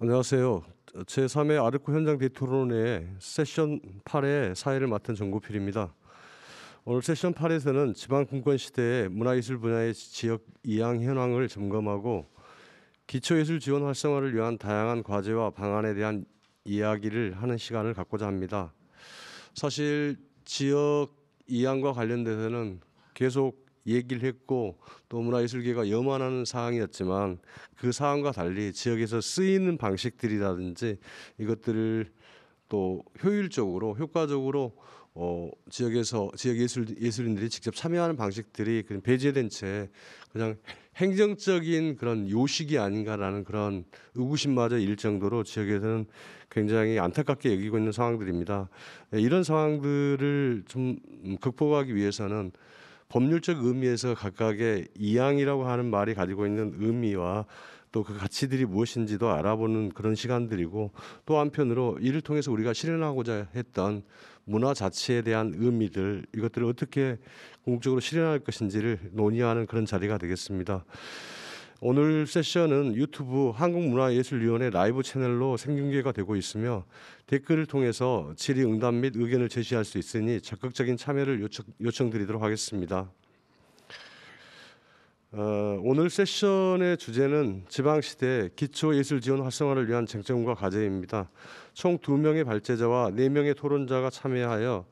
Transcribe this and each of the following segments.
안녕하세요. 제3회 아르코 현장 대토론회 세션 8의 사회를 맡은 정고필입니다. 오늘 세션 8에서는 지방분권 시대의 문화예술 분야의 지역 이양 현황을 점검하고 기초예술 지원 활성화를 위한 다양한 과제와 방안에 대한 이야기를 하는 시간을 갖고자 합니다. 사실 지역 이양과 관련돼서는 계속 얘기를 했고 또 문화예술계가 염원하는 사항이었지만 그 사항과 달리 지역에서 쓰이는 방식들이라든지 이것들을 또 효율적으로 효과적으로 어, 지역에서 지역 예술 예술인들이 직접 참여하는 방식들이 그냥 배제된 채 그냥 행정적인 그런 요식이 아닌가라는 그런 의구심마저 일 정도로 지역에서는 굉장히 안타깝게 여기고 있는 상황들입니다. 네, 이런 상황들을 좀 극복하기 위해서는 법률적 의미에서 각각의 이양이라고 하는 말이 가지고 있는 의미와 또 그 가치들이 무엇인지도 알아보는 그런 시간들이고 또 한편으로 이를 통해서 우리가 실현하고자 했던 문화 자체에 대한 의미들 이것들을 어떻게 궁극적으로 실현할 것인지를 논의하는 그런 자리가 되겠습니다. 오늘 세션은 유튜브 한국문화예술위원회 라이브 채널로 생중계가 되고 있으며 댓글을 통해서 질의응답 및 의견을 제시할 수 있으니 적극적인 참여를 요청, 요청드리도록 하겠습니다. 어, 오늘 세션의 주제는 지방시대 기초예술지원 활성화를 위한 쟁점과 과제입니다. 총 2명의 발제자와 4명의 토론자가 참여하여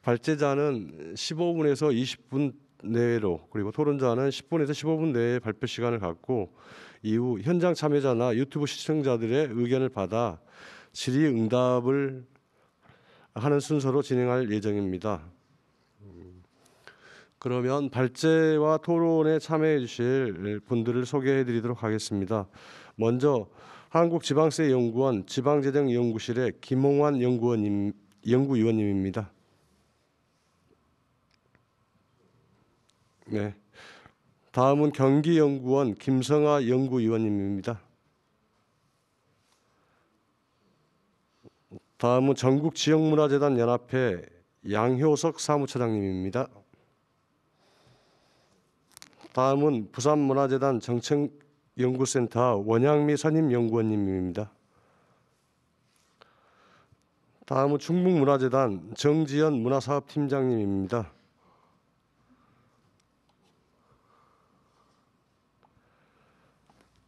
발제자는 15분에서 20분 내로 외 그리고 토론자는 10분에서 15분 내에 발표 시간을 갖고 이후 현장 참여자나 유튜브 시청자들의 의견을 받아 질의응답을 하는 순서로 진행할 예정입니다. 그러면 발제와 토론에 참여해 주실 분들을 소개해 드리도록 하겠습니다. 먼저 한국지방세연구원 지방재정연구실의 김홍환 연구원님, 연구위원님입니다. 네. 다음은 경기연구원 김성아 연구위원님입니다. 다음은 전국지역문화재단 연합회 양효석 사무처장님입니다. 다음은 부산문화재단 정책연구센터 원양미 선임연구원님입니다. 다음은 충북문화재단 정지연 문화사업팀장님입니다.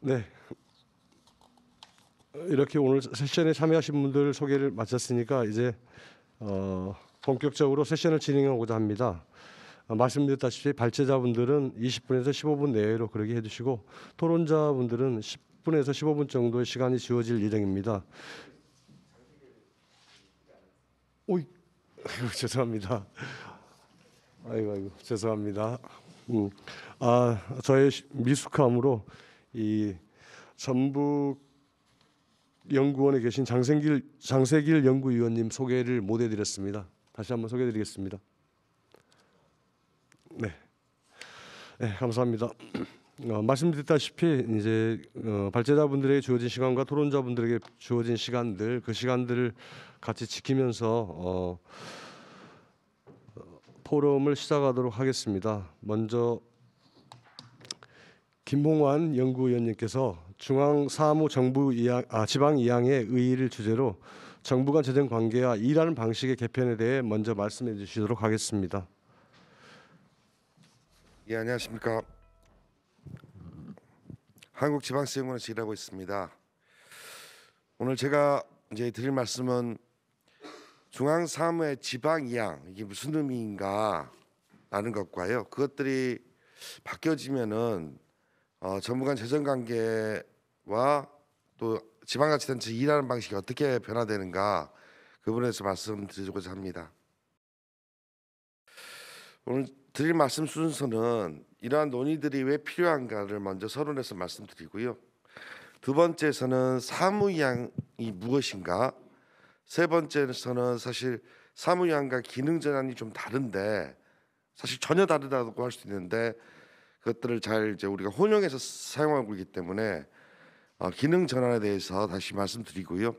네. 이렇게 오늘 세션에 참여하신 분들 소개를 마쳤으니까 이제 어, 본격적으로 세션을 진행하고자 합니다. 아, 말씀드렸다시피 발제자분들은 20분에서 15분 내외로 그러게 해주시고 토론자분들은 10분에서 15분 정도의 시간이 주어질 예정입니다. 오이 죄송합니다. 아이고 아이고 죄송합니다. 음, 아 저의 미숙함으로 이 전북 연구원에 계신 장생길 장세길 연구위원님 소개를 못 해드렸습니다. 다시 한번 소개드리겠습니다. 네, 네 감사합니다. 어, 말씀드렸다시피 이제 어, 발제자분들에게 주어진 시간과 토론자분들에게 주어진 시간들 그 시간들을 같이 지키면서 어, 어 포럼을 시작하도록 하겠습니다. 먼저 김봉환 연구위원님께서 중앙 사무 정부 이양, 아, 지방 이양의 의의를 주제로 정부 간 재정 관계와 일하는 방식의 개편에 대해 먼저 말씀해 주시도록 하겠습니다. 예 안녕하십니까. 한국지방시행원에서 일하고 있습니다. 오늘 제가 이제 드릴 말씀은 중앙 사무의 지방 이양 이게 무슨 의미인가라는 것과요. 그것들이 바뀌어지면은 어, 정부 간 재정 관계와 또 지방자치단체 일하는 방식이 어떻게 변화되는가 그 부분에서 말씀드리고자 합니다. 오늘 드릴 말씀 순서는 이러한 논의들이 왜 필요한가를 먼저 서론에서 말씀드리고요. 두 번째에서는 사무양이 무엇인가 세 번째에서는 사실 사무양과 기능 전환이 좀 다른데 사실 전혀 다르다고 할 수 있는데 그것들을 잘 이제 우리가 혼용해서 사용하고 있기 때문에 어, 기능 전환에 대해서 다시 말씀드리고요.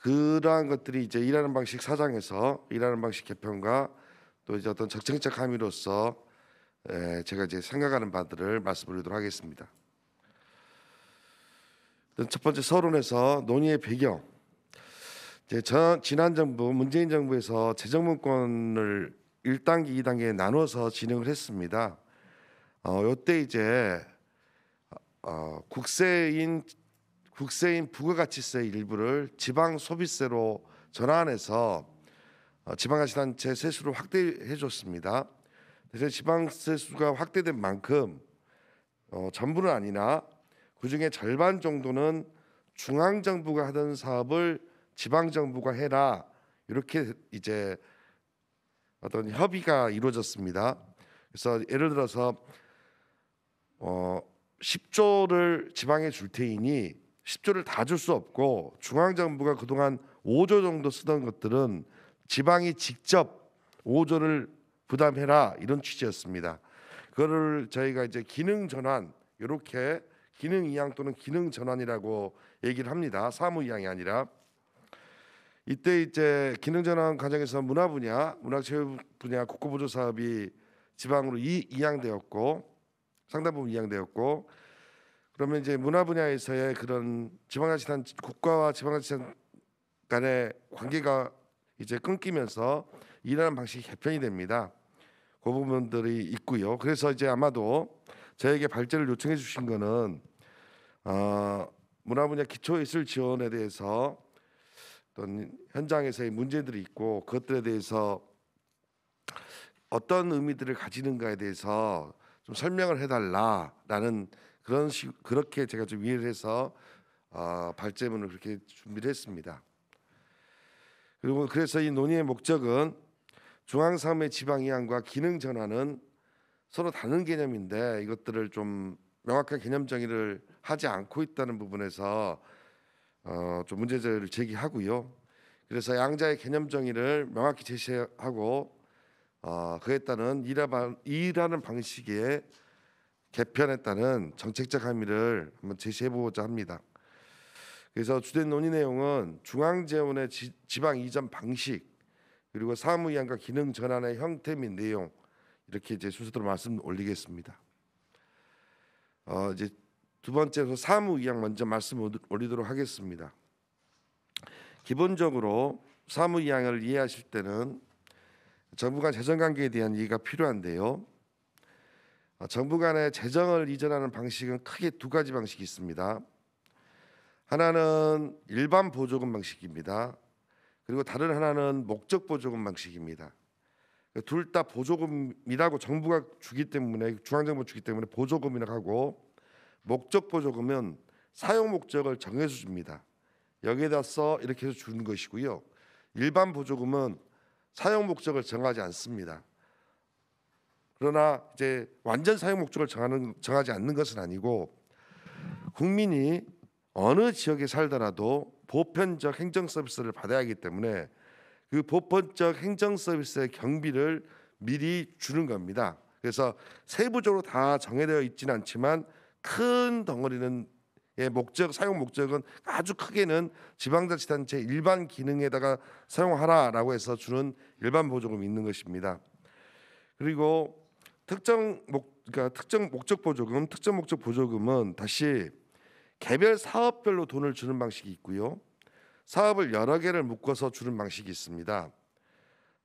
그러한 것들이 이제 일하는 방식 사장에서 일하는 방식 개편과 또 이제 어떤 적정적 함의로서 에, 제가 이제 생각하는 바들을 말씀드리도록 하겠습니다. 첫 번째 서론에서 논의의 배경. 이제 전, 지난 정부 문재인 정부에서 재정분권을 1단계, 2단계에 나눠서 진행을 했습니다. 어, 요때 이제 어, 국세인 국세인 부가가치세 일부를 지방 소비세로 전환해서 어, 지방자치단체 세수를 확대해 줬습니다. 대신 지방 세수가 확대된 만큼 어, 전부는 아니나 그 중에 절반 정도는 중앙 정부가 하던 사업을 지방 정부가 해라 이렇게 이제 어떤 협의가 이루어졌습니다. 그래서 예를 들어서 어 10조를 지방에 줄 테이니 10조를 다 줄 수 없고 중앙 정부가 그동안 5조 정도 쓰던 것들은 지방이 직접 5조를 부담해라 이런 취지였습니다. 그거를 저희가 이제 기능 전환 이렇게 기능 이양 또는 기능 전환이라고 얘기를 합니다. 사무 이양이 아니라 이때 이제 기능 전환 과정에서 문화 분야, 문화체육 분야 국고보조 사업이 지방으로 이, 이양되었고 상당 부분 이양되었고 그러면 이제 문화 분야에서의 그런 지방자치단 국가와 지방자치단 간의 관계가 이제 끊기면서 일하는 방식이 개편이 됩니다. 그 부분들이 있고요. 그래서 이제 아마도 저에게 발제를 요청해 주신 거는 어, 문화 분야 기초 예술 지원에 대해서 어떤 현장에서의 문제들이 있고 그것들에 대해서 어떤 의미들을 가지는가에 대해서 좀 설명을 해달라라는 그런 식 그렇게 제가 좀 이해를 해서 어, 발제문을 그렇게 준비를 했습니다. 그리고 그래서 이 논의의 목적은 중앙 사업의 지방 이양과 기능 전환은 서로 다른 개념인데 이것들을 좀 명확한 개념 정의를 하지 않고 있다는 부분에서 어, 좀문제제를 제기하고요. 그래서 양자의 개념 정의를 명확히 제시하고 어, 그에 따른 일하는 방식에개편했다는 정책적 함의를 한번 제시해보고자 합니다. 그래서 주된 논의 내용은 중앙 재원의 지방 이전 방식 그리고 사무위안과 기능 전환의 형태 및 내용 이렇게 이제 순서대로 말씀 올리겠습니다. 어, 이제 두 번째로 사무위양 먼저 말씀 올리도록 하겠습니다. 기본적으로 사무위양을 이해하실 때는 정부 간 재정 관계에 대한 이해가 필요한데요. 아, 정부 간의 재정을 이전하는 방식은 크게 두 가지 방식이 있습니다. 하나는 일반 보조금 방식입니다. 그리고 다른 하나는 목적 보조금 방식입니다. 그러니까 둘다 보조금이라고 정부가 주기 때문에 중앙정부 주기 때문에 보조금이라고 하고 목적 보조금은 사용 목적을 정해서 줍니다. 여기에다 써 이렇게 해서 주는 것이고요. 일반 보조금은 사용 목적을 정하지 않습니다. 그러나 이제 완전 사용 목적을 정하는 정하지 않는 것은 아니고 국민이 어느 지역에 살더라도 보편적 행정 서비스를 받아야 하기 때문에 그 보편적 행정 서비스의 경비를 미리 주는 겁니다. 그래서 세부적으로 다 정해되어 있지는 않지만 큰 덩어리는 예, 목적 사용 목적은 아주 크게는 지방자치단체 일반 기능에다가 사용하라라고 해서 주는 일반 보조금이 있는 것입니다. 그리고 특정 목 그러니까 특정 목적 보조금, 특정 목적 보조금은 다시 개별 사업별로 돈을 주는 방식이 있고요. 사업을 여러 개를 묶어서 주는 방식이 있습니다.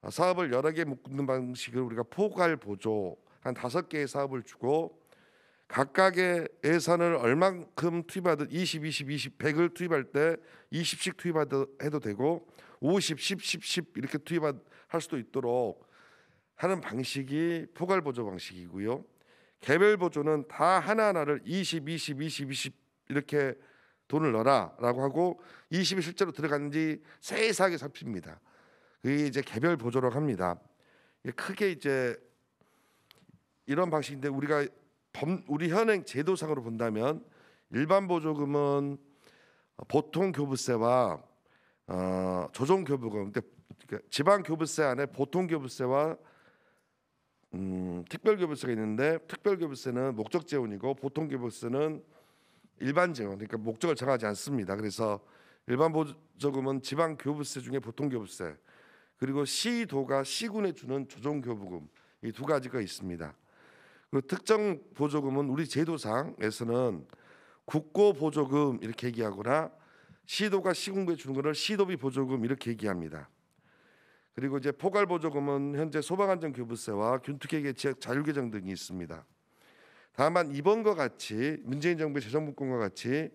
사업을 여러 개 묶는 방식을 우리가 포괄 보조 한 다섯 개의 사업을 주고 각각의 예산을 얼만큼 투입하든 20, 20, 20, 100을 투입할 때 20씩 투입해도 되고 50, 10, 10, 10 이렇게 투입할 수도 있도록 하는 방식이 포괄 보조 방식이고요. 개별 보조는 다 하나하나를 20, 20, 20, 20 이렇게 돈을 넣어라라고 하고 20이 실제로 들어갔는지 세세하게 살힙니다 그게 이제 개별 보조라고 합니다. 크게 이제 이런 방식인데 우리가 우리 현행 제도상으로 본다면 일반 보조금은 보통 교부세와 어, 조정 교부금 그러니까 지방 교부세 안에 보통 교부세와 음, 특별 교부세가 있는데 특별 교부세는 목적 재원이고 보통 교부세는 일반 재원 그러니까 목적을 정하지 않습니다. 그래서 일반 보조금은 지방 교부세 중에 보통 교부세 그리고 시도가 시군에 주는 조정 교부금 이 두 가지가 있습니다. 그 특정 보조금은 우리 제도상에서는 국고 보조금 이렇게 얘기하거나 시도가 시군구에 주는 것을 시도비 보조금 이렇게 얘기합니다. 그리고 이제 포괄 보조금은 현재 소방안전 교부세와 균특계계 자율계정 등이 있습니다. 다만 이번과 같이 문재인 정부의 재정분권과 같이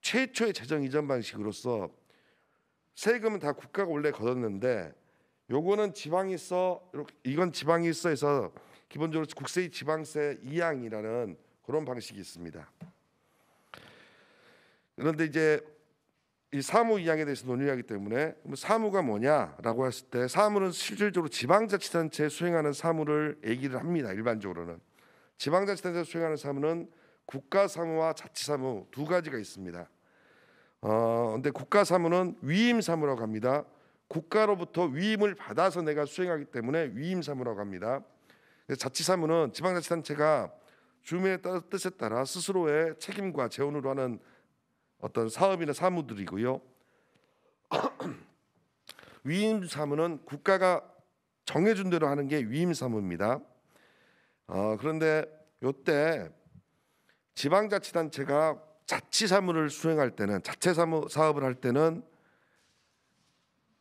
최초의 재정 이전 방식으로서 세금은 다 국가가 원래 걷었는데 요거는 지방이 써 이건 지방이 써에서 기본적으로 국세의 지방세 이양이라는 그런 방식이 있습니다. 그런데 이제 이 사무 이양에 대해서 논의하기 때문에 뭐 사무가 뭐냐라고 했을 때 사무는 실질적으로 지방자치단체에 수행하는 사무를 얘기를 합니다. 일반적으로는 지방자치단체에 수행하는 사무는 국가사무와 자치사무 두 가지가 있습니다. 어, 근데 국가사무는 위임사무라고 합니다. 국가로부터 위임을 받아서 내가 수행하기 때문에 위임사무라고 합니다. 그 자치사무는 지방자치단체가 주민의 뜻에 따라 스스로의 책임과 재원으로 하는 어떤 사업이나 사무들이고요. 위임 사무는 국가가 정해준 대로 하는 게 위임 사무입니다. 어, 그런데 요때 지방자치단체가 자치 사무를 수행할 때는 자체 사무 사업을 할 때는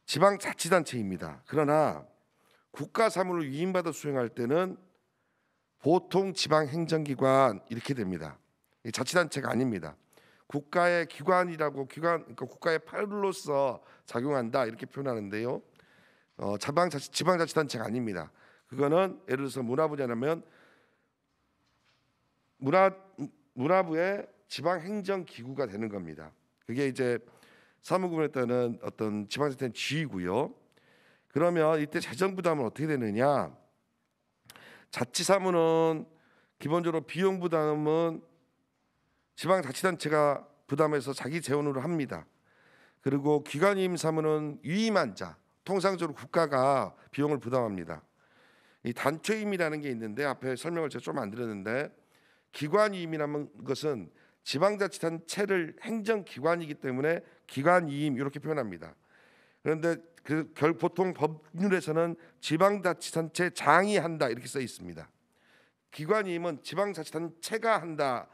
지방자치단체입니다. 그러나 국가 사무를 위임받아 수행할 때는 보통 지방 행정기관 이렇게 됩니다. 자치단체가 아닙니다. 국가의 기관이라고 기관 그러니까 국가의 팔로서 작용한다 이렇게 표현하는데요. 어, 자방자치 지방자치단체가 아닙니다. 그거는 예를 들어서 문화부냐면 문화 문화부의 지방행정기구가 되는 겁니다. 그게 이제 사무국에 따른 어떤 지방자치단 지휘고요. 그러면 이때 재정 부담은 어떻게 되느냐? 자치사무는 기본적으로 비용 부담은 지방자치단체가 부담해서 자기 재원으로 합니다. 그리고 기관임 사무는 위임한 자, 통상적으로 국가가 비용을 부담합니다. 이 단체임이라는 게 있는데 앞에 설명을 제가 좀 안 드렸는데 기관임이라는 것은 지방자치단체를 행정기관이기 때문에 기관임 이렇게 표현합니다. 그런데 그래서 결 보통 법률에서는 지방자치단체 장이 한다 이렇게 써 있습니다. 기관임은 지방자치단체가 한다.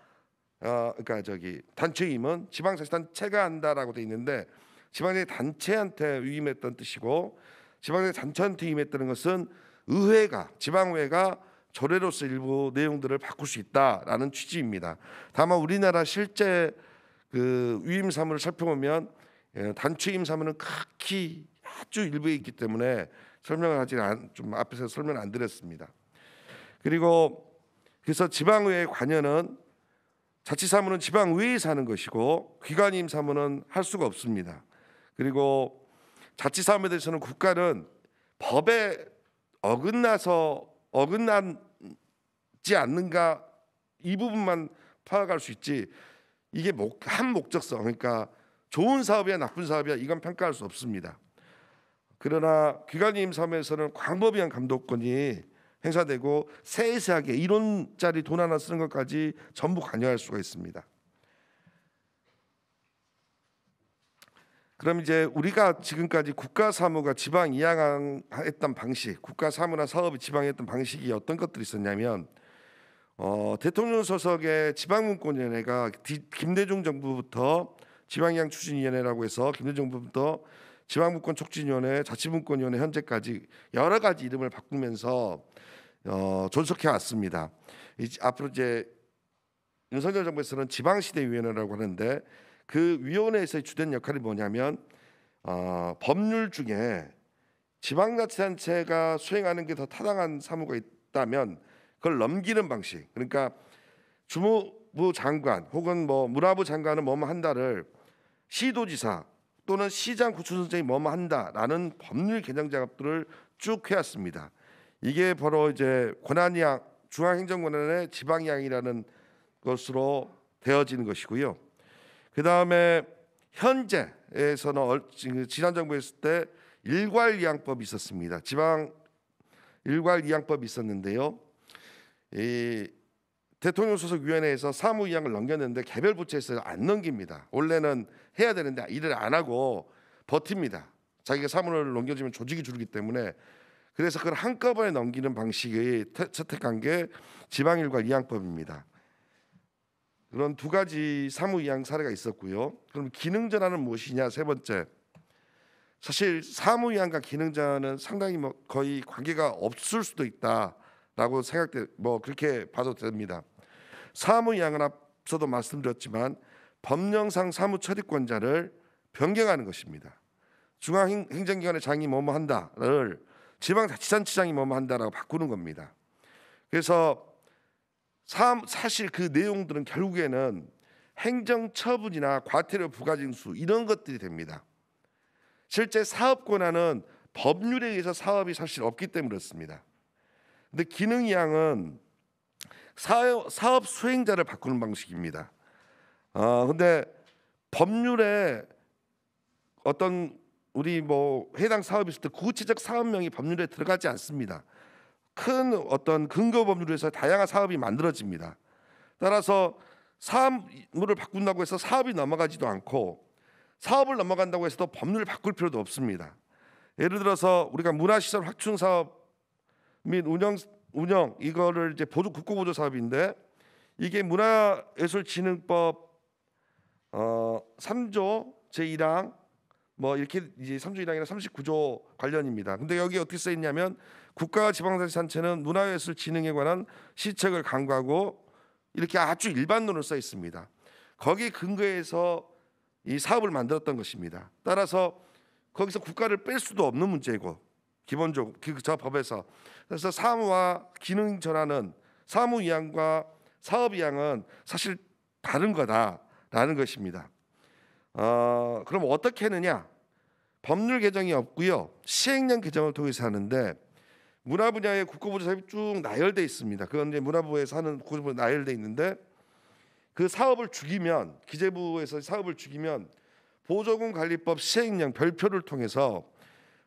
어, 그러니까 저기 단체임은 지방자치단체가 한다라고 돼 있는데 지방자단체한테 위임했던 뜻이고 지방자단체한테 임했다는 것은 의회가 지방회가 조례로서 일부 내용들을 바꿀 수 있다라는 취지입니다. 다만 우리나라 실제 그 위임 사무를 살펴보면 예, 단체 임사무는 극히 아주 일부에 있기 때문에 설명을 하지 좀 앞에서 설명 안 드렸습니다. 그리고 그래서 지방의회 관여는 자치사무는 지방의회에 사는 것이고 기관임 사무는 할 수가 없습니다. 그리고 자치사무에 대해서는 국가는 법에 어긋나서 어긋나지 않는가 이 부분만 파악할 수 있지 이게 한 목적성 그러니까 좋은 사업이야 나쁜 사업이야 이건 평가할 수 없습니다. 그러나 귀관님삼에서는 광범위한 감독권이 행사되고 세세하게 1원짜리 돈 하나 쓰는 것까지 전부 관여할 수가 있습니다. 그럼 이제 우리가 지금까지 국가 사무가 지방 이양했던 방식, 국가 사무나 사업이 지방했던 방식이 어떤 것들이 있었냐면 어, 대통령 소속의 지방문권위원회가 김대중 정부부터 지방이양 추진위원회라고 해서 김대중 정부부터 지방분권 촉진위원회, 자치분권위원회 현재까지 여러 가지 이름을 바꾸면서 어, 존속해 왔습니다. 앞으로 이제 윤석열 정부에서는 지방시대위원회라고 하는데 그 위원회에서의 주된 역할이 뭐냐면 어, 법률 중에 지방자치단체가 수행하는 게 더 타당한 사무가 있다면 그걸 넘기는 방식. 그러니까 주무부 장관 혹은 뭐 문화부 장관은 뭐뭐 한다를 시도지사 또는 시장 구축 선생이 뭐뭐 한다라는 법률 개정 작업들을 쭉 해왔습니다. 이게 바로 이제 권한이양 중앙행정권한의 지방양이라는 것으로 되어지는 것이고요. 그 다음에 현재에서는 지난 정부 있을 때 일괄이양법이 있었습니다. 지방 일괄이양법이 있었는데요. 이 대통령 소속 위원회에서 사무이양을 넘겼는데 개별 부처에서 안 넘깁니다. 원래는 해야 되는데 일을 안 하고 버팁니다. 자기가 사무를 넘겨주면 조직이 줄기 때문에 그래서 그걸 한꺼번에 넘기는 방식의 채택한 게 지방일과 이양법입니다. 그런 두 가지 사무 이양 사례가 있었고요. 그럼 기능 전환은 무엇이냐 세 번째. 사실 사무 이양과 기능 전환은 상당히 뭐 거의 관계가 없을 수도 있다라고 생각돼 뭐 그렇게 봐도 됩니다. 사무 이양은 앞서도 말씀드렸지만 법령상 사무 처리권자를 변경하는 것입니다. 중앙행정기관의 장이 뭐뭐 한다를 지방자치단체장이 뭐뭐 한다라고 바꾸는 겁니다. 그래서 사실 그 내용들은 결국에는 행정처분이나 과태료 부과징수 이런 것들이 됩니다. 실제 사업 권한은 법률에 의해서 사업이 사실 없기 때문에 그렇습니다. 근데 기능이양은 사업, 수행자를 바꾸는 방식입니다. 아 근데 법률에 어떤 우리 뭐 해당 사업이 있을 때 구체적 사업명이 법률에 들어가지 않습니다. 큰 어떤 근거 법률에서 다양한 사업이 만들어집니다. 따라서 사업물을 바꾼다고 해서 사업이 넘어가지도 않고 사업을 넘어간다고 해서도 법률을 바꿀 필요도 없습니다. 예를 들어서 우리가 문화시설 확충 사업 및 운영 운영 이거를 이제 보조 국고 보조 사업인데 이게 문화예술진흥법 어 3조 제1항 뭐 이렇게 이제 3조 1항이나 39조 관련입니다. 근데 여기 어떻게 써 있냐면 국가 지방자치 단체는 문화예술 진흥에 관한 시책을 강구하고 이렇게 아주 일반론으써 있습니다. 거기 근거해서 이 사업을 만들었던 것입니다. 따라서 거기서 국가를 뺄 수도 없는 문제고 기본적으로 그 저 법에서 그래서 사무와 기능 전환은 사무 이양과 사업 이양은 사실 다른 거다. 라는 것입니다. 어, 그럼 어떻게 하느냐? 법률 개정이 없고요. 시행령 개정을 통해서 하는데 문화 분야의 국고보조 사업이 쭉 나열돼 있습니다. 그건 이제 문화부에서 하는 국고보 나열돼 있는데 그 사업을 죽이면 기재부에서 사업을 죽이면 보조금 관리법 시행령 별표를 통해서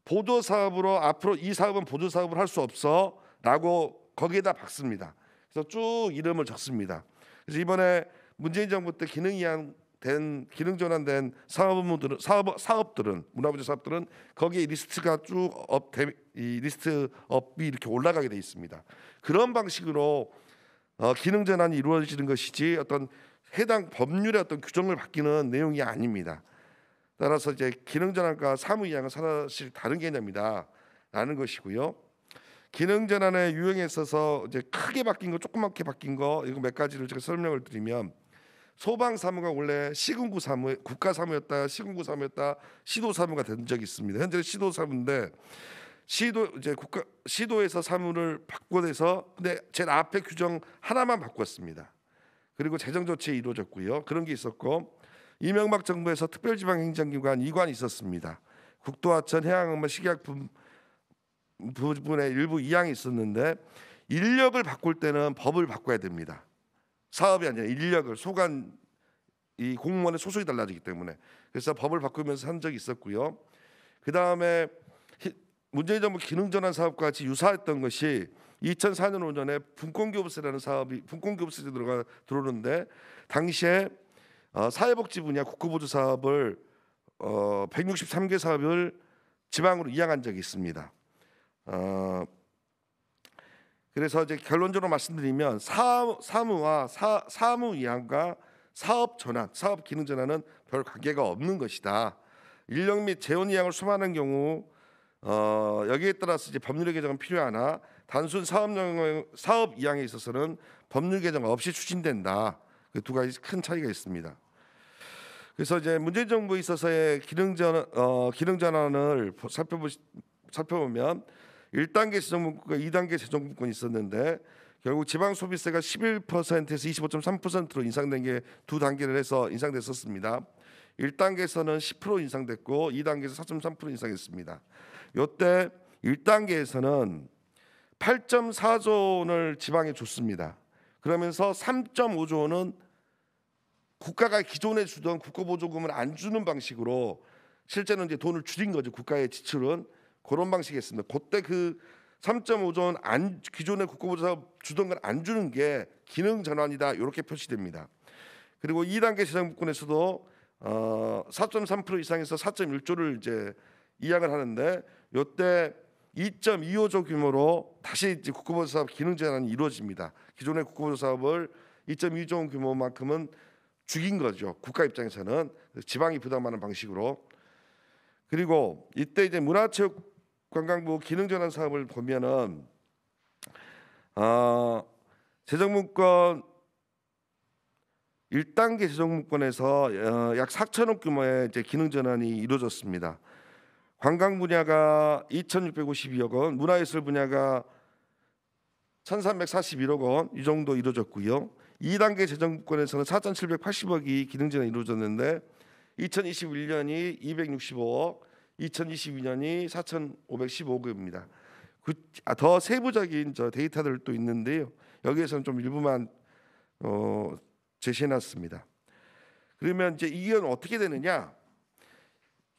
보조 사업으로 앞으로 이 사업은 보조 사업을 할 수 없어라고 거기에다 박습니다. 그래서 쭉 이름을 적습니다. 그래서 이번에 문재인 정부 때 기능 이양 된 기능 전환된 사업 업무들은 사업 사업들은 문화부지 사업들은 거기에 리스트가 쭉 업 이 리스트 업이 이렇게 올라가게 돼 있습니다. 그런 방식으로 어, 기능 전환이 이루어지는 것이지 어떤 해당 법률의 어떤 규정을 바뀌는 내용이 아닙니다. 따라서 이제 기능 전환과 사무 이양은 사실 다른 개념이다. 라는 것이고요. 기능 전환의 유형에 있어서 이제 크게 바뀐 거, 조그맣게 바뀐 거 이거 몇 가지를 제가 설명을 드리면 소방 사무가 원래 시군구 사무, 국가 사무였다, 시군구 사무였다, 시도 사무가 된 적이 있습니다. 현재 시도 사무인데 시도 이제 국가 시도에서 사무를 바꿔내서 근데 제일 앞에 규정 하나만 바꿨습니다. 그리고 재정 조치 이루어졌고요. 그런 게 있었고 이명박 정부에서 특별지방행정기관 이관이 있었습니다. 국도하천 해양음악 식약품 부분에 일부 이양이 있었는데 인력을 바꿀 때는 법을 바꿔야 됩니다. 사업이 아니라 인력을 소관 이 공무원의 소속이 달라지기 때문에 그래서 법을 바꾸면서 한 적이 있었고요. 그 다음에 문재인 정부 기능전환 사업과 같이 유사했던 것이 2004년 5년에 분권교부세라는 사업이 분권교부세에 들어가 들어오는데 당시에 어, 사회복지 분야 국고보조 사업을 어, 163개 사업을 지방으로 이양한 적이 있습니다. 어, 그래서 이제 결론적으로 말씀드리면 사, 사무와 사, 사무 이양과 사업 전환, 사업 기능 전환은 별 관계가 없는 것이다. 인력 및 재원 이양을 수반하는 경우 어, 여기에 따라서 이제 법률 개정은 필요하나 단순 사업 영역, 사업 이양에 있어서는 법률 개정 없이 추진된다. 그두 가지 큰 차이가 있습니다. 그래서 이제 문재인 정부에 있어서의 기능 전 어, 기능 전환을 살펴보 살펴보면 1단계 재정분권과 2단계 세정분권이 있었는데 결국 지방 소비세가 11%에서 25.3%로 인상된 게 두 단계를 해서 인상됐었습니다. 1단계에서는 10% 인상됐고 2단계에서 4.3% 인상했습니다. 요때 1단계에서는 8.4조 원을 지방에 줬습니다. 그러면서 3.5조 원은 국가가 기존에 주던 국고보조금을 안 주는 방식으로 실제는 이제 돈을 줄인 거죠. 국가의 지출은 그런 방식이었습니다. 그때 그 3.5전 안 기존의 국고보조사 주던 건안 주는 게 기능 전환이다 이렇게 표시됩니다. 그리고 2단계 재정분권에서도 어, 4.3% 이상에서 4.1조를 이제 이양을 하는데 요때 2.25조 규모로 다시 국고보조 사업 기능 전환이 이루어집니다. 기존의 국고보조 사업을 2.2조 원 규모만큼은 죽인 거죠. 국가 입장에서는 지방이 부담하는 방식으로 그리고 이때 이제 문화체육 관광부 뭐 기능전환 사업을 보면은 아, 어, 재정문건 1단계 재정문건에서 약 4천억 규모의 이제 기능전환이 이루어졌습니다. 관광 분야가 2,652억 원, 문화예술 분야가 1,341억 원 이 정도 이루어졌고요. 2단계 재정권에서는 4,780억이 기능전에 이루어졌는데 2021년이 265억, 2022년이 4,515개입니다. 그, 아, 더 세부적인 저 데이터들 또 있는데요. 여기에서는 좀 일부만 어, 제시해놨습니다. 그러면 이제 이건 어떻게 되느냐?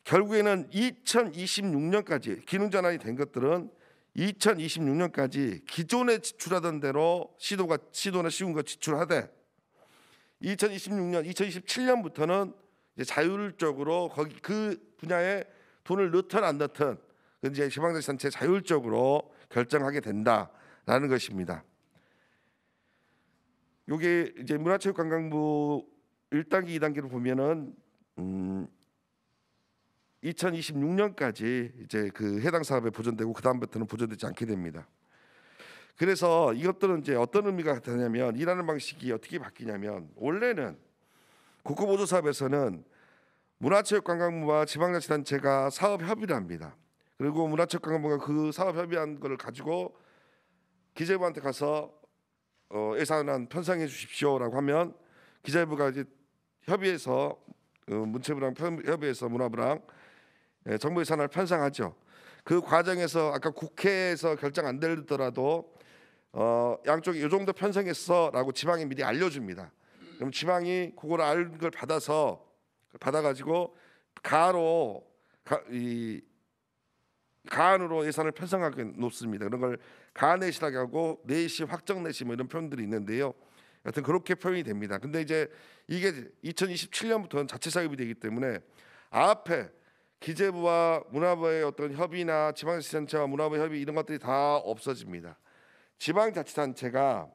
결국에는 2026년까지 기능 전환이 된 것들은 2026년까지 기존에 지출하던 대로 시도가 시도나 시군과 지출하되 2026년, 2027년부터는 자율적으로 거기 그 분야에 돈을 넣든 안 넣든 이제 지방자치 단체 자율적으로 결정하게 된다라는 것입니다. 요게 이제 문화체육관광부 1단계, 2단계로 보면은 음 2026년까지 이제 그 해당 사업에 보존되고 그 다음부터는 보존되지 않게 됩니다. 그래서 이것들은 이제 어떤 의미가 되냐면 일하는 방식이 어떻게 바뀌냐면 원래는 국고보조 사업에서는 문화체육관광부와 지방자치단체가 사업협의를 합니다. 그리고 문화체육관광부가 그 사업협의한 거를 가지고 기재부한테 가서 어, 예산안 편성해 주십시오라고 하면 기재부가 이제 협의해서 어, 문체부랑 협의해서 문화부랑 예, 정부 예산을 편성하죠. 그 과정에서 아까 국회에서 결정 안 되더라도 어, 양쪽이 이 정도 편성했어라고 지방에 미리 알려줍니다. 그럼 지방이 그걸 알걸 받아서 받아가지고 가로 가, 이 가안으로 예산을 편성하게 놓습니다. 그런 걸가내시라고 하고 내시 확정 내시 뭐 이런 표현들이 있는데요. 여튼 그렇게 표현이 됩니다. 근데 이제 이게 2027년부터는 자체 사업이 되기 때문에 앞에 기재부와 문화부의 어떤 협의나 지방자치단체와 문화부 협의 이런 것들이 다 없어집니다. 지방자치단체가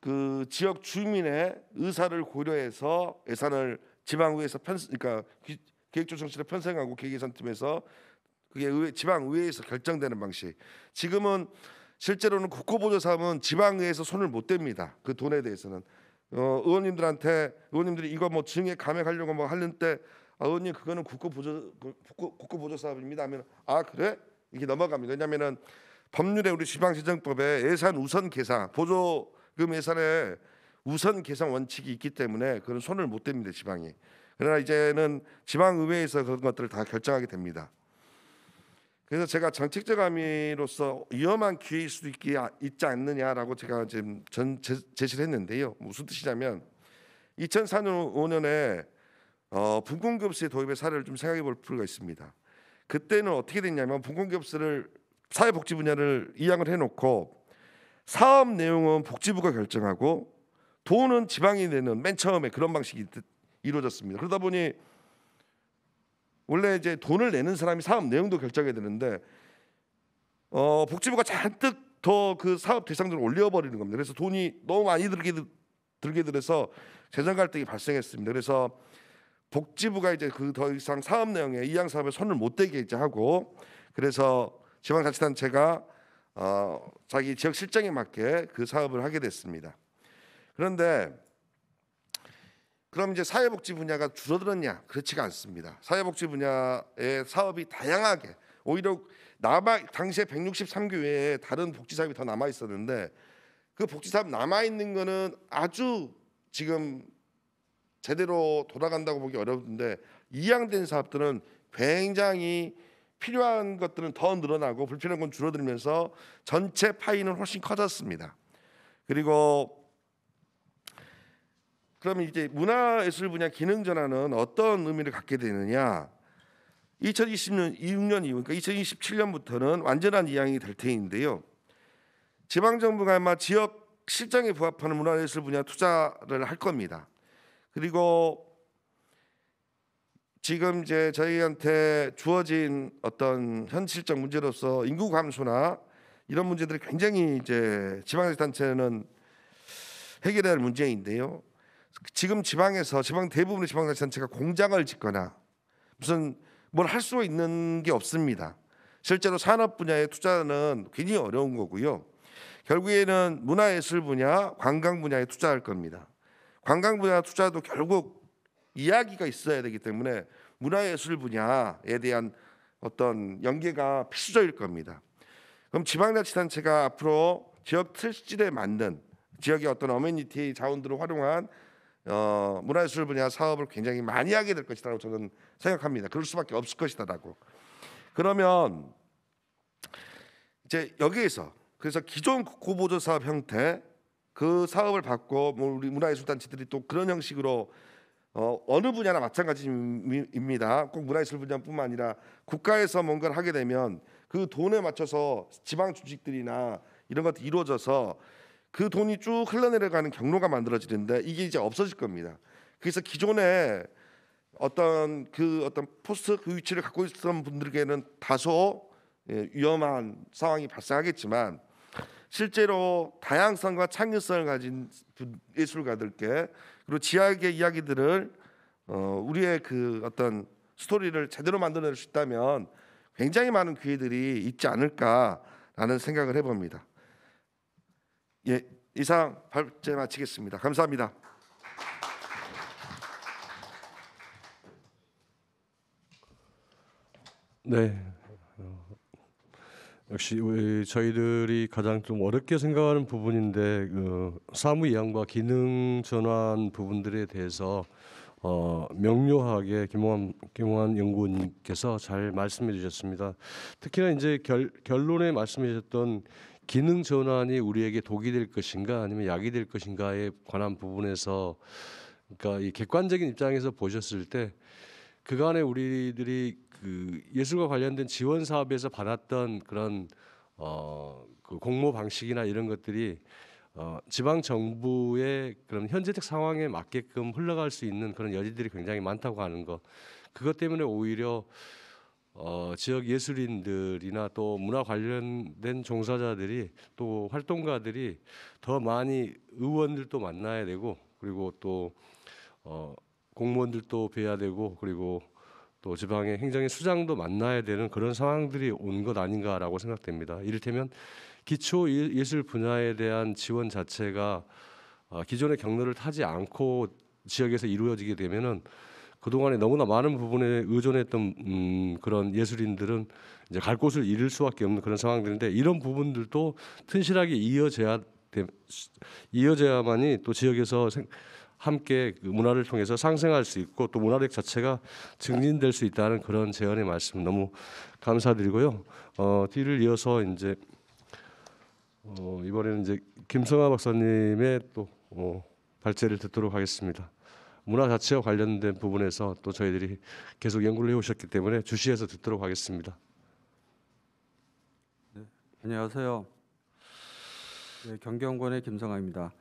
그 지역 주민의 의사를 고려해서 예산을 지방의회에서 편 그러니까 기획조정실에 편성하고 기획예산팀에서 그게 의회, 지방의회에서 결정되는 방식. 지금은 실제로는 국고보조 사업은 지방의회에서 손을 못 댑니다. 그 돈에 대해서는 어, 의원님들한테 의원님들이 이거 뭐 증액 감액하려고 뭐 하는 때 아, 의원님 그거는 국고보조 그 국고, 국고보조 사업입니다. 하면 아 그래 이게 넘어갑니다. 왜냐하면은 법률에 우리 지방재정법에 예산 우선 계산 보조 그 예산에 우선 계산 원칙이 있기 때문에 그런 손을 못 댑니다 지방이. 그러나 이제는 지방의회에서 그런 것들을 다 결정하게 됩니다. 그래서 제가 정책적 함의로서 위험한 기회일 수도 있기, 있지 않느냐라고 제가 지금 전 제, 제시를 했는데요. 무슨 뜻이냐면 2004년 5년에 어, 분공급세 도입의 사례를 좀 생각해 볼 필요가 있습니다. 그때는 어떻게 됐냐면 분공급세를 사회복지 분야를 이양을 해놓고 사업 내용은 복지부가 결정하고 돈은 지방이 내는 맨 처음에 그런 방식이 이루어졌습니다. 그러다 보니 원래 이제 돈을 내는 사람이 사업 내용도 결정해야 되는데 어, 복지부가 잔뜩 더 그 사업 대상들을 올려버리는 겁니다. 그래서 돈이 너무 많이 들게 들게 들어서 재정 갈등이 발생했습니다. 그래서 복지부가 이제 그 더 이상 사업 내용에 이양 사업에 손을 못 대게 이제 하고 그래서 지방자치단체가 어, 자기 지역 실정에 맞게 그 사업을 하게 됐습니다. 그런데 그럼 이제 사회복지 분야가 줄어들었냐? 그렇지가 않습니다. 사회복지 분야의 사업이 다양하게 오히려 남아 당시에 163개 외에 다른 복지 사업이 더 남아 있었는데 그 복지 사업 남아 있는 거는 아주 지금 제대로 돌아간다고 보기 어렵는데 이양된 사업들은 굉장히 필요한 것들은 더 늘어나고 불필요한 건 줄어들면서 전체 파이는 훨씬 커졌습니다. 그리고 그러면 이제 문화예술 분야 기능 전환은 어떤 의미를 갖게 되느냐? 2020년 6년 이후 그러니까 2027년부터는 완전한 이양이 될 테인데요. 지방 정부가 아마 지역 실정에 부합하는 문화예술 분야 투자를 할 겁니다. 그리고 지금 이제 저희한테 주어진 어떤 현실적 문제로서 인구 감소나 이런 문제들이 굉장히 이제 지방자치단체는 해결해야 할 문제인데요. 지금 지방에서 지방 대부분의 지방자치단체가 공장을 짓거나 무슨 뭘 할 수 있는 게 없습니다. 실제로 산업 분야의 투자는 굉장히 어려운 거고요. 결국에는 문화예술 분야, 관광 분야에 투자할 겁니다. 관광 분야 투자도 결국 이야기가 있어야 되기 때문에 문화예술 분야에 대한 어떤 연계가 필수적일 겁니다. 그럼 지방자치단체가 앞으로 지역 특질에 맞는 지역의 어떤 어메니티 자원들을 활용한 어, 문화예술 분야 사업을 굉장히 많이 하게 될 것이라고 저는 생각합니다. 그럴 수밖에 없을 것이다라고. 그러면 이제 여기에서 그래서 기존 고보조 사업 형태 그 사업을 받고 뭐 우리 문화예술단체들이 또 그런 형식으로 어, 어느 분야나 마찬가지입니다. 꼭 문화예술 분야뿐만 아니라 국가에서 뭔가를 하게 되면 그 돈에 맞춰서 지방 조직들이나 이런 것들이 이루어져서 그 돈이 쭉 흘러내려가는 경로가 만들어지는데 이게 이제 없어질 겁니다. 그래서 기존에 어떤 그 어떤 포스트 그 위치를 갖고 있었던 분들에게는 다소 예, 위험한 상황이 발생하겠지만 실제로 다양성과 창의성을 가진 예술가들께 그리고 지하의 이야기들을 어, 우리의 그 어떤 스토리를 제대로 만들어낼 수 있다면 굉장히 많은 기회들이 있지 않을까라는 생각을 해봅니다. 예, 이상 발제 마치겠습니다. 감사합니다. 네. 역시 우리, 저희들이 가장 좀 어렵게 생각하는 부분인데 그 사무 이양과 기능 전환 부분들에 대해서 어, 명료하게 김홍환, 김홍환 연구원님께서 잘 말씀해 주셨습니다. 특히나 이제 결, 결론에 말씀해 주셨던 기능 전환이 우리에게 독이 될 것인가 아니면 약이 될 것인가에 관한 부분에서 그러니까 이 객관적인 입장에서 보셨을 때 그간에 우리들이 그 예술과 관련된 지원 사업에서 받았던 그런 어, 그 공모 방식이나 이런 것들이 어, 지방 정부의 그런 현재적 상황에 맞게끔 흘러갈 수 있는 그런 여지들이 굉장히 많다고 하는 것 그것 때문에 오히려 어, 지역 예술인들이나 또 문화 관련된 종사자들이 또 활동가들이 더 많이 의원들도 만나야 되고 그리고 또 어, 공무원들도 뵈야 되고 그리고 또 지방의 행정의 수장도 만나야 되는 그런 상황들이 온 것 아닌가라고 생각됩니다. 이를테면 기초 예술 분야에 대한 지원 자체가 어, 기존의 경로를 타지 않고 지역에서 이루어지게 되면은 그동안에 너무나 많은 부분에 의존했던 음, 그런 예술인들은 이제 갈 곳을 잃을 수밖에 없는 그런 상황들인데 이런 부분들도 튼실하게 이어져야 이어져야만이 또 지역에서 생, 함께 그 문화를 통해서 상생할 수 있고 또 문화력 자체가 증진될 수 있다는 그런 제안의 말씀 너무 감사드리고요. 어, 뒤를 이어서 이제 어, 이번에는 이제 김성아 박사님의 또 어, 발제를 듣도록 하겠습니다. 문화 자체와 관련된 부분에서 또 저희들이 계속 연구를 해오셨기 때문에 주시해서 듣도록 하겠습니다. 네, 안녕하세요. 네, 경경권의 김성아입니다.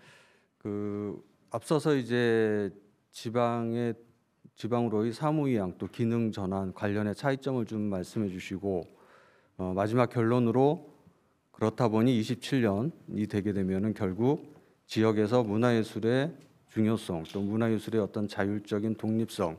그 앞서서 이제 지방의 지방으로의 사무이양 또 기능 전환 관련의 차이점을 좀 말씀해 주시고 어, 마지막 결론으로 그렇다 보니 27년이 되게 되면은 결국 지역에서 문화예술의 중요성 또 문화예술의 어떤 자율적인 독립성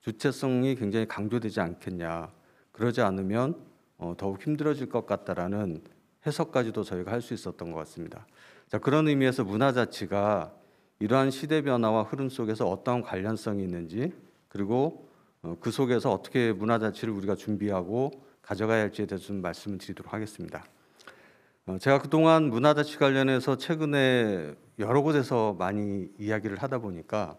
주체성이 굉장히 강조되지 않겠냐 그러지 않으면 어, 더욱 힘들어질 것 같다라는 해석까지도 저희가 할 수 있었던 것 같습니다. 자 그런 의미에서 문화 자치가 이러한 시대 변화와 흐름 속에서 어떤 관련성이 있는지 그리고 어, 그 속에서 어떻게 문화 자치를 우리가 준비하고 가져가야 할지에 대해서 좀 말씀을 드리도록 하겠습니다. 어, 제가 그동안 문화 자치 관련해서 최근에 여러 곳에서 많이 이야기를 하다 보니까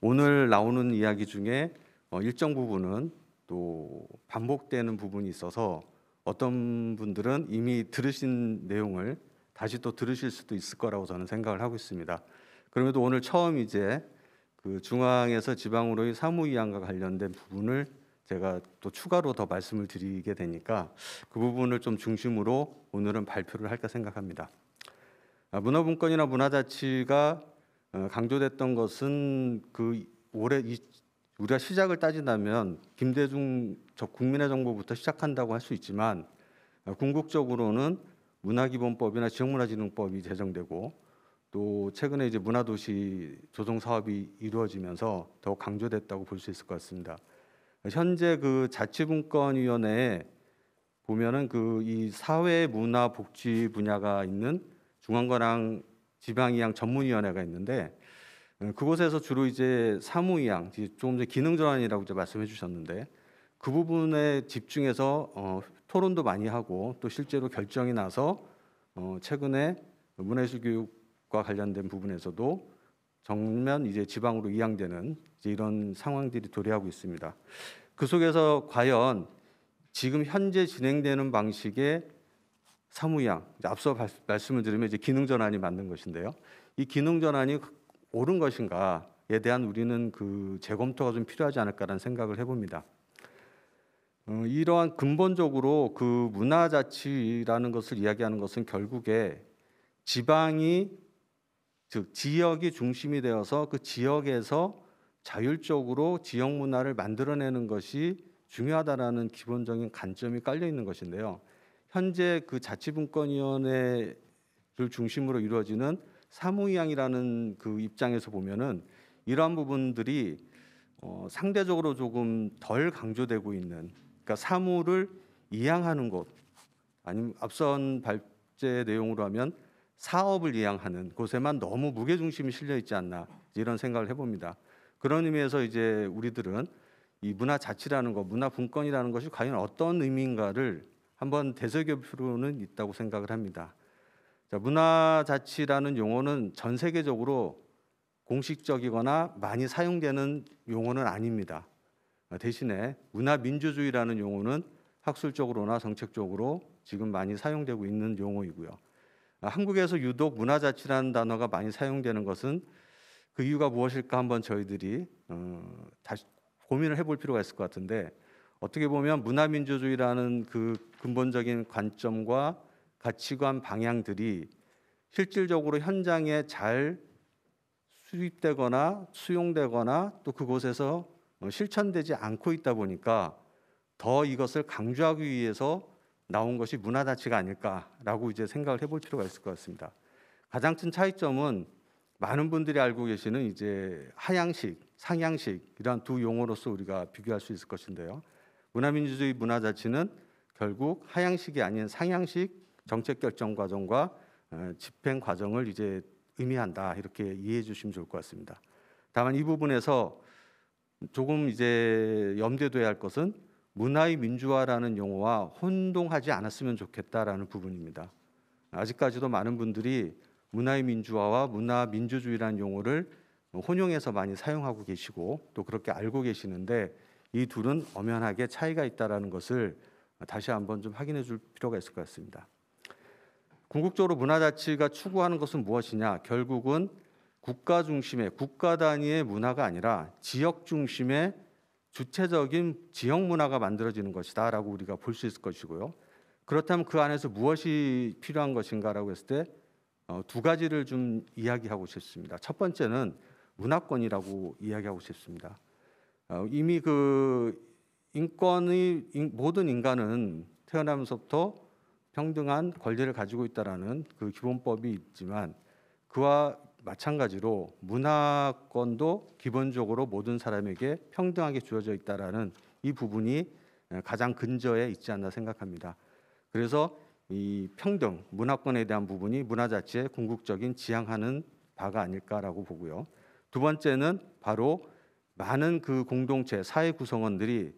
오늘 나오는 이야기 중에 어, 일정 부분은 또 반복되는 부분이 있어서 어떤 분들은 이미 들으신 내용을 다시 또 들으실 수도 있을 거라고 저는 생각을 하고 있습니다. 그럼에도 오늘 처음 이제 그 중앙에서 지방으로의 사무이양과 관련된 부분을 제가 또 추가로 더 말씀을 드리게 되니까 그 부분을 좀 중심으로 오늘은 발표를 할까 생각합니다. 아, 문화분권이나 문화자치가 어, 강조됐던 것은 그 올해 이, 우리가 시작을 따진다면 김대중 저 국민의 정부부터 시작한다고 할 수 있지만 아, 궁극적으로는 문화기본법이나 지역문화진흥법이 제정되고 또 최근에 이제 문화도시 조성 사업이 이루어지면서 더 강조됐다고 볼 수 있을 것 같습니다. 현재 그 자치분권위원회에 보면은 그 이 사회 문화 복지 분야가 있는 중앙과랑 지방이양 전문위원회가 있는데 어, 그곳에서 주로 이제 사무이양 조금 전 기능 전환이라고 이제 말씀해 주셨는데 그 부분에 집중해서 어, 토론도 많이 하고 또 실제로 결정이 나서 어, 최근에 문화예술교육 관련된 부분에서도 정면 이제 지방으로 이양되는 이제 이런 상황들이 도래하고 있습니다. 그 속에서 과연 지금 현재 진행되는 방식의 사무양 앞서 말씀을 드리면 이제 기능 전환이 맞는 것인데요. 이 기능 전환이 옳은 것인가에 대한 우리는 그 재검토가 좀 필요하지 않을까라는 생각을 해봅니다. 어, 이러한 근본적으로 그 문화자치라는 것을 이야기하는 것은 결국에 지방이 즉 지역이 중심이 되어서 그 지역에서 자율적으로 지역 문화를 만들어내는 것이 중요하다라는 기본적인 관점이 깔려 있는 것인데요. 현재 그 자치분권위원회를 중심으로 이루어지는 사무위양이라는 그 입장에서 보면은 이러한 부분들이 어, 상대적으로 조금 덜 강조되고 있는 그러니까 사무를 이양하는 것 아니면 앞선 발제 내용으로 하면 사업을 이양하는 곳에만 너무 무게중심이 실려 있지 않나 이런 생각을 해봅니다. 그런 의미에서 이제 우리들은 이 문화 자치라는 것, 문화 분권이라는 것이 과연 어떤 의미인가를 한번 되새겨 필요는 있다고 생각을 합니다. 자, 문화 자치라는 용어는 전 세계적으로 공식적이거나 많이 사용되는 용어는 아닙니다. 아, 대신에 문화 민주주의라는 용어는 학술적으로나 정책적으로 지금 많이 사용되고 있는 용어이고요. 한국에서 유독 문화자치라는 단어가 많이 사용되는 것은 그 이유가 무엇일까 한번 저희들이 어, 다시 고민을 해볼 필요가 있을 것 같은데 어떻게 보면 문화민주주의라는 그 근본적인 관점과 가치관 방향들이 실질적으로 현장에 잘 수입되거나 수용되거나 또 그곳에서 실천되지 않고 있다 보니까 더 이것을 강조하기 위해서 나온 것이 문화다치가 아닐까라고 이제 생각을 해볼 필요가 있을 것 같습니다. 가장 큰 차이점은 많은 분들이 알고 계시는 이제 하양식상양식 이러한 두 용어로서 우리가 비교할 수 있을 것인데요. 문화민주주의 문화자치는 결국 하양식이 아닌 상양식 정책 결정 과정과 어, 집행 과정을 이제 의미한다 이렇게 이해해 주시면 좋을 것 같습니다. 다만 이 부분에서 조금 이제 염두에 둬야 할 것은 문화의 민주화라는 용어와 혼동하지 않았으면 좋겠다라는 부분입니다. 아직까지도 많은 분들이 문화의 민주화와 문화 민주주의라는 용어를 혼용해서 많이 사용하고 계시고 또 그렇게 알고 계시는데 이 둘은 엄연하게 차이가 있다라는 것을 다시 한번 좀 확인해 줄 필요가 있을 것 같습니다. 궁극적으로 문화 자치가 추구하는 것은 무엇이냐? 결국은 국가 중심의 국가 단위의 문화가 아니라 지역 중심의 주체적인 지역 문화가 만들어지는 것이다라고 우리가 볼 수 있을 것이고요. 그렇다면 그 안에서 무엇이 필요한 것인가라고 했을 때두 어, 가지를 좀 이야기하고 싶습니다. 첫 번째는 문화권이라고 이야기하고 싶습니다. 어, 이미 그 인권의 모든 인간은 태어나면서부터 평등한 권리를 가지고 있다라는 그 기본법이 있지만 그와 마찬가지로 문화권도 기본적으로 모든 사람에게 평등하게 주어져 있다라는 이 부분이 가장 근저에 있지 않나 생각합니다. 그래서 이 평등 문화권에 대한 부분이 문화 자체의 궁극적인 지향하는 바가 아닐까라고 보고요. 두 번째는 바로 많은 그 공동체 사회 구성원들이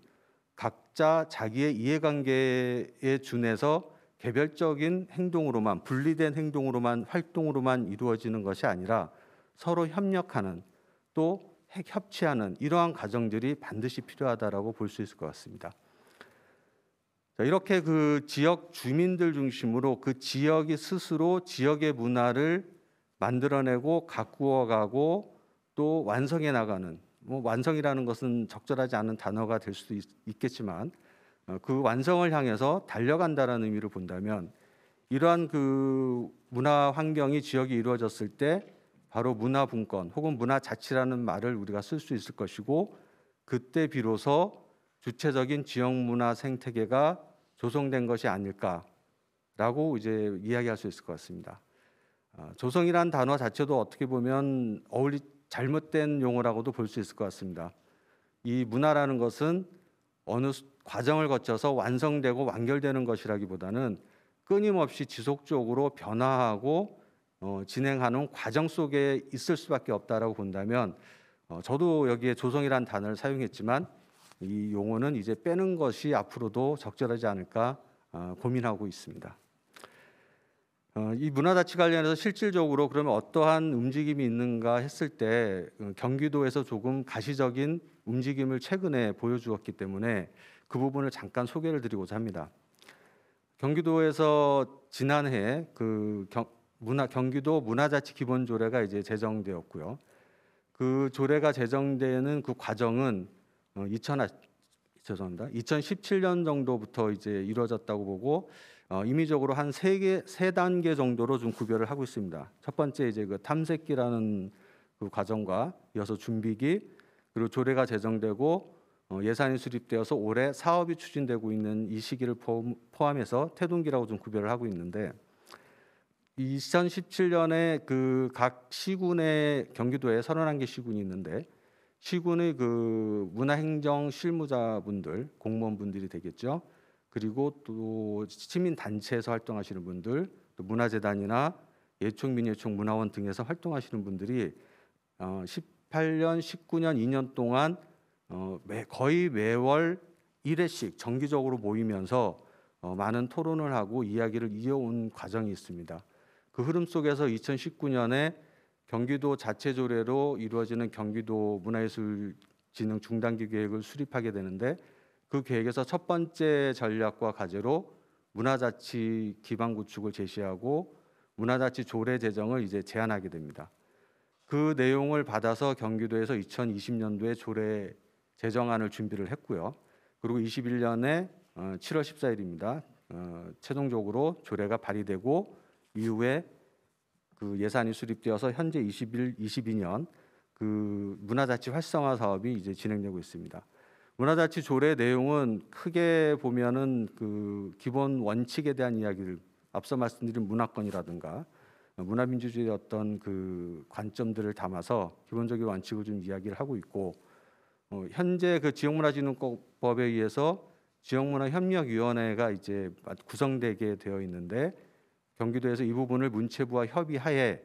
각자 자기의 이해관계에 준해서 개별적인 행동으로만 분리된 행동으로만 활동으로만 이루어지는 것이 아니라 서로 협력하는 또 협치하는 이러한 과정들이 반드시 필요하다라고 볼 수 있을 것 같습니다. 이렇게 그 지역 주민들 중심으로 그 지역이 스스로 지역의 문화를 만들어내고 가꾸어가고 또 완성해 나가는 뭐 완성이라는 것은 적절하지 않은 단어가 될 수도 있, 겠지만 어, 그 완성을 향해서 달려간다는 의미로 본다면 이러한 그 문화 환경이 지역이 이루어졌을 때 바로 문화 분권 혹은 문화 자치라는 말을 우리가 쓸 수 있을 것이고 그때 비로소 주체적인 지역 문화 생태계가 조성된 것이 아닐까라고 이제 이야기할 수 있을 것 같습니다. 어, 조성이란 단어 자체도 어떻게 보면 어울리 잘못된 용어라고도 볼 수 있을 것 같습니다. 이 문화라는 것은 어느 과정을 거쳐서 완성되고 완결되는 것이라기보다는 끊임없이 지속적으로 변화하고 어, 진행하는 과정 속에 있을 수밖에 없다라고 본다면 어, 저도 여기에 조성이란 단어를 사용했지만 이 용어는 이제 빼는 것이 앞으로도 적절하지 않을까 어, 고민하고 있습니다. 어, 이 문화다치 관련해서 실질적으로 그러면 어떠한 움직임이 있는가 했을 때 어, 경기도에서 조금 가시적인 움직임을 최근에 보여주었기 때문에 그 부분을 잠깐 소개를 드리고자 합니다. 경기도에서 지난해 그 경, 문화, 경기도 문화자치 기본조례가 이제 제정되었고요. 그 조례가 제정되는 그 과정은 2000, 어, 죄송합니다. 2017년 정도부터 이제 이루어졌다고 보고 어, 임의적으로 한 세개세 단계 정도로 좀 구별을 하고 있습니다. 첫 번째 이제 그 탐색기라는 그 과정과 이어서 준비기, 그리고 조례가 제정되고 어, 예산이 수립되어서 올해 사업이 추진되고 있는 이 시기를 포함해서 태동기라고 좀 구별을 하고 있는데 2017년에 그 각 시군의 경기도에 31개 시군이 있는데 시군의 그 문화행정 실무자분들 공무원분들이 되겠죠. 그리고 또 시민 단체에서 활동하시는 분들, 또 문화재단이나 예총민예총 문화원 등에서 활동하시는 분들이 어, 18년, 19년, 2년 동안 어, 매, 거의 매월 1회씩 정기적으로 모이면서 어, 많은 토론을 하고 이야기를 이어온 과정이 있습니다. 그 흐름 속에서 2019년에 경기도 자체 조례로 이루어지는 경기도 문화예술진흥 중단기 계획을 수립하게 되는데 그 계획에서 첫 번째 전략과 과제로 문화자치 기반 구축을 제시하고 문화자치 조례 제정을 이제 제안하게 됩니다. 그 내용을 받아서 경기도에서 2020년도에 조례 제정안을 준비를 했고요. 그리고 21년에 7월 어, 14일입니다. 어, 최종적으로 조례가 발의되고 이후에 그 예산이 수립되어서 현재 21, 22년 그 문화자치 활성화 사업이 이제 진행되고 있습니다. 문화자치 조례 내용은 크게 보면은 그 기본 원칙에 대한 이야기를 앞서 말씀드린 문화권이라든가 문화민주주의의 어떤 그 관점들을 담아서 기본적인 원칙을 좀 이야기를 하고 있고 어, 현재 그 지역문화진흥법에 의해서 지역문화협력위원회가 이제 구성되게 되어 있는데 경기도에서 이 부분을 문체부와 협의하에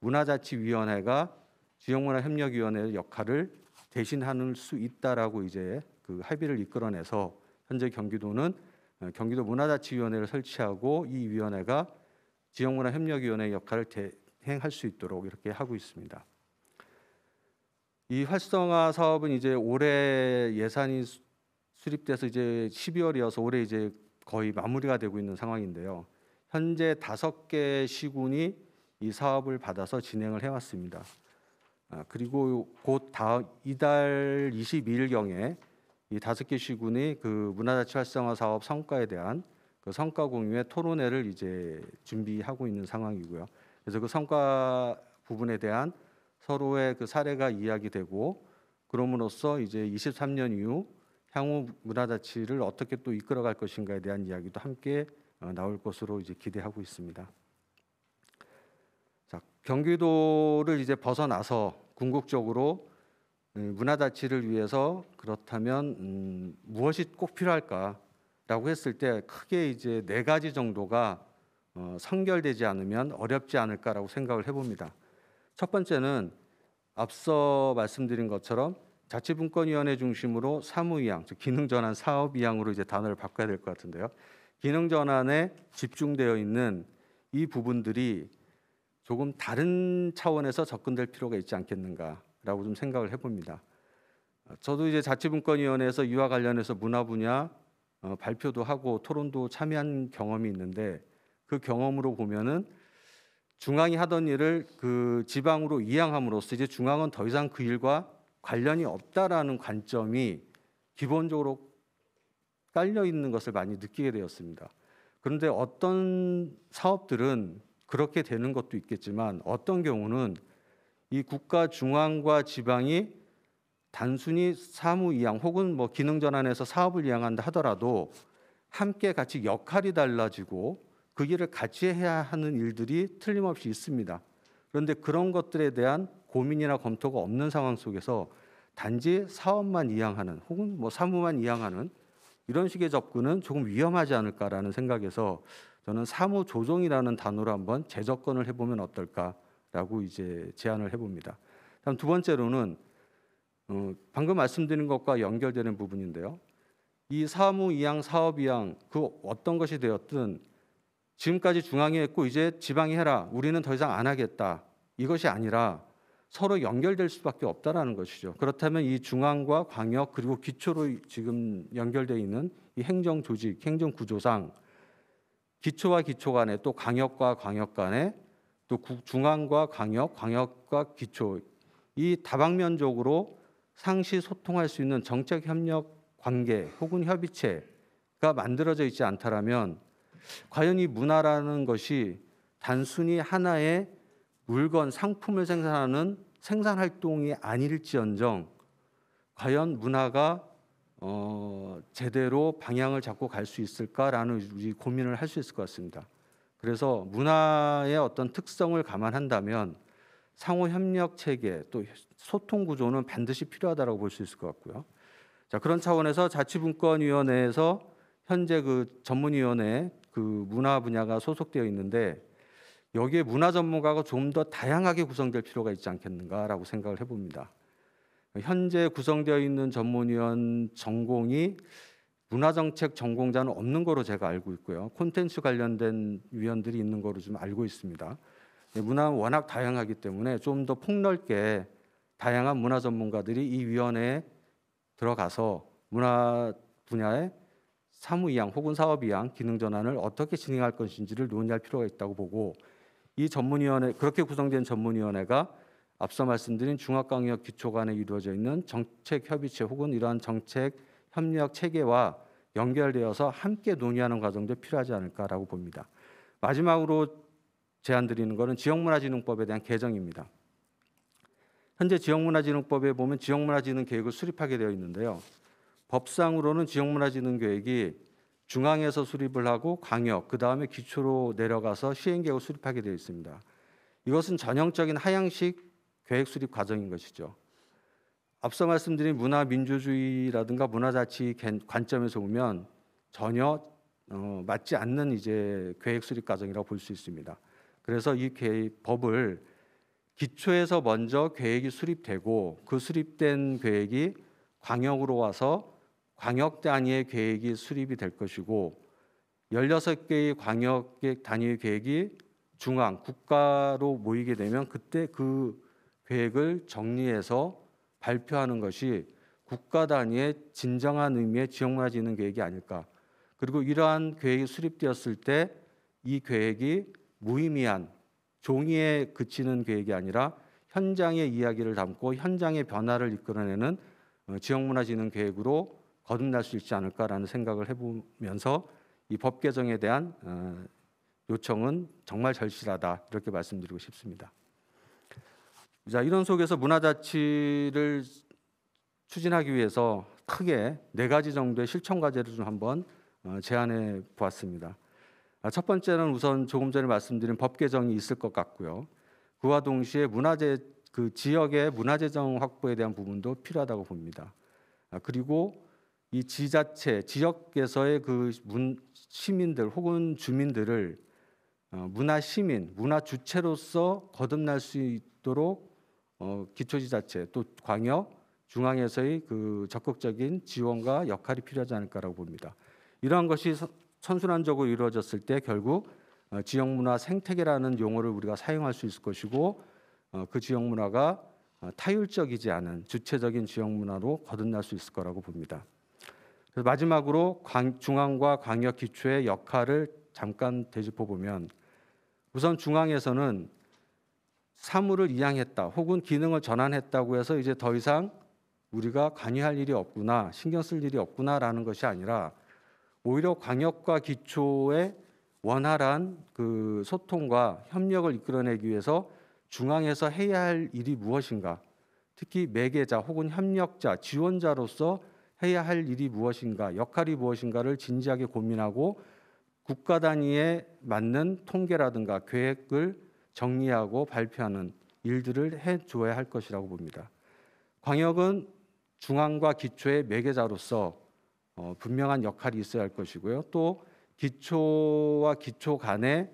문화자치위원회가 지역문화협력위원회의 역할을 대신하는 수 있다라고 이제 그 합의를 이끌어내서 현재 경기도는 어, 경기도 문화자치위원회를 설치하고 이 위원회가 지역문화 협력위원회의 역할을 대행할 수 있도록 이렇게 하고 있습니다. 이 활성화 사업은 이제 올해 예산이 수립돼서 이제 12월이어서 올해 이제 거의 마무리가 되고 있는 상황인데요. 현재 다섯 개 시군이 이 사업을 받아서 진행을 해왔습니다. 아, 그리고 곧 다, 이달 22일 경에 이 다섯 개 시군이 그 문화자치 활성화 사업 성과에 대한 그 성과 공유의 토론회를 이제 준비하고 있는 상황이고요. 그래서 그 성과 부분에 대한 서로의 그 사례가 이야기되고 그럼으로써 이제 23년 이후 향후 문화자치를 어떻게 또 이끌어갈 것인가에 대한 이야기도 함께 어, 나올 것으로 이제 기대하고 있습니다. 자, 경기도를 이제 벗어나서 궁극적으로 음, 문화자치를 위해서 그렇다면 음, 무엇이 꼭 필요할까? 라고 했을 때 크게 이제 네 가지 정도가 어, 선결되지 않으면 어렵지 않을까라고 생각을 해봅니다. 첫 번째는 앞서 말씀드린 것처럼 자치분권위원회 중심으로 사무이양, 즉 기능전환 사업이양으로 이제 단어를 바꿔야 될 것 같은데요. 기능전환에 집중되어 있는 이 부분들이 조금 다른 차원에서 접근될 필요가 있지 않겠는가라고 좀 생각을 해봅니다. 저도 이제 자치분권위원회에서 이와 관련해서 문화 분야, 어, 발표도 하고 토론도 참여한 경험이 있는데 그 경험으로 보면은 중앙이 하던 일을 그 지방으로 이양함으로써 이제 중앙은 더 이상 그 일과 관련이 없다라는 관점이 기본적으로 깔려 있는 것을 많이 느끼게 되었습니다. 그런데 어떤 사업들은 그렇게 되는 것도 있겠지만 어떤 경우는 이 국가 중앙과 지방이 단순히 사무 이양 혹은 뭐 기능 전환해서 사업을 이양한다 하더라도 함께 같이 역할이 달라지고 그 일을 같이 해야 하는 일들이 틀림없이 있습니다. 그런데 그런 것들에 대한 고민이나 검토가 없는 상황 속에서 단지 사업만 이양하는 혹은 뭐 사무만 이양하는 이런 식의 접근은 조금 위험하지 않을까라는 생각에서 저는 사무 조정이라는 단어로 한번 재접근을 해보면 어떨까라고 이제 제안을 해봅니다. 다음 두 번째로는 어, 방금 말씀드린 것과 연결되는 부분인데요. 이 사무 이양 사업 이양 그 어떤 것이 되었든 지금까지 중앙이 했고 이제 지방이 해라. 우리는 더 이상 안 하겠다. 이것이 아니라 서로 연결될 수밖에 없다라는 것이죠. 그렇다면 이 중앙과 광역 그리고 기초로 지금 연결되어 있는 이 행정 조직, 행정 구조상 기초와 기초 간에 또 광역과 광역 간에 또 중앙과 광역, 광역과 기초 이 다방면적으로 상시 소통할 수 있는 정책 협력 관계 혹은 협의체가 만들어져 있지 않다라면 과연 이 문화라는 것이 단순히 하나의 물건 상품을 생산하는 생산 활동이 아닐지언정 과연 문화가 어, 제대로 방향을 잡고 갈 수 있을까라는 우리 고민을 할 수 있을 것 같습니다. 그래서 문화의 어떤 특성을 감안한다면 상호 협력 체계 또 소통 구조는 반드시 필요하다라고 볼 수 있을 것 같고요. 자 그런 차원에서 자치분권위원회에서 현재 그 전문위원회 그 문화 분야가 소속되어 있는데 여기에 문화 전문가가 좀 더 다양하게 구성될 필요가 있지 않겠는가라고 생각을 해봅니다. 현재 구성되어 있는 전문위원 전공이 문화정책 전공자는 없는 거로 제가 알고 있고요. 콘텐츠 관련된 위원들이 있는 거로 좀 알고 있습니다. 예, 문화는 워낙 다양하기 때문에 좀 더 폭넓게 다양한 문화 전문가들이 이 위원회에 들어가서 문화 분야의 사무 이양 혹은 사업 이양 기능 전환을 어떻게 진행할 것인지를 논의할 필요가 있다고 보고 이 전문위원회 그렇게 구성된 전문위원회가 앞서 말씀드린 중학강역기초관에 이루어져 있는 정책 협의체 혹은 이러한 정책 협력 체계와 연결되어서 함께 논의하는 과정도 필요하지 않을까라고 봅니다. 마지막으로 제안 드리는 것은 지역문화진흥법에 대한 개정입니다. 현재 지역문화진흥법에 보면 지역문화진흥 계획을 수립하게 되어 있는데요. 법상으로는 지역문화진흥 계획이 중앙에서 수립을 하고 광역, 그 다음에 기초로 내려가서 시행계획을 수립하게 되어 있습니다. 이것은 전형적인 하향식 계획 수립 과정인 것이죠. 앞서 말씀드린 문화 민주주의라든가 문화자치 관점에서 보면 전혀 어, 맞지 않는 이제 계획 수립 과정이라고 볼 수 있습니다. 그래서 이 계획, 법을 기초에서 먼저 계획이 수립되고 그 수립된 계획이 광역으로 와서 광역 단위의 계획이 수립이 될 것이고 16개의 광역 단위의 계획이 중앙 국가로 모이게 되면 그때 그 계획을 정리해서 발표하는 것이 국가 단위의 진정한 의미의 지역문지는 계획이 아닐까. 그리고 이러한 계획이 수립되었을 때 이 계획이 무의미한 종이에 그치는 계획이 아니라 현장의 이야기를 담고 현장의 변화를 이끌어내는 어, 지역문화진흥 계획으로 거듭날 수 있지 않을까라는 생각을 해보면서 이 법 개정에 대한 어, 요청은 정말 절실하다 이렇게 말씀드리고 싶습니다. 자 이런 속에서 문화자치를 추진하기 위해서 크게 네 가지 정도의 실천 과제를 좀 한번 어, 제안해 보았습니다. 아, 첫 번째는 우선 조금 전에 말씀드린 법 개정이 있을 것 같고요. 그와 동시에 문화재 그 지역의 문화재정 확보에 대한 부분도 필요하다고 봅니다. 아, 그리고 이 지자체 지역에서의 그 문, 시민들 혹은 주민들을 어, 문화 시민, 문화 주체로서 거듭날 수 있도록 어, 기초지자체 또 광역 중앙에서의 그 적극적인 지원과 역할이 필요하지 않을까라고 봅니다. 이러한 것이 선순환적으로 이루어졌을 때 결국 어, 지역 문화 생태계라는 용어를 우리가 사용할 수 있을 것이고 어, 그 지역 문화가 어, 타율적이지 않은 주체적인 지역 문화로 거듭날 수 있을 거라고 봅니다. 그래서 마지막으로 중앙과 광역 기초의 역할을 잠깐 되짚어 보면 우선 중앙에서는 사물을 이양했다 혹은 기능을 전환했다고 해서 이제 더 이상 우리가 관여할 일이 없구나 신경 쓸 일이 없구나라는 것이 아니라 오히려 광역과 기초의 원활한 그 소통과 협력을 이끌어내기 위해서 중앙에서 해야 할 일이 무엇인가 특히 매개자 혹은 협력자 지원자로서 해야 할 일이 무엇인가 역할이 무엇인가를 진지하게 고민하고 국가 단위에 맞는 통계라든가 계획을 정리하고 발표하는 일들을 해줘야 할 것이라고 봅니다. 광역은 중앙과 기초의 매개자로서 어, 분명한 역할이 있어야 할 것이고요. 또 기초와 기초 간의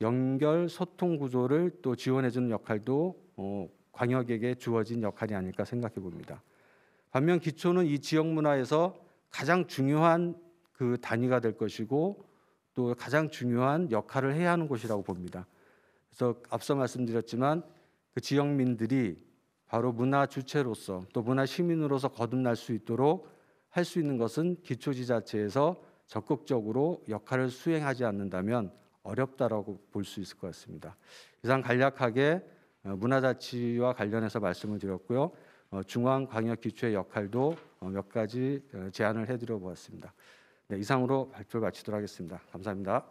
연결 소통 구조를 또 지원해 주는 역할도 어, 광역에게 주어진 역할이 아닐까 생각해 봅니다. 반면 기초는 이 지역 문화에서 가장 중요한 그 단위가 될 것이고 또 가장 중요한 역할을 해야 하는 곳이라고 봅니다. 그래서 앞서 말씀드렸지만 그 지역민들이 바로 문화 주체로서 또 문화 시민으로서 거듭날 수 있도록 할수 있는 것은 기초지자체에서 적극적으로 역할을 수행하지 않는다면 어렵다라고 볼 수 있을 것 같습니다. 이상 간략하게 어, 문화자치와 관련해서 말씀을 드렸고요. 어, 중앙광역기초의 역할도 어, 몇 가지 제안을 해드려 보았습니다. 네, 이상으로 발표를 마치도록 하겠습니다. 감사합니다.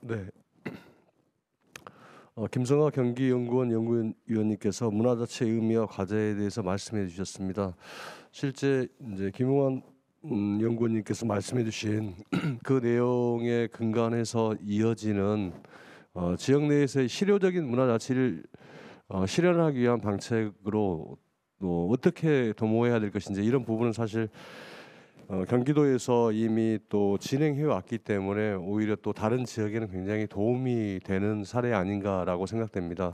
네, 어, 김성아 경기연구원 연구위원님께서 문화자치의 의미와 과제에 대해서 말씀해 주셨습니다. 실제 이제 김용환 음, 연구원님께서 말씀해 주신 그 내용에 근간해서 이어지는 어, 지역 내에서의 실효적인 문화자치를 어, 실현하기 위한 방책으로 어, 어떻게 도모해야 될 것인지 이런 부분은 사실 어, 경기도에서 이미 또 진행해 왔기 때문에 오히려 또 다른 지역에는 굉장히 도움이 되는 사례 아닌가라고 생각됩니다.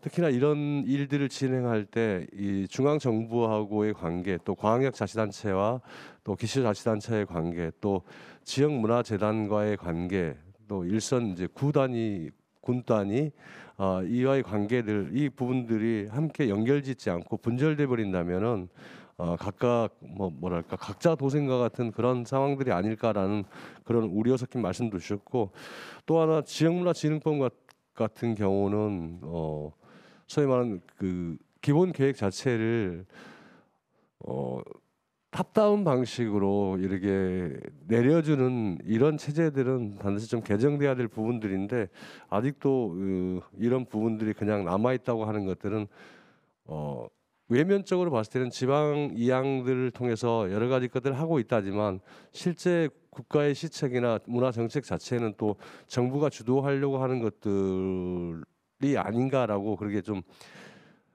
특히나 이런 일들을 진행할 때 이 중앙 정부하고의 관계, 또 광역 자치단체와 또 기시 자치단체의 관계, 또 지역 문화 재단과의 관계, 또 일선 이제 구단이 군단이 어, 이와의 관계들 이 부분들이 함께 연결짓지 않고 분절돼 버린다면은 어, 각각 뭐 뭐랄까 각자 도생과 같은 그런 상황들이 아닐까라는 그런 우려 섞인 말씀도 주셨고 또 하나 지역문화 진흥법 같, 은 경우는 어, 소위 말하는 그 기본 계획 자체를 어, 탑다운 방식으로 이렇게 내려주는 이런 체제들은 반드시 좀 개정돼야 될 부분들인데 아직도 으, 이런 부분들이 그냥 남아 있다고 하는 것들은 어, 외면적으로 봤을 때는 지방 이양들을 통해서 여러 가지 것들을 하고 있다지만 실제 국가의 시책이나 문화 정책 자체는 또 정부가 주도하려고 하는 것들이 아닌가라고 그렇게 좀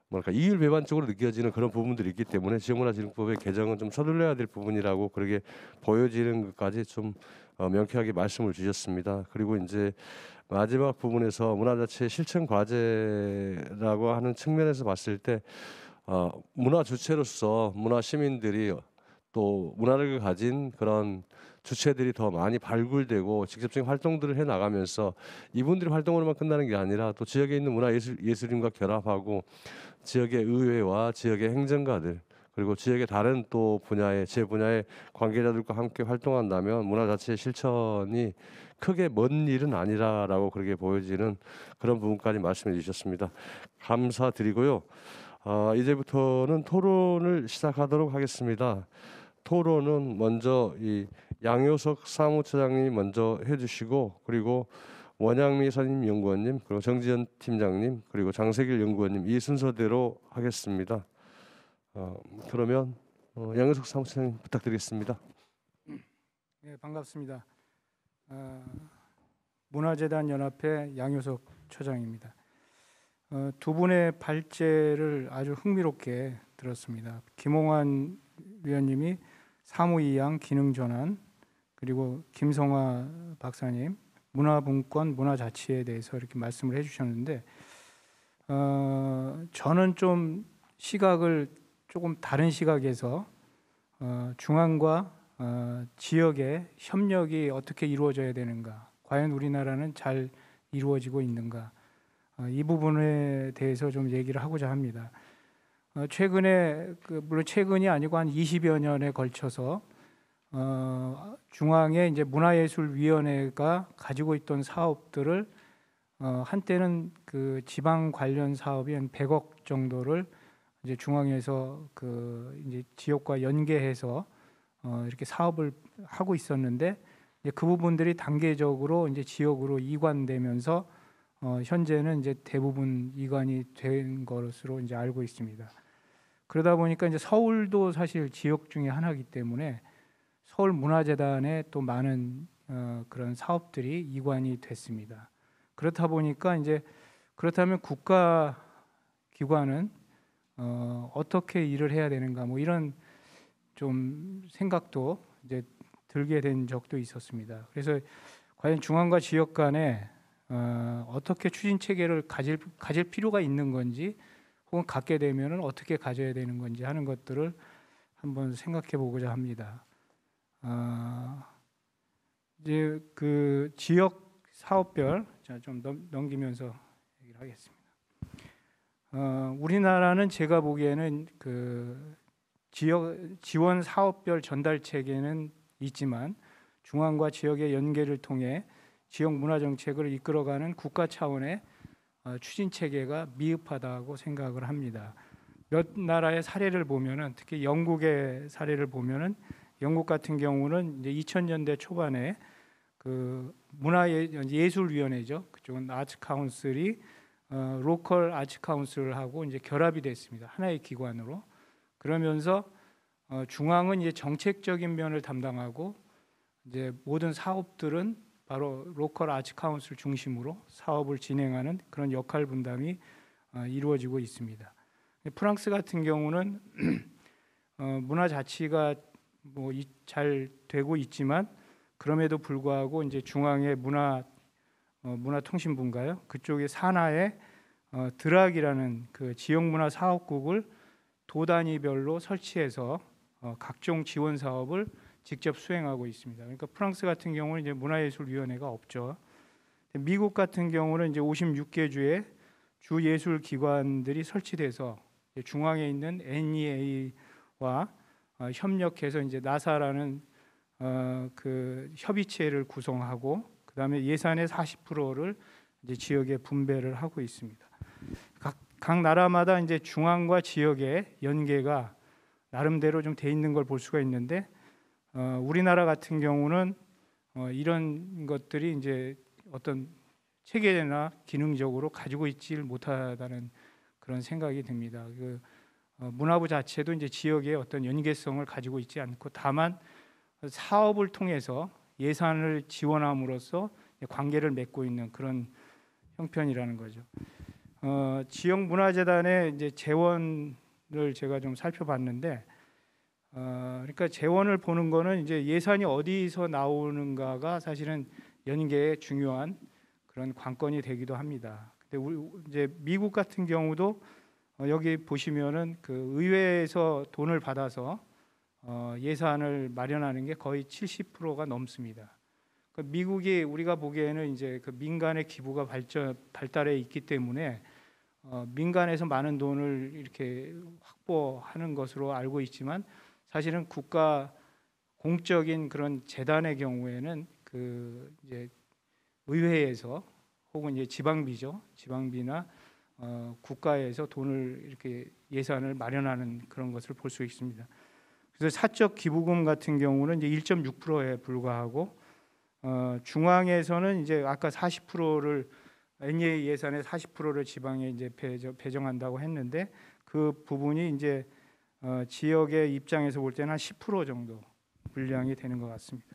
뭐랄까 이율 배반적으로 느껴지는 그런 부분들이 있기 때문에 지역문화진흥법의 개정은 좀 서둘러야 될 부분이라고 그렇게 보여지는 것까지 좀 어, 명쾌하게 말씀을 주셨습니다. 그리고 이제 마지막 부분에서 문화자체의 실천 과제라고 하는 측면에서 봤을 때 어, 문화 주체로서 문화 시민들이 또 문화를 가진 그런 주체들이 더 많이 발굴되고 직접적인 활동들을 해 나가면서 이분들의 활동으로만 끝나는 게 아니라 또 지역에 있는 문화 예술 예술인과 결합하고 지역의 의회와 지역의 행정가들 그리고 지역의 다른 또 분야의 제 분야의 관계자들과 함께 활동한다면 문화 자체의 실천이 크게 먼 일은 아니라라고 그렇게 보여지는 그런 부분까지 말씀해 주셨습니다. 감사드리고요. 어, 이제부터는 토론을 시작하도록 하겠습니다. 토론은 먼저 이 양효석 사무처장님이 먼저 해주시고 그리고 원양미 선임 연구원님 그리고 정지현 팀장님 그리고 장세길 연구원님 이 순서대로 하겠습니다. 어, 그러면 어, 양효석 사무처장님 부탁드리겠습니다. 네 반갑습니다. 어, 문화재단 연합회 양효석 처장입니다. 어, 두 분의 발제를 아주 흥미롭게 들었습니다. 김홍환 위원님이 사무이양 기능전환 그리고 김성화 박사님 문화분권 문화자치에 대해서 이렇게 말씀을 해주셨는데 어, 저는 좀 시각을 조금 다른 시각에서 어, 중앙과 어, 지역의 협력이 어떻게 이루어져야 되는가 과연 우리나라는 잘 이루어지고 있는가 어, 이 부분에 대해서 좀 얘기를 하고자 합니다. 어, 최근에 그 물론 최근이 아니고 한 20여 년에 걸쳐서 어, 중앙의 이제 문화예술위원회가 가지고 있던 사업들을 한때는 그 지방 관련 사업이 한 100억 정도를 이제 중앙에서 그 이제 지역과 연계해서 이렇게 사업을 하고 있었는데 그 부분들이 단계적으로 이제 지역으로 이관되면서 어, 현재는 이제 대부분 이관이 된 것으로 이제 알고 있습니다. 그러다 보니까 이제 서울도 사실 지역 중에 하나이기 때문에 서울 문화재단에 또 많은 어, 그런 사업들이 이관이 됐습니다. 그렇다 보니까 이제 그렇다면 국가 기관은 어, 어떻게 일을 해야 되는가 뭐 이런 좀 생각도 이제 들게 된 적도 있었습니다. 그래서 과연 중앙과 지역 간에 어, 떻게 추진 체계를 가질 가질 필요가 있는 건지 혹은 갖게 되면은 어떻게 가져야 되는 건지 하는 것들을 한번 생각해 보고자 합니다. 어, 이제 그 지역 사업별 좀 넘, 기면서 얘기를 하겠습니다. 어, 우리나라는 제가 보기에는 그 지역 지원 사업별 전달 체계는 있지만 중앙과 지역의 연계를 통해 지역 문화 정책을 이끌어가는 국가 차원의 어, 추진 체계가 미흡하다고 생각을 합니다. 몇 나라의 사례를 보면은 특히 영국의 사례를 보면은 영국 같은 경우는 이제 2000년대 초반에 그 문화 예술 위원회죠. 그쪽은 아츠 카운슬이 어, 로컬 아츠 카운슬하고 이제 결합이 됐습니다. 하나의 기관으로. 그러면서 어, 중앙은 이제 정책적인 면을 담당하고 이제 모든 사업들은 바로 로컬 아츠 카운슬 중심으로 사업을 진행하는 그런 역할 분담이 어, 이루어지고 있습니다. 프랑스 같은 경우는 어, 문화 자치가 뭐잘 되고 있지만 그럼에도 불구하고 이제 중앙의 문화 어, 문화통신부인가요? 그쪽의 산하에 드락이라는 그 지역문화 사업국을 도단위별로 설치해서 각종 지원 사업을 직접 수행하고 있습니다. 그러니까 프랑스 같은 경우는 이제 문화예술위원회가 없죠. 미국 같은 경우는 이제 56개 주에 주 예술 기관들이 설치돼서 중앙에 있는 NEA와 어, 협력해서 이제 나사라는 어, 그 협의체를 구성하고 그다음에 예산의 40%를 이제 지역에 분배를 하고 있습니다. 각, 각 나라마다 이제 중앙과 지역의 연계가 나름대로 좀 돼 있는 걸 볼 수가 있는데 어, 우리나라 같은 경우는 어, 이런 것들이 이제 어떤 체계나 기능적으로 가지고 있지 못하다는 그런 생각이 듭니다. 그 어, 문화부 자체도 이제 지역의 어떤 연계성을 가지고 있지 않고 다만 사업을 통해서 예산을 지원함으로써 관계를 맺고 있는 그런 형편이라는 거죠. 어, 지역 문화재단의 이제 재원을 제가 좀 살펴봤는데 어, 그러니까 재원을 보는 거는 이제 예산이 어디서 나오는가가 사실은 연계의 중요한 그런 관건이 되기도 합니다. 근데 우리 이제 미국 같은 경우도 어, 여기 보시면은 그 의회에서 돈을 받아서 어, 예산을 마련하는 게 거의 70%가 넘습니다. 그 미국이 우리가 보기에는 이제 그 민간의 기부가 발전 발달해 있기 때문에 어, 민간에서 많은 돈을 이렇게 확보하는 것으로 알고 있지만 사실은 국가 공적인 그런 재단의 경우에는 그 이제 의회에서 혹은 이제 지방비죠 지방비나 어, 국가에서 돈을 이렇게 예산을 마련하는 그런 것을 볼 수 있습니다. 그래서 사적 기부금 같은 경우는 이제 1.6%에 불과하고 어, 중앙에서는 이제 아까 40%를 NA e 예산의 40%를 지방에 이제 배정한다고 했는데 그 부분이 이제 어, 지역의 입장에서 볼 때는 한 10% 정도 분량이 되는 것 같습니다.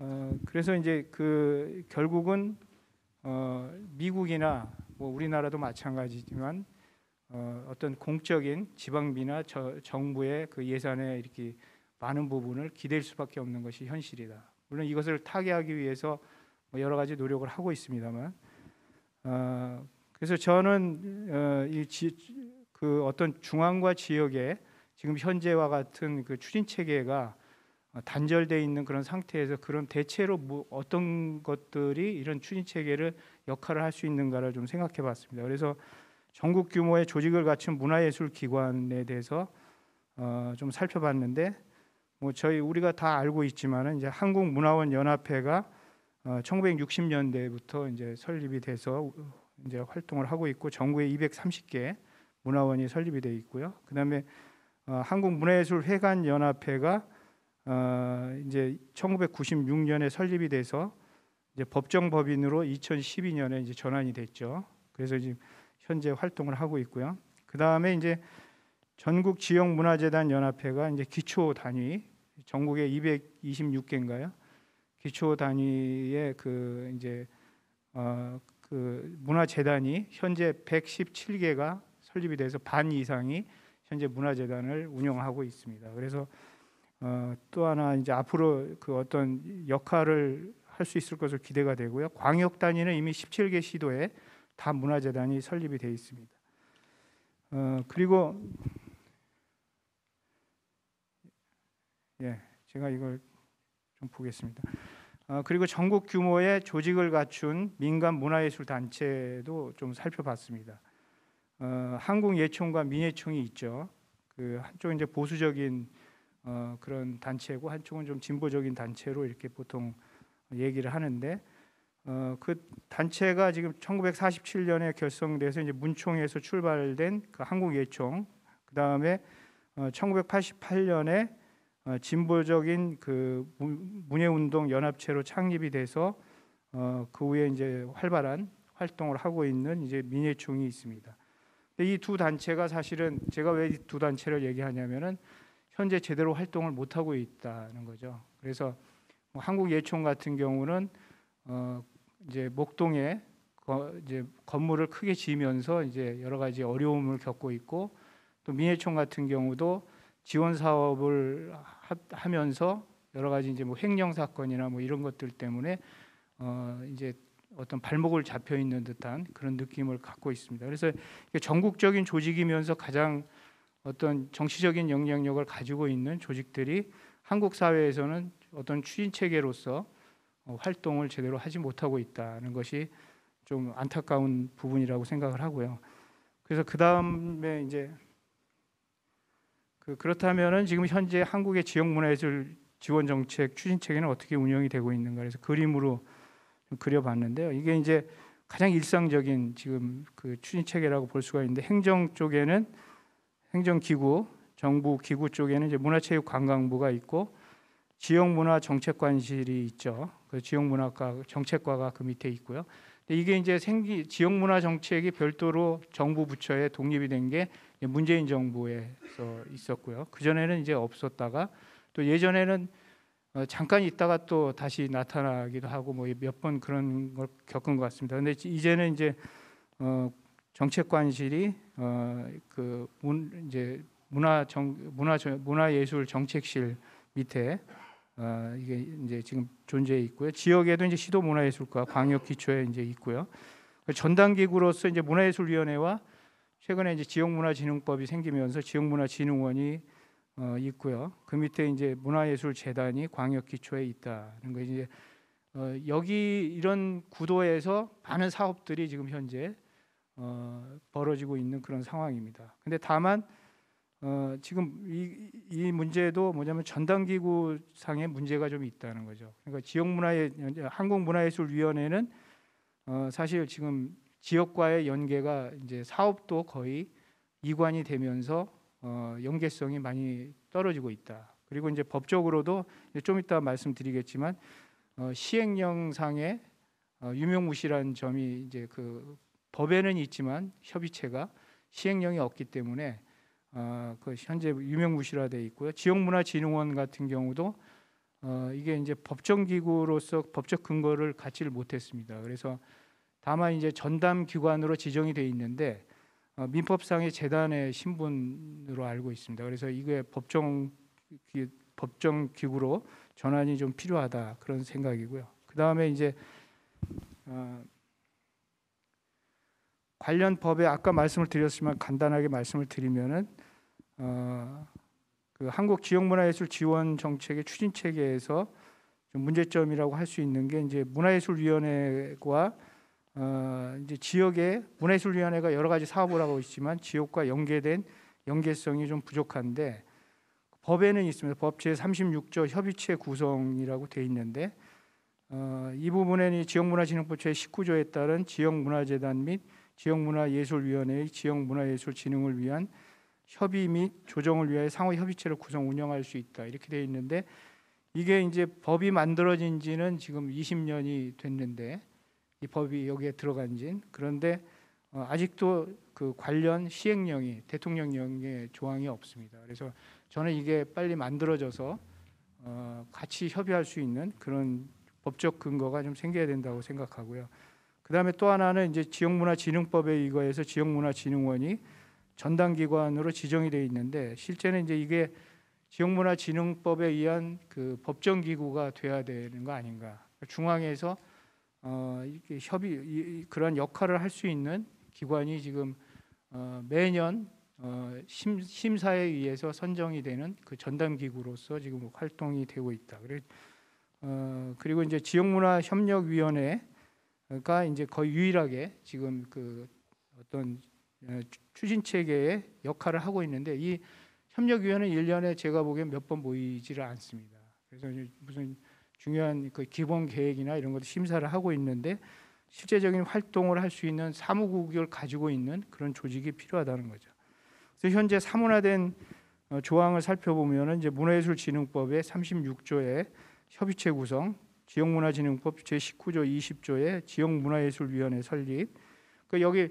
어, 그래서 이제 그 결국은 어, 미국이나 뭐 우리나라도 마찬가지지만 어, 어떤 공적인 지방비나 저, 정부의 그 예산에 이렇게 많은 부분을 기댈 수밖에 없는 것이 현실이다. 물론 이것을 타개하기 위해서 뭐 여러 가지 노력을 하고 있습니다만, 어, 그래서 저는 어, 이 지, 그 어떤 중앙과 지역에 지금 현재와 같은 그 추진 체계가 어, 단절돼 있는 그런 상태에서 그런 대체로 뭐 어떤 것들이 이런 추진 체계를 역할을 할 수 있는가를 좀 생각해 봤습니다. 그래서 전국 규모의 조직을 갖춘 문화예술 기관에 대해서 어, 좀 살펴봤는데 뭐 저희 우리가 다 알고 있지만은 이제 한국문화원 연합회가 어, 1960년대부터 이제 설립이 돼서 이제 활동을 하고 있고 전국에 230개 문화원이 설립이 되어 있고요. 그다음에 어, 한국문화예술회관 연합회가 어, 이제 1996년에 설립이 돼서 이제 법정 법인으로 2012년에 이제 전환이 됐죠. 그래서 지금 현재 활동을 하고 있고요. 그다음에 이제 전국 지역 문화재단 연합회가 이제 기초 단위 전국에 226개인가요? 기초 단위의 그 이제 어, 그 문화재단이 현재 117개가 설립이 돼서 반 이상이 현재 문화재단을 운영하고 있습니다. 그래서 어, 또 하나 이제 앞으로 그 어떤 역할을 할 수 있을 것으 기대가 되고요. 광역 단위는 이미 17개 시도에 다 문화재단이 설립이 돼 있습니다. 어, 그리고 예, 제가 이걸 좀 보겠습니다. 어, 그리고 전국 규모의 조직을 갖춘 민간 문화예술 단체도 좀 살펴봤습니다. 어, 한국예총과 민예총이 있죠. 그 한쪽은 이제 보수적인 어, 그런 단체고 한쪽은 좀 진보적인 단체로 이렇게 보통 얘기를 하는데 어, 그 단체가 지금 1947년에 결성돼서 이제 문총에서 출발된 그 한국예총 그 다음에 어, 1988년에 어, 진보적인 그 문예운동 연합체로 창립이 돼서 어, 그 후에 이제 활발한 활동을 하고 있는 이제 민예총이 있습니다. 이두 단체가 사실은 제가 왜이두 단체를 얘기하냐면은 현재 제대로 활동을 못 하고 있다는 거죠. 그래서 뭐 한국예총 같은 경우는 어 이제 목동에 거, 이제 건물을 크게 지으면서 이제 여러 가지 어려움을 겪고 있고 또 민예총 같은 경우도 지원 사업을 하, 면서 여러 가지 이제 뭐 횡령 사건이나 뭐 이런 것들 때문에 어 이제 어떤 발목을 잡혀 있는 듯한 그런 느낌을 갖고 있습니다. 그래서 전국적인 조직이면서 가장 어떤 정치적인 영향력을 가지고 있는 조직들이 한국 사회에서는 어떤 추진 체계로서 어, 활동을 제대로 하지 못하고 있다는 것이 좀 안타까운 부분이라고 생각을 하고요. 그래서 그 다음에 이제 그 그렇다면은 지금 현재 한국의 지역 문화예술 지원 정책 추진 체계는 어떻게 운영이 되고 있는가 그래서 그림으로 그려봤는데요. 이게 이제 가장 일상적인 지금 그 추진 체계라고 볼 수가 있는데 행정 쪽에는 행정기구, 정부 기구 쪽에는 이제 문화체육관광부가 있고 지역문화정책관실이 있죠. 그 지역문화과 정책과가 그 밑에 있고요. 근데 이게 이제 생기 지역문화 정책이 별도로 정부 부처에 독립이 된 게 문재인 정부에서 있었고요. 그 전에는 이제 없었다가 또 예전에는 어, 잠깐 있다가 또 다시 나타나기도 하고 뭐 몇 번 그런 걸 겪은 것 같습니다. 근데 이제는 이제 어 정책관실이 어그 이제 문화 정 문화 문화 예술 정책실 밑에 어 이게 이제 지금 존재해 있고요. 지역에도 이제 시도 문화예술과 광역 기초에 이제 있고요. 그 전담 기구로서 이제 문화예술위원회와 최근에 이제 지역문화진흥법이 생기면서 지역문화진흥원이 어, 있고요. 그 밑에 이제 문화예술재단이 광역기초에 있다는 거 이제 어, 여기 이런 구도에서 많은 사업들이 지금 현재 어, 벌어지고 있는 그런 상황입니다. 근데 다만 어, 지금 이, 이 문제도 뭐냐면 전담기구 상의 문제가 좀 있다는 거죠. 그러니까 지역문화의 한국문화예술위원회는 어, 사실 지금 지역과의 연계가 이제 사업도 거의 이관이 되면서 어, 연계성이 많이 떨어지고 있다. 그리고 이제 법적으로도 좀 이따 말씀드리겠지만 어, 시행령상의 어, 유명무실한 점이 이제 그 법에는 있지만 협의체가 시행령이 없기 때문에 어, 그 현재 유명무실화돼 있고요. 지역문화진흥원 같은 경우도 어, 이게 이제 법정기구로서 법적 근거를 갖지를 못했습니다. 그래서 다만 이제 전담 기관으로 지정이 돼 있는데 어, 민법상의 재단의 신분으로 알고 있습니다. 그래서 이게 법정 법정 기구로 전환이 좀 필요하다 그런 생각이고요. 그 다음에 이제 어, 관련 법에 아까 말씀을 드렸지만 간단하게 말씀을 드리면은 어, 그 한국 지역문화예술 지원 정책의 추진 체계에서 문제점이라고 할 수 있는 게 이제 문화예술위원회와 어, 이제 지역의 문해술위원회가 여러 가지 사업을 하고 있지만 지역과 연계된 연계성이 좀 부족한데 법에는 있습니다. 법 제36조 협의체 구성이라고 돼 있는데 어, 이 부분에는 지역문화진흥법 제19조에 따른 지역문화재단 및 지역문화예술위원회의 지역문화예술진흥을 위한 협의 및 조정을 위해 상호 협의체를 구성 운영할 수 있다 이렇게 돼 있는데 이게 이제 법이 만들어진 지는 지금 20년이 됐는데 이 법이 여기에 들어간 진 그런데 어, 아직도 그 관련 시행령이 대통령령의 조항이 없습니다. 그래서 저는 이게 빨리 만들어져서 어, 같이 협의할 수 있는 그런 법적 근거가 좀 생겨야 된다고 생각하고요. 그다음에 또 하나는 이제 지역문화진흥법에 의거해서 지역문화진흥원이 전담기관으로 지정이 되어 있는데 실제는 이제 이게 지역문화진흥법에 의한 그 법정기구가 돼야 되는 거 아닌가? 중앙에서 어, 이렇게 협의 이, 그런 역할을 할 수 있는 기관이 지금 어, 매년 어, 심, 심사에 의해서 선정이 되는 그 전담 기구로서 지금 활동이 되고 있다. 그래, 어, 그리고 이제 지역문화 협력위원회가 이제 거의 유일하게 지금 그 어떤 어, 추진 체계의 역할을 하고 있는데 이 협력위원회 일년에 제가 보기엔 몇번 모이지를 않습니다. 그래서 무슨 중요한 그 기본 계획이나 이런 것도 심사를 하고 있는데 실제적인 활동을 할 수 있는 사무국을 가지고 있는 그런 조직이 필요하다는 거죠. 그래서 현재 사문화된 어, 조항을 살펴보면 이제 문화예술진흥법의 36조에 협의체 구성, 지역문화진흥법 제19조 20조에 지역문화예술위원회 설립. 그 여기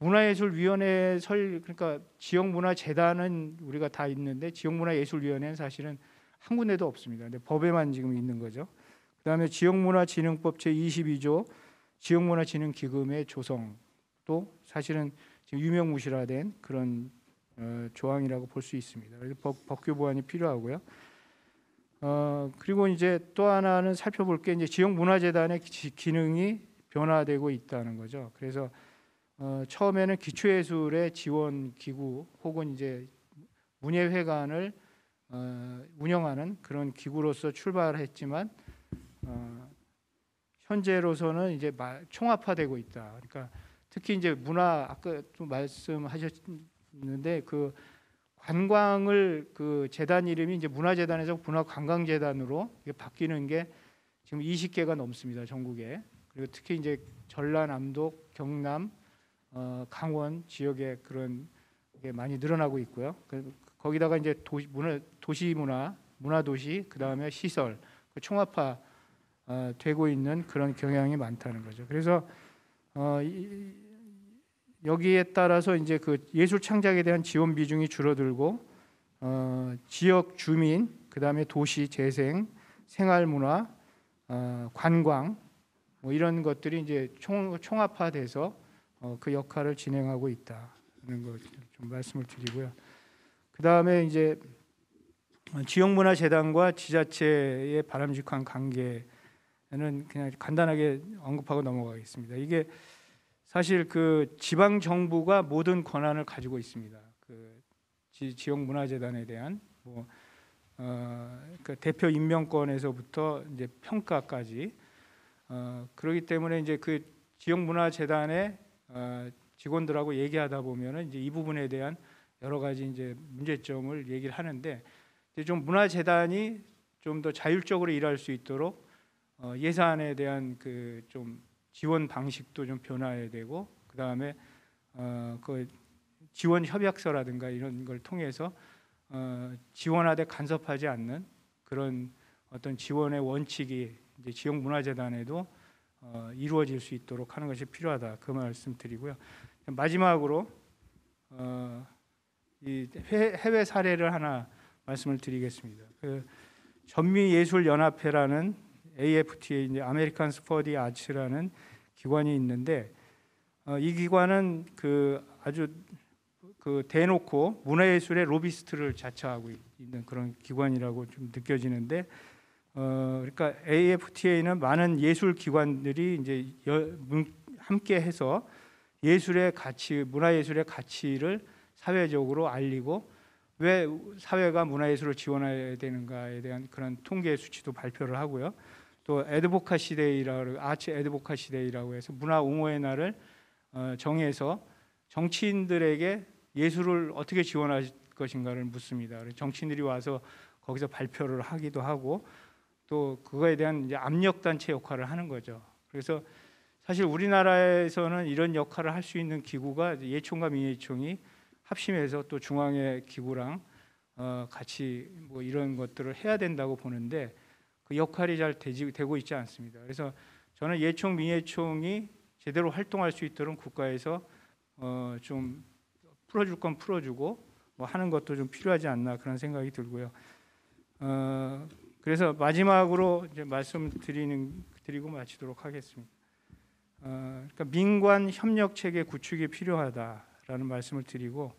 문화예술위원회 설 그러니까 지역문화재단은 우리가 다 있는데 지역문화예술위원회는 사실은 한 군데도 없습니다. 근데 법에만 지금 있는 거죠. 그다음에 지역문화진흥법 제 22조 지역문화진흥기금의 조성도 사실은 지금 유명무실화된 그런 어, 조항이라고 볼 수 있습니다. 그래서 법, 법규 보완이 필요하고요. 어, 그리고 이제 또 하나는 살펴볼 게 이제 지역문화재단의 기, 기능이 변화되고 있다는 거죠. 그래서 어, 처음에는 기초예술의 지원 기구 혹은 이제 문예회관을 어, 운영하는 그런 기구로서 출발했지만 어, 현재로서는 이제 총합화되고 있다. 그러니까 특히 이제 문화 아까 좀 말씀하셨는데 그 관광을 그 재단 이름이 이제 문화재단에서 문화관광재단으로 바뀌는 게 지금 20개가 넘습니다 전국에 그리고 특히 이제 전라남도, 경남, 어, 강원 지역에 그런 게 많이 늘어나고 있고요. 그 거기다가 이제 도시 문화 도시 문화 문화 도시 그 다음에 시설 총합화 어, 되고 있는 그런 경향이 많다는 거죠. 그래서 어, 이, 여기에 따라서 이제 그 예술 창작에 대한 지원 비중이 줄어들고 어, 지역 주민 그 다음에 도시 재생 생활 문화 어, 관광 뭐 이런 것들이 이제 총 총합화돼서 어, 그 역할을 진행하고 있다는 걸좀 말씀을 드리고요. 그 다음에 이제 지역문화재단과 지자체의 바람직한 관계는 그냥 간단하게 언급하고 넘어가겠습니다. 이게 사실 그 지방 정부가 모든 권한을 가지고 있습니다. 그 지, 역문화재단에 대한 뭐 어, 그 대표 임명권에서부터 이제 평가까지 어, 그러기 때문에 이제 그 지역문화재단의 어, 직원들하고 얘기하다 보면은 이제 이 부분에 대한 여러 가지 이제 문제점을 얘기를 하는데 좀 문화 재단이 좀 더 자율적으로 일할 수 있도록 어, 예산에 대한 그 좀 지원 방식도 좀 변화해야 되고 그 다음에 어, 그 지원 협약서라든가 이런 걸 통해서 어, 지원하되 간섭하지 않는 그런 어떤 지원의 원칙이 이제 지역 문화재단에도 어, 이루어질 수 있도록 하는 것이 필요하다 그 말씀드리고요 마지막으로 어, 이 해외 사례를 하나 말씀을 드리겠습니다. 그 전미 예술 연합회라는 AFTA 이제 아메리칸 스포디 아츠라는 기관이 있는데 어, 이 기관은 그 아주 그 대놓고 문화예술의 로비스트를 자처하고 있는 그런 기관이라고 좀 느껴지는데 어, 그러니까 AFTA는 많은 예술 기관들이 이제 여, 함께 해서 예술의 가치, 문화예술의 가치를 사회적으로 알리고 왜 사회가 문화예술을 지원해야 되는가에 대한 그런 통계 수치도 발표를 하고요. 또 에드보카시 데이라고 아치 에드보카시 데이라고 해서 문화 옹호의 날을 어, 정해서 정치인들에게 예술을 어떻게 지원할 것인가를 묻습니다. 정치인들이 와서 거기서 발표를 하기도 하고 또 그거에 대한 압력 단체 역할을 하는 거죠. 그래서 사실 우리나라에서는 이런 역할을 할 수 있는 기구가 예총과 민예총이 합심해서 또 중앙의 기구랑 어, 같이 뭐 이런 것들을 해야 된다고 보는데 그 역할이 잘 되지, 되고 있지 않습니다. 그래서 저는 예총 민예총이 제대로 활동할 수 있도록 국가에서 어, 좀 풀어줄 건 풀어주고 뭐 하는 것도 좀 필요하지 않나 그런 생각이 들고요. 어, 그래서 마지막으로 이제 말씀드리는 드리고 마치도록 하겠습니다. 어, 그러니까 민관 협력 체계 구축이 필요하다. 라는 말씀을 드리고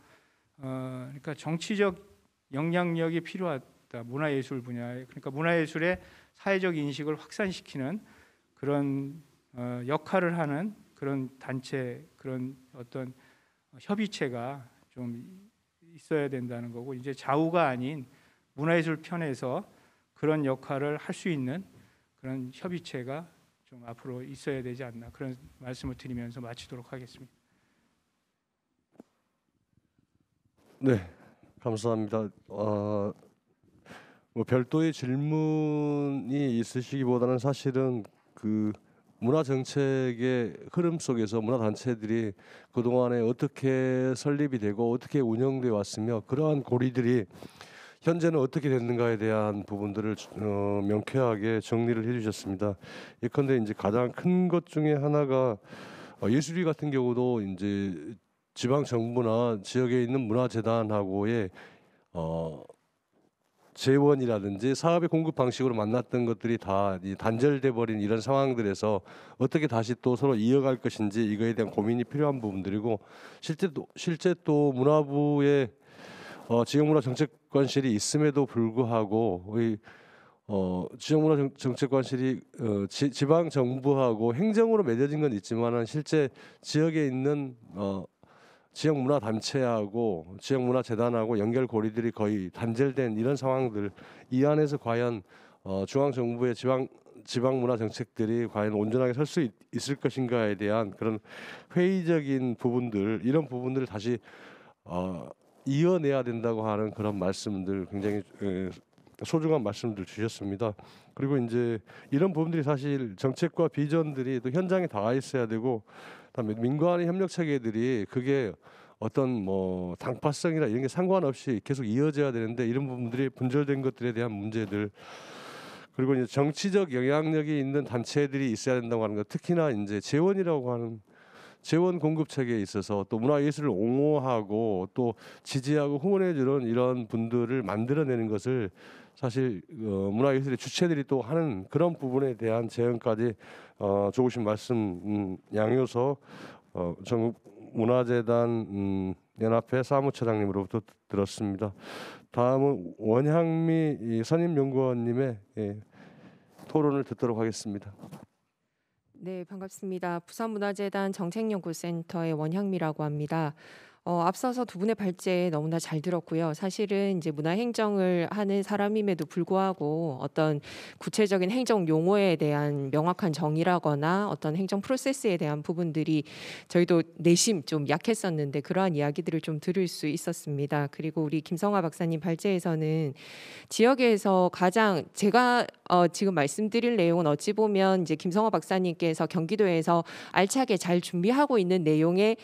어, 그러니까 정치적 영향력이 필요하다 문화예술 분야에 그러니까 문화예술의 사회적 인식을 확산시키는 그런 어, 역할을 하는 그런 단체 그런 어떤 협의체가 좀 있어야 된다는 거고 이제 좌우가 아닌 문화예술 편에서 그런 역할을 할 수 있는 그런 협의체가 좀 앞으로 있어야 되지 않나 그런 말씀을 드리면서 마치도록 하겠습니다. 네, 감사합니다. 어, 뭐 별도의 질문이 있으시기보다는 사실은 그 문화 정책의 흐름 속에서 문화 단체들이 그동안에 어떻게 설립이 되고 어떻게 운영돼 왔으며 그러한 고리들이 현재는 어떻게 됐는가에 대한 부분들을 어, 명쾌하게 정리를 해주셨습니다. 예컨대 이제 가장 큰 것 중에 하나가 어, 예술위 같은 경우도 이제 지방 정부나 지역에 있는 문화재단하고의 어, 재원이라든지 사업의 공급 방식으로 만났던 것들이 다 단절돼 버린 이런 상황들에서 어떻게 다시 또 서로 이어갈 것인지 이거에 대한 고민이 필요한 부분들이고 실제 또 실제 또 문화부의 어, 지역문화정책관실이 있음에도 불구하고 이 어, 지역문화정책관실이 어, 지, 지방 정부하고 행정으로 맺어진 건 있지만은 실제 지역에 있는 어, 지역 문화 단체하고 지역 문화 재단하고 연결 고리들이 거의 단절된 이런 상황들 이 안에서 과연 어, 중앙 정부의 지방 지방 문화 정책들이 과연 온전하게 설 수 있을 것인가에 대한 그런 회의적인 부분들 이런 부분들을 다시 어, 이어내야 된다고 하는 그런 말씀들 굉장히 소중한 말씀들 주셨습니다. 그리고 이제 이런 부분들이 사실 정책과 비전들이 또 현장에 다아 있어야 되고 다음에 민관의 협력 체계들이 그게 어떤 뭐 당파성이나 이런 게 상관없이 계속 이어져야 되는데 이런 부분들이 분절된 것들에 대한 문제들 그리고 이제 정치적 영향력이 있는 단체들이 있어야 된다고 하는 것 특히나 이제 재원이라고 하는 재원 공급 체계에 있어서 또 문화예술을 옹호하고 또 지지하고 후원해주는 이런 분들을 만들어내는 것을 사실 어, 문화예술의 주체들이 또 하는 그런 부분에 대한 제언까지 어, 좋으신 말씀 음, 양요서 어, 전국 문화재단 음, 연합회 사무처장님으로부터 들었습니다. 다음은 원향미 선임연구원님의 예, 토론을 듣도록 하겠습니다. 네, 반갑습니다. 부산문화재단 정책연구센터의 원향미라고 합니다. 어 앞서서 두 분의 발제 너무나 잘 들었고요. 사실은 인제 문화행정을 하는 사람임에도 불구하고 어떤 구체적인 행정 용어에 대한 명확한 정의라거나 어떤 행정 프로세스에 대한 부분들이 저희도 내심 좀 약했었는데 그러한 이야기들을 좀 들을 수 있었습니다. 그리고 우리 김성화 박사님 발제에서는 지역에서 가장 제가 어 지금 말씀드릴 내용은 어찌 보면 인제 김성화 박사님께서 경기도에서 알차게 잘 준비하고 있는 내용의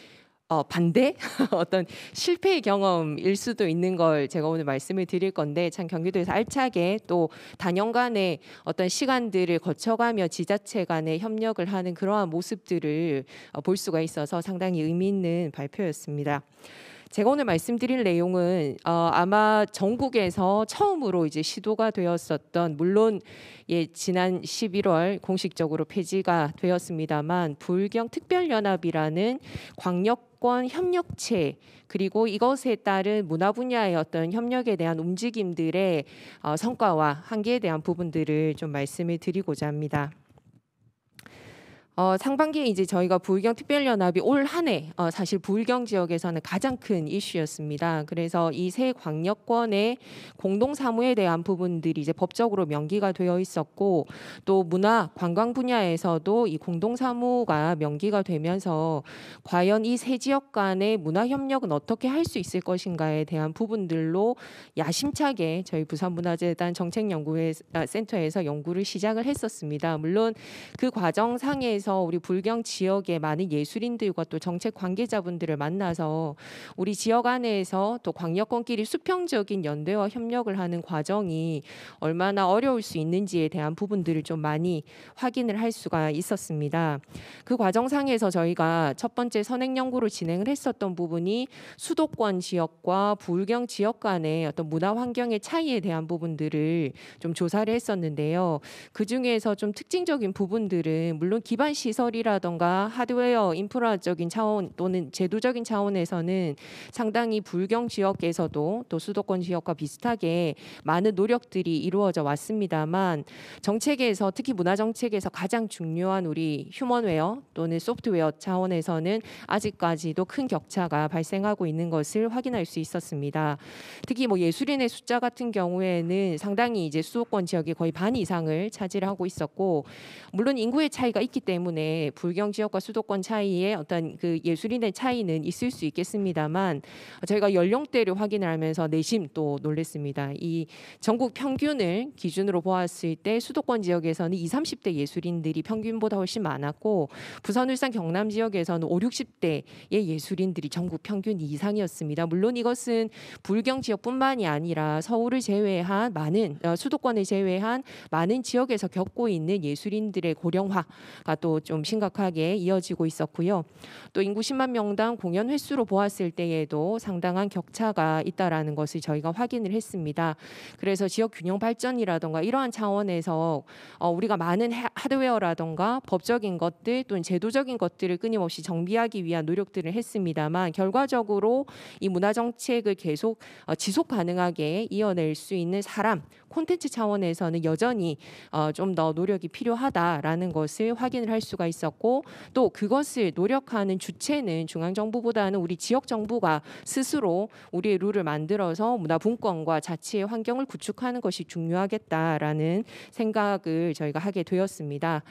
어, 반대 어떤 실패의 경험일 수도 있는 걸 제가 오늘 말씀을 드릴 건데 참 경기도에서 알차게 또 단연간의 어떤 시간들을 거쳐가며 지자체 간의 협력을 하는 그러한 모습들을 어, 볼 수가 있어서 상당히 의미 있는 발표였습니다. 제가 오늘 말씀드릴 내용은 어, 아마 전국에서 처음으로 이제 시도가 되었었던 물론 예, 지난 11월 공식적으로 폐지가 되었습니다만 불경 특별연합이라는 광역 인권 협력체 그리고 이것에 따른 문화 분야의 어떤 협력에 대한 움직임들의 어, 성과와 한계에 대한 부분들을 좀 말씀을 드리고자 합니다. 어, 상반기에 이제 저희가 부울경 특별연합이 올 한해 어, 사실 부울경 지역에서는 가장 큰 이슈였습니다. 그래서 이 세 광역권의 공동 사무에 대한 부분들이 이제 법적으로 명기가 되어 있었고 또 문화 관광 분야에서도 이 공동 사무가 명기가 되면서 과연 이 세 지역 간의 문화 협력은 어떻게 할 수 있을 것인가에 대한 부분들로 야심차게 저희 부산문화재단 정책연구센터에서 아, 연구를 시작을 했었습니다. 물론 그 과정 상에 그래서 우리 불경 지역의 많은 예술인들과 또 정책 관계자분들을 만나서 우리 지역 안에서 또 광역권끼리 수평적인 연대와 협력을 하는 과정이 얼마나 어려울 수 있는지에 대한 부분들을 좀 많이 확인을 할 수가 있었습니다. 그 과정상에서 저희가 첫 번째 선행 연구를 진행을 했었던 부분이 수도권 지역과 불경 지역 간의 어떤 문화 환경의 차이에 대한 부분들을 좀 조사를 했었는데요. 그 중에서 좀 특징적인 부분들은 물론 기반 시설이라던가 하드웨어 인프라적인 차원 또는 제도적인 차원에서는 상당히 불경 지역에서도 또 수도권 지역과 비슷하게 많은 노력들이 이루어져 왔습니다만 정책에서 특히 문화 정책에서 가장 중요한 우리 휴먼웨어 또는 소프트웨어 차원에서는 아직까지도 큰 격차가 발생하고 있는 것을 확인할 수 있었습니다. 특히 뭐 예술인의 숫자 같은 경우에는 상당히 이제 수도권 지역의 거의 반 이상을 차지하고 있었고 물론 인구의 차이가 있기 때문에 때문에 불경 지역과 수도권 차이에 어떤 그 예술인의 차이는 있을 수 있겠습니다만 저희가 연령대를 확인 하면서 내심 또 놀랬습니다. 이 전국 평균을 기준으로 보았을 때 수도권 지역에서는 20, 30대 예술인들이 평균보다 훨씬 많았고 부산, 울산, 경남 지역에서는 5, 60대의 예술인들이 전국 평균 이상이었습니다. 물론 이것은 불경 지역뿐만이 아니라 서울을 제외한 많은 어, 수도권을 제외한 많은 지역에서 겪고 있는 예술인들의 고령화가 또좀 심각하게 이어지고 있었고요. 또 인구 10만 명당 공연 횟수로 보았을 때에도 상당한 격차가 있다라는 것을 저희가 확인을 했습니다. 그래서 지역 균형 발전이라던가 이러한 차원에서 어, 우리가 많은 하드웨어라던가 법적인 것들 또는 제도적인 것들을 끊임없이 정비하기 위한 노력들을 했습니다만 결과적으로 이 문화 정책을 계속 어, 지속 가능하게 이어낼 수 있는 사람 콘텐츠 차원에서는 여전히 어, 좀더 노력이 필요하다라는 것을 확인을 할 수가 있었고 또 그것을 노력하는 주체는 중앙정부보다는 우리 지역 정부가 스스로 우리의 룰을 만들어서 문화분권과 자치의 환경을 구축하는 것이 중요하겠다라는 생각을 저희가 하게 되었습니다.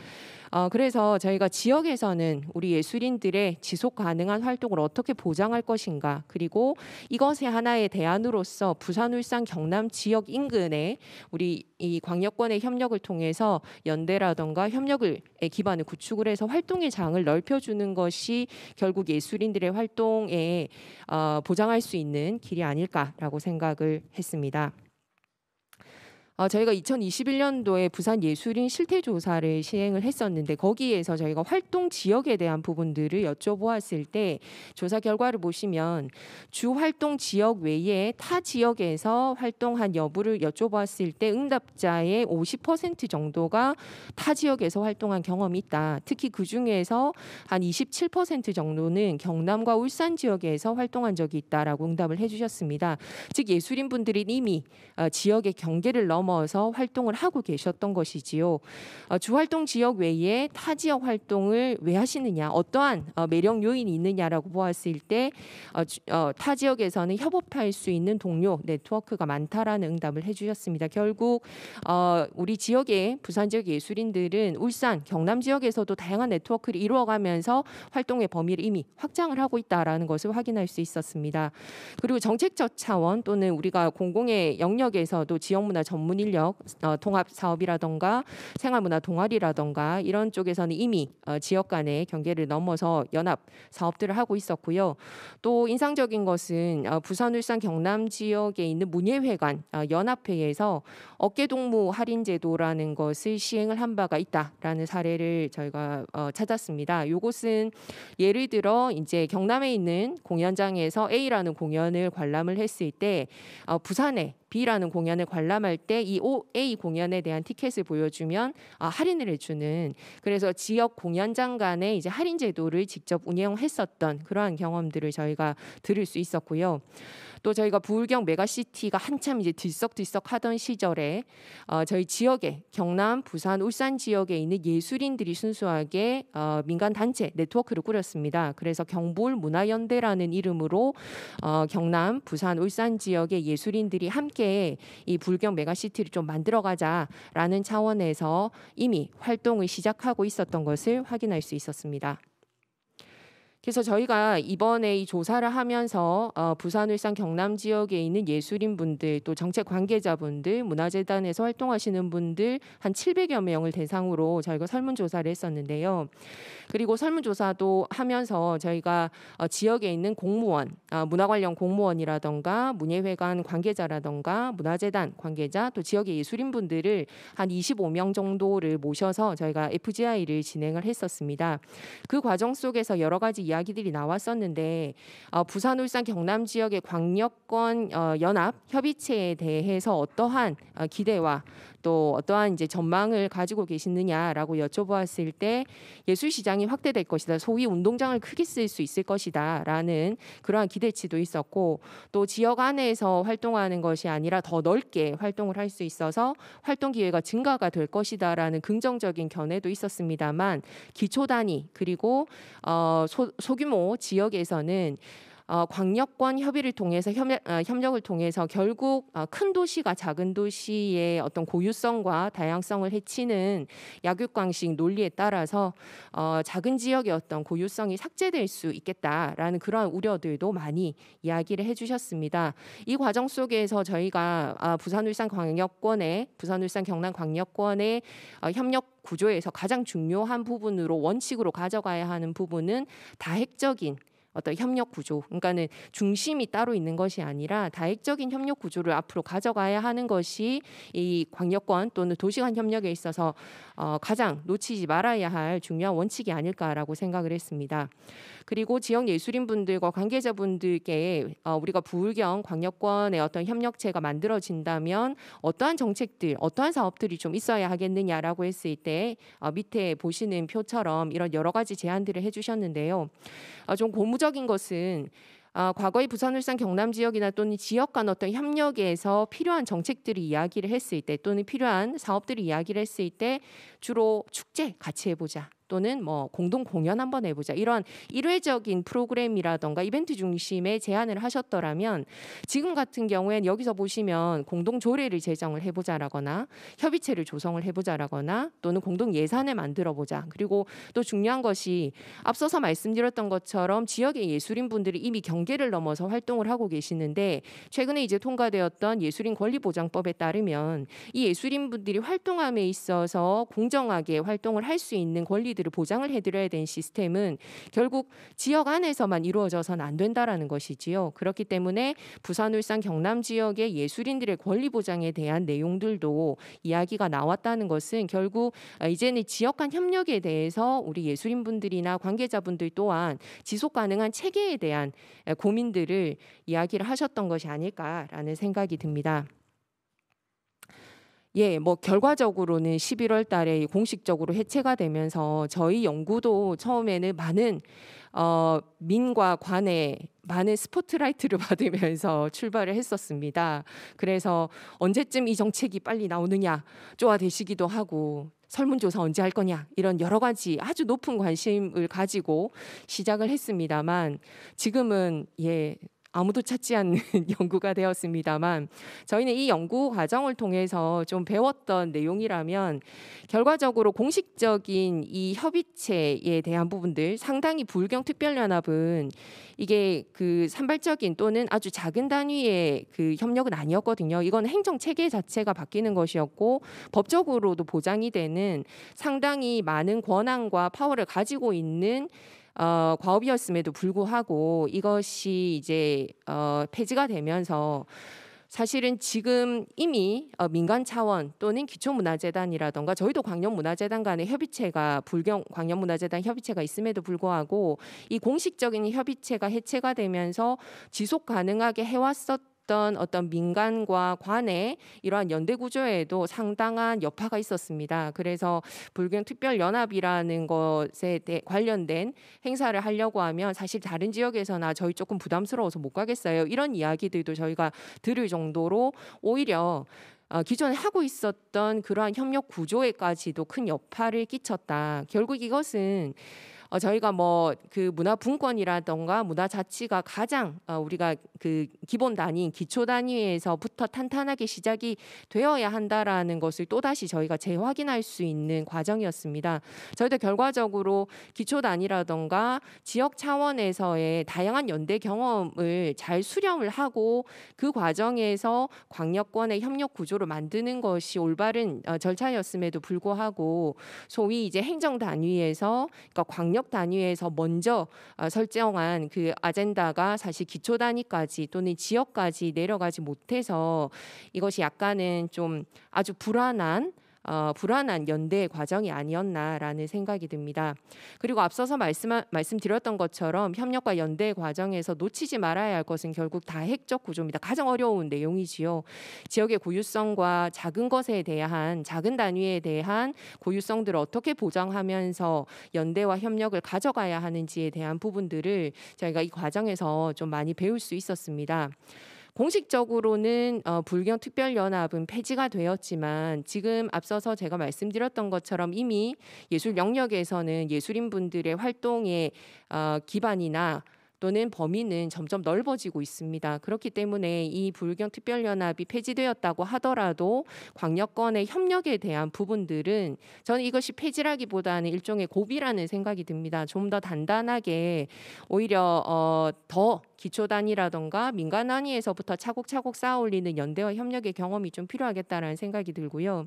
어, 그래서 저희가 지역에서는 우리 예술인들의 지속 가능한 활동을 어떻게 보장할 것인가 그리고 이것의 하나의 대안으로서 부산 울산 경남 지역 인근에 우리 이 광역권의 협력을 통해서 연대라던가 협력을 기반을 구축을 해서 활동의 장을 넓혀주는 것이 결국 예술인들의 활동에 어, 보장할 수 있는 길이 아닐까라고 생각을 했습니다. 어, 저희가 2021년도에 부산 예술인 실태 조사를 시행을 했었는데 거기에서 저희가 활동 지역에 대한 부분들을 여쭤보았을 때 조사 결과를 보시면 주 활동 지역 외에 타 지역에서 활동한 여부를 여쭤보았을 때 응답자의 50% 정도가 타 지역에서 활동한 경험이 있다. 특히 그 중에서 한 27% 정도는 경남과 울산 지역에서 활동한 적이 있다라고 응답을 해주셨습니다. 즉 예술인 분들이 이미 어, 지역의 경계를 넘어 넘어서 활동을 하고 계셨던 것이지요. 어, 주활동 지역 외에 타 지역 활동을 왜 하시느냐, 어떠한 어, 매력 요인이 있느냐라고 보았을 때타 어, 지역에서는 협업할 수 있는 동료 네트워크가 많다라는 응답을 해주셨습니다. 결국 우리 지역의 부산 지역 예술인들은 울산, 경남 지역에서도 다양한 네트워크를 이루어가면서 활동의 범위를 이미 확장을 하고 있다라는 것을 확인할 수 있었습니다. 그리고 정책적 차원 또는 우리가 공공의 영역에서도 지역문화 전문 전문 인력 어, 통합 사업이라던가 생활문화 동아리라던가 이런 쪽에서는 이미 어, 지역 간의 경계를 넘어서 연합 사업들을 하고 있었고요. 또 인상적인 것은 어, 부산 울산 경남 지역에 있는 문예회관 어, 연합회에서 어깨동무 할인 제도라는 것을 시행을 한 바가 있다라는 사례를 저희가 어, 찾았습니다. 요것은 예를 들어 이제 경남에 있는 공연장에서 A라는 공연을 관람을 했을 때 어, 부산에 B라는 공연을 관람할 때이 A 공연에 대한 티켓을 보여주면 아, 할인을 해주는 그래서 지역 공연장 간에 이제 할인 제도를 직접 운영했었던 그러한 경험들을 저희가 들을 수 있었고요. 또 저희가 부울경 메가시티가 한참 이제 들썩들썩 하던 시절에 어, 저희 지역에 경남, 부산, 울산 지역에 있는 예술인들이 순수하게 어, 민간 단체 네트워크를 꾸렸습니다. 그래서 경북 문화연대라는 이름으로 어, 경남, 부산, 울산 지역의 예술인들이 함께 이 불경 메가시티를 좀 만들어가자라는 차원에서 이미 활동을 시작하고 있었던 것을 확인할 수 있었습니다. 그래서 저희가 이번에 이 조사를 하면서 어, 부산 울산 경남 지역에 있는 예술인 분들 또 정책 관계자분들 문화재단에서 활동하시는 분들 한 700여 명을 대상으로 저희가 설문조사를 했었는데요. 그리고 설문조사도 하면서 저희가 어, 지역에 있는 공무원, 어, 문화 관련 공무원이라던가 문예회관 관계자라던가 문화재단 관계자 또 지역의 예술인 분들을 한 25명 정도를 모셔서 저희가 FGI를 진행을 했었습니다. 그 과정 속에서 여러 가지 이야기들이 나왔었는데 어, 부산 울산 경남 지역의 광역권 어, 연합 협의체에 대해서 어떠한 어, 기대와 또 어떠한 이제 전망을 가지고 계시느냐라고 여쭤보았을 때 예술 시장이 확대될 것이다. 소위 운동장을 크게 쓸 수 있을 것이다라는 그러한 기대치도 있었고 또 지역 안에서 활동하는 것이 아니라 더 넓게 활동을 할 수 있어서 활동 기회가 증가가 될 것이다라는 긍정적인 견해도 있었습니다만 기초 단위 그리고 어, 소, 소규모 지역에서는 어, 광역권 협의를 통해서 협력, 어, 협력을 통해서 결국 어, 큰 도시가 작은 도시의 어떤 고유성과 다양성을 해치는 약육강식 논리에 따라서 어, 작은 지역의 어떤 고유성이 삭제될 수 있겠다라는 그런 우려들도 많이 이야기를 해주셨습니다. 이 과정 속에서 저희가 아, 부산울산광역권의 부산울산 경남광역권의 어, 협력 구조에서 가장 중요한 부분으로 원칙으로 가져가야 하는 부분은 다핵적인 어떤 협력 구조, 그러니까는 중심이 따로 있는 것이 아니라 다액적인 협력 구조를 앞으로 가져가야 하는 것이 이 광역권 또는 도시간 협력에 있어서 어, 가장 놓치지 말아야 할 중요한 원칙이 아닐까라고 생각을 했습니다. 그리고 지역 예술인 분들과 관계자분들께 어, 우리가 부울경 광역권의 어떤 협력체가 만들어진다면 어떠한 정책들, 어떠한 사업들이 좀 있어야 하겠느냐라고 했을 때 어, 밑에 보시는 표처럼 이런 여러 가지 제안들을 해주셨는데요. 어, 좀 고무 대표적인 것은 아, 과거의 부산 울산 경남 지역이나 또는 지역 간 어떤 협력에서 필요한 정책들이 이야기를 했을 때 또는 필요한 사업들이 이야기를 했을 때 주로 축제 같이 해보자. 또는 뭐 공동 공연 한번 해보자 이런 일회적인 프로그램이라던가 이벤트 중심의 제안을 하셨더라면 지금 같은 경우엔 여기서 보시면 공동 조례를 제정을 해보자라거나 협의체를 조성을 해보자라거나 또는 공동 예산을 만들어 보자 그리고 또 중요한 것이 앞서서 말씀드렸던 것처럼 지역의 예술인 분들이 이미 경계를 넘어서 활동을 하고 계시는데 최근에 이제 통과되었던 예술인 권리보장법에 따르면 이 예술인 분들이 활동함에 있어서 공 공정하게 활동을 할 수 있는 권리들을 보장을 해드려야 되는 시스템은 결국 지역 안에서만 이루어져서는 안 된다라는 것이지요. 그렇기 때문에 부산, 울산, 경남 지역의 예술인들의 권리 보장에 대한 내용들도 이야기가 나왔다는 것은 결국 아, 이제는 지역 간 협력에 대해서 우리 예술인분들이나 관계자분들 또한 지속 가능한 체계에 대한 고민들을 이야기를 하셨던 것이 아닐까라는 생각이 듭니다. 예, 뭐 결과적으로는 11월 달에 공식적으로 해체가 되면서 저희 연구도 처음에는 많은 어, 민과 관에 많은 스포트라이트를 받으면서 출발을 했었습니다. 그래서 언제쯤 이 정책이 빨리 나오느냐 쪼아되시기도 하고 설문조사 언제 할 거냐 이런 여러 가지 아주 높은 관심을 가지고 시작을 했습니다만 지금은 예 아무도 찾지 않는 연구가 되었습니다만 저희는 이 연구 과정을 통해서 좀 배웠던 내용이라면 결과적으로 공식적인 이 협의체에 대한 부분들 상당히 불경 특별연합은 이게 그 산발적인 또는 아주 작은 단위의 그 협력은 아니었거든요. 이건 행정 체계 자체가 바뀌는 것이었고 법적으로도 보장이 되는 상당히 많은 권한과 파워를 가지고 있는 어, 과업이었음에도 불구하고 이것이 이제 어, 폐지가 되면서 사실은 지금 이미 어, 민간 차원 또는 기초문화재단이라던가 저희도 광역문화재단 간의 협의체가 불경 광역문화재단 협의체가 있음에도 불구하고 이 공식적인 협의체가 해체가 되면서 지속 가능하게 해왔었던 어떤 어떤 민간과 관의 이러한 연대 구조에도 상당한 여파가 있었습니다. 그래서 불경 특별 연합이라는 것에 관련된 행사를 하려고 하면 사실 다른 지역에서나 저희 조금 부담스러워서 못 가겠어요. 이런 이야기들도 저희가 들을 정도로 오히려 어, 기존에 하고 있었던 그러한 협력 구조에까지도 큰 여파를 끼쳤다. 결국 이것은 어, 저희가 뭐 그 문화 분권이라던가 문화 자치가 가장 어, 우리가 그 기본 단위, 기초 단위에서부터 탄탄하게 시작이 되어야 한다라는 것을 또 다시 저희가 재확인할 수 있는 과정이었습니다. 저희도 결과적으로 기초 단위라던가 지역 차원에서의 다양한 연대 경험을 잘 수렴을 하고 그 과정에서 광역권의 협력 구조를 만드는 것이 올바른 어, 절차였음에도 불구하고 소위 이제 행정 단위에서 그러니까 광역 권력 단위에서 먼저 어, 설정한 그 아젠다가 사실 기초 단위까지 또는 지역까지 내려가지 못해서 이것이 약간은 좀 아주 불안한 어, 불안한 연대 과정이 아니었나라는 생각이 듭니다. 그리고 앞서서 말씀 말씀드렸던 것처럼 협력과 연대 과정에서 놓치지 말아야 할 것은 결국 다핵적 구조입니다. 가장 어려운 내용이지요. 지역의 고유성과 작은 것에 대한 작은 단위에 대한 고유성들을 어떻게 보장하면서 연대와 협력을 가져가야 하는지에 대한 부분들을 저희가 이 과정에서 좀 많이 배울 수 있었습니다. 공식적으로는 어, 불경 특별연합은 폐지가 되었지만 지금 앞서서 제가 말씀드렸던 것처럼 이미 예술 영역에서는 예술인 분들의 활동의 어, 기반이나 또는 범위는 점점 넓어지고 있습니다. 그렇기 때문에 이 불경 특별연합이 폐지되었다고 하더라도 광역권의 협력에 대한 부분들은 저는 이것이 폐지라기보다는 일종의 고비라는 생각이 듭니다. 좀 더 단단하게 오히려 어, 더 기초 단위라던가 민간 단위에서부터 차곡차곡 쌓아 올리는 연대와 협력의 경험이 좀 필요하겠다라는 생각이 들고요.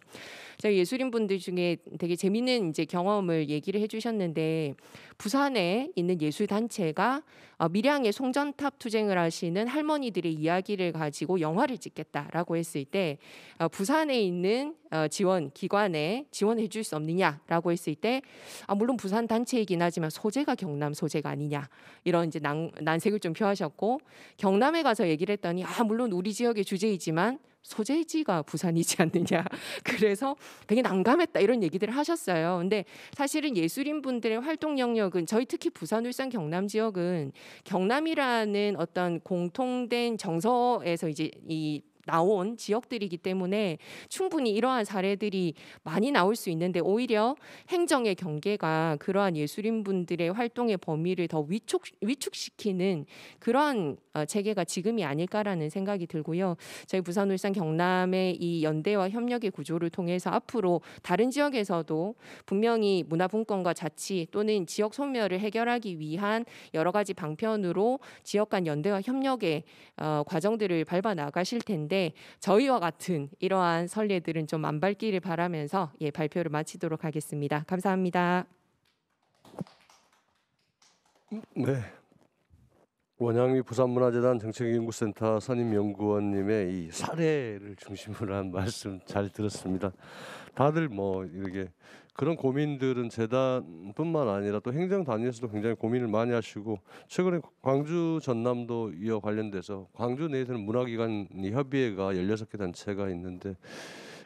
제가 예술인 분들 중에 되게 재밌는 이제 경험을 얘기를 해주셨는데 부산에 있는 예술 단체가 어, 밀양의 송전탑 투쟁을 하시는 할머니들의 이야기를 가지고 영화를 찍겠다라고 했을 때 어, 부산에 있는 어, 지원 기관에 지원해 줄 수 없느냐라고 했을 때 아, 물론 부산 단체이긴 하지만 소재가 경남 소재가 아니냐 이런 이제 난, 난색을 좀 표하셨고 경남에 가서 얘기를 했더니 아 물론 우리 지역의 주제이지만 소재지가 부산이지 않느냐. 그래서 되게 난감했다 이런 얘기들을 하셨어요. 근데 사실은 예술인 분들의 활동 영역은 저희 특히 부산, 울산, 경남 지역은 경남이라는 어떤 공통된 정서에서 이제 이 나온 지역들이기 때문에 충분히 이러한 사례들이 많이 나올 수 있는데 오히려 행정의 경계가 그러한 예술인분들의 활동의 범위를 더 위축 위축시키는 그러한 체계가 어, 지금이 아닐까라는 생각이 들고요. 저희 부산 울산 경남의 이 연대와 협력의 구조를 통해서 앞으로 다른 지역에서도 분명히 문화분권과 자치 또는 지역 소멸을 해결하기 위한 여러 가지 방편으로 지역 간 연대와 협력의 어, 과정들을 밟아 나가실 텐데 있는데 저희와 같은 이러한 선례들은 좀안 밝기를 바라면서 예, 발표를 마치도록 하겠습니다. 감사합니다. 네. 원양미 부산문화재단 정책연구센터 선임연구원님의 이 사례를 중심으로 한 말씀 잘 들었습니다. 다들 뭐 이렇게 그런 고민들은 재단뿐만 아니라 또 행정 단위에서도 굉장히 고민을 많이 하시고 최근에 광주 전남도 이와 관련돼서 광주 내에서는 문화기관 협의회가 열여섯 개 단체가 있는데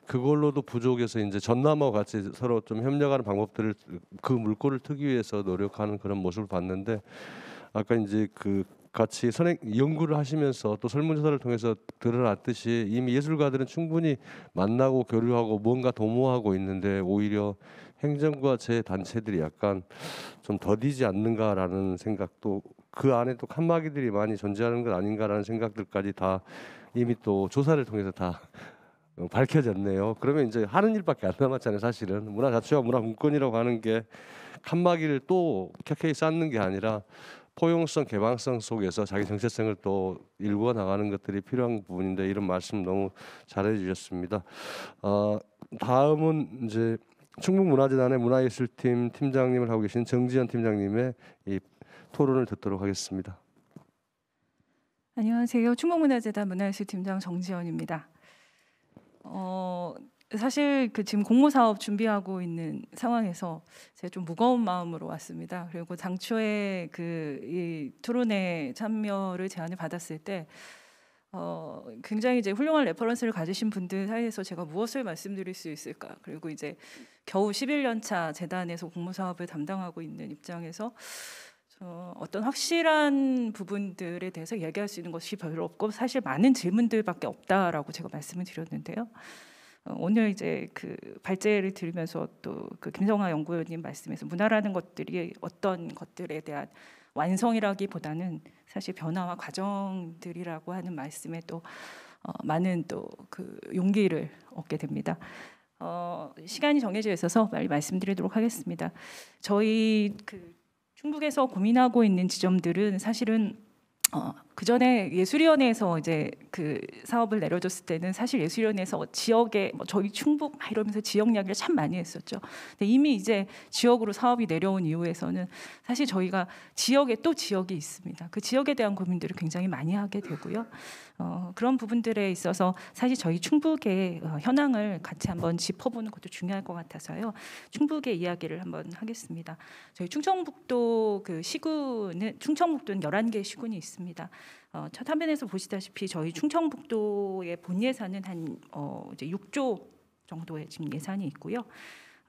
그걸로도 부족해서 이제 전남하고 같이 서로 좀 협력하는 방법들을 그 물꼬를 트기 위해서 노력하는 그런 모습을 봤는데 아까 이제 그 같이 선행 연구를 하시면서 또 설문조사를 통해서 드러났듯이 이미 예술가들은 충분히 만나고 교류하고 뭔가 도모하고 있는데 오히려 행정과 제 단체들이 약간 좀 더디지 않는가라는 생각도 그 안에 또 칸막이들이 많이 존재하는 것 아닌가라는 생각들까지 다 이미 또 조사를 통해서 다 밝혀졌네요. 그러면 이제 하는 일밖에 안 남았잖아요, 사실은. 문화 자체와 문화 문건이라고 하는 게 칸막이를 또 켜켜이 쌓는 게 아니라 포용성, 개방성 속에서 자기 정체성을 또 일구어 나가는 것들이 필요한 부분인데 이런 말씀 너무 잘해 주셨습니다. 어, 다음은 이제 충북문화재단의 문화예술팀 팀장님을 하고 계신 정지현 팀장님의 이 토론을 듣도록 하겠습니다. 안녕하세요. 충북문화재단 문화예술팀장 정지현입니다. 어, 사실 그 지금 공모 사업 준비하고 있는 상황에서 제가 좀 무거운 마음으로 왔습니다. 그리고 당초에 그 이 토론회 참여를 제안을 받았을 때 어, 굉장히 이제 훌륭한 레퍼런스를 가지신 분들 사이에서 제가 무엇을 말씀드릴 수 있을까? 그리고 이제 겨우 11년 차 재단에서 공모 사업을 담당하고 있는 입장에서 어, 어떤 확실한 부분들에 대해서 얘기할 수 있는 것이 별로 없고 사실 많은 질문들밖에 없다라고 제가 말씀을 드렸는데요. 어, 오늘 이제 그 발제를 들으면서 또 그 김성아 연구위원님 말씀에서 문화라는 것들이 어떤 것들에 대한 완성이라기보다는 사실 변화와 과정들이라고 하는 말씀에 또 어, 많은 또 그 용기를 얻게 됩니다. 어, 시간이 정해져 있어서 빨리 말씀드리도록 하겠습니다. 저희 그 중국에서 고민하고 있는 지점들은 사실은 어, 그 전에 예술위원회에서 이제 그 사업을 내려줬을 때는 사실 예술위원회에서 뭐 지역에 뭐 저희 충북 막 이러면서 지역 이야기를 참 많이 했었죠. 근데 이미 이제 지역으로 사업이 내려온 이후에서는 사실 저희가 지역에 또 지역이 있습니다. 그 지역에 대한 고민들을 굉장히 많이 하게 되고요. 어, 그런 부분들에 있어서 사실 저희 충북의 어, 현황을 같이 한번 짚어보는 것도 중요할 것 같아서요. 충북의 이야기를 한번 하겠습니다. 저희 충청북도 그 시군은 충청북도는 11개 시군이 있습니다. 어, 첫 화면에서 보시다시피 저희 충청북도의 본 예산은 한 어, 이제 6조 정도의 지금 예산이 있고요.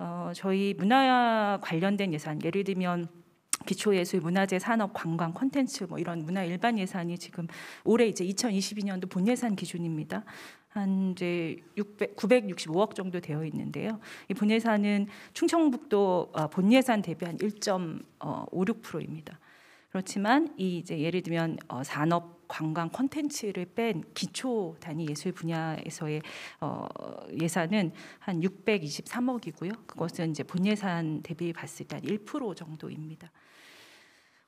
어, 저희 문화 관련된 예산 예를 들면 기초예술, 문화재, 산업, 관광, 콘텐츠 뭐 이런 문화 일반 예산이 지금 올해 이제 2022년도 본 예산 기준입니다. 한 이제 600, 965억 정도 되어 있는데요. 이 본예산은 충청북도 아, 본예산 대비 한 1.56%입니다. 어, 그렇지만 이 이제 예를 들면 어, 산업 관광 콘텐츠를 뺀 기초 단위 예술 분야에서의 어, 예산은 한 623억이고요. 그것은 이제 본 예산 대비 봤을 때 한 1% 정도입니다.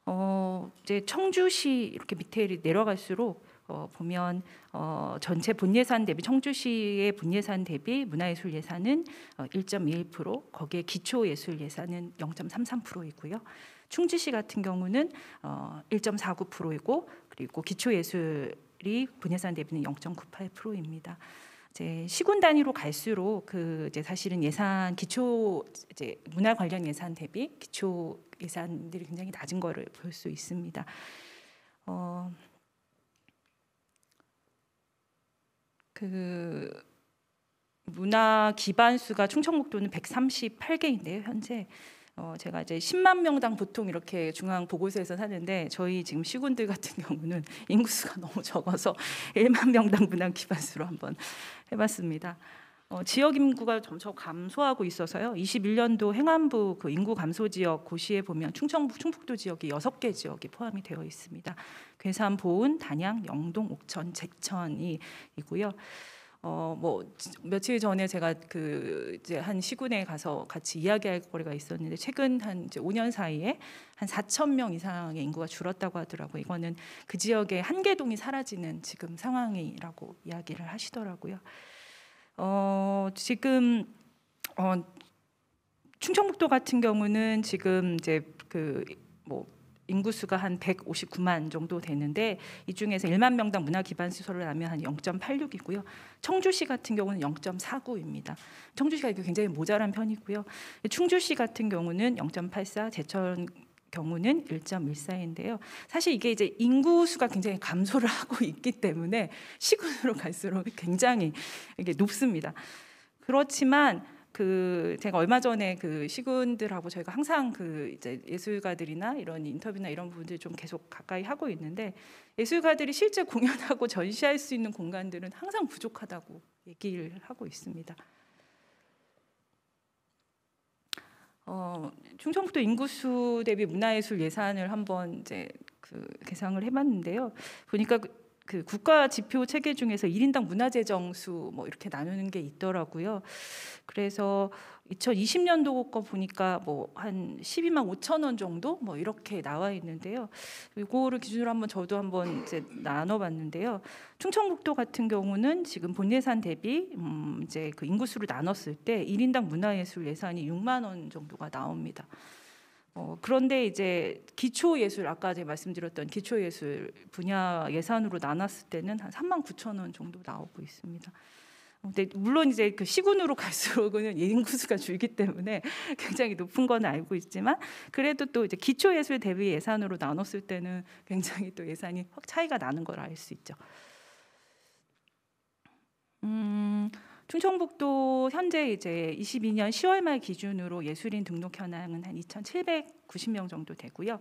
어, 이제 청주시 이렇게 밑에 내려갈수록 어, 보면 어, 전체 본예산 대비 청주시의 본예산 대비 문화예술 예산은 어, 1.21% 거기에 기초예술 예산은 0.33%이고요. 충주시 같은 경우는 어, 1.49%이고 그리고 기초예술이 본예산 대비는 0.98%입니다. 이제 시군 단위로 갈수록 그 이제 사실은 예산 기초 이제 문화 관련 예산 대비 기초 예산들이 굉장히 낮은 거를 볼수 있습니다. 어, 그 문화 기반 수가 충청북도는 138개인데요. 현재 어, 제가 이제 10만 명당 보통 이렇게 중앙 보고서에서 사는데 저희 지금 시군들 같은 경우는 인구수가 너무 적어서 1만 명당 분양 기반수로 한번 해봤습니다. 어, 지역 인구가 점점 감소하고 있어서요. 21년도 행안부 그 인구 감소 지역 고시에 보면 충청 충북도 지역이 6개 지역이 포함이 되어 있습니다. 괴산, 보은, 단양, 영동, 옥천, 제천이고요. 어뭐 며칠 전에 제가 그 이제 한 시군에 가서 같이 이야기할 거리가 있었는데 최근 한 이제 5년 사이에 한 4천 명 이상의 인구가 줄었다고 하더라고요. 이거는 그 지역의 한계동이 사라지는 지금 상황이라고 이야기를 하시더라고요. 어 지금 어 충청북도 같은 경우는 지금 이제 그뭐 인구수가 한 159만 정도 되는데 이 중에서 1만 명당 문화 기반 시설을 하면 한 0.86이고요. 청주시 같은 경우는 0.49입니다. 청주시가 굉장히 모자란 편이고요. 충주시 같은 경우는 0.84, 제천 경우는 1.14인데요. 사실 이게 이제 인구수가 굉장히 감소를 하고 있기 때문에 시군으로 갈수록 굉장히 이게 높습니다. 그렇지만 그 제가 얼마 전에 그 시군들하고 저희가 항상 그 이제 예술가들이나 이런 인터뷰나 이런 부분들 좀 계속 가까이 하고 있는데 예술가들이 실제 공연하고 전시할 수 있는 공간들은 항상 부족하다고 얘기를 하고 있습니다. 어, 충청북도 인구수 대비 문화예술 예산을 한번 이제 그 계상을 해봤는데요. 보니까 그그 국가 지표 체계 중에서 1인당 문화재정수 뭐 이렇게 나누는 게 있더라고요. 그래서 2020년도 거 보니까 뭐 한 12만 5천 원 정도 뭐 이렇게 나와 있는데요. 이거를 기준으로 한번 저도 한번 이제 나눠봤는데요. 충청북도 같은 경우는 지금 본 예산 대비 음 이제 그 인구수를 나눴을 때 1인당 문화예술 예산이 6만 원 정도가 나옵니다. 어, 그런데 이제 기초 예술 아까 제가 말씀드렸던 기초 예술 분야 예산으로 나눴을 때는 한 3만 9천 원 정도 나오고 있습니다. 어, 근데 물론 이제 그 시군으로 갈수록은 인구수가 줄기 때문에 굉장히 높은 건 알고 있지만 그래도 또 이제 기초 예술 대비 예산으로 나눴을 때는 굉장히 또 예산이 확 차이가 나는 걸 알 수 있죠. 음. 충청북도 현재 이제 22년 10월 말 기준으로 예술인 등록 현황은 한 2,790명 정도 되고요.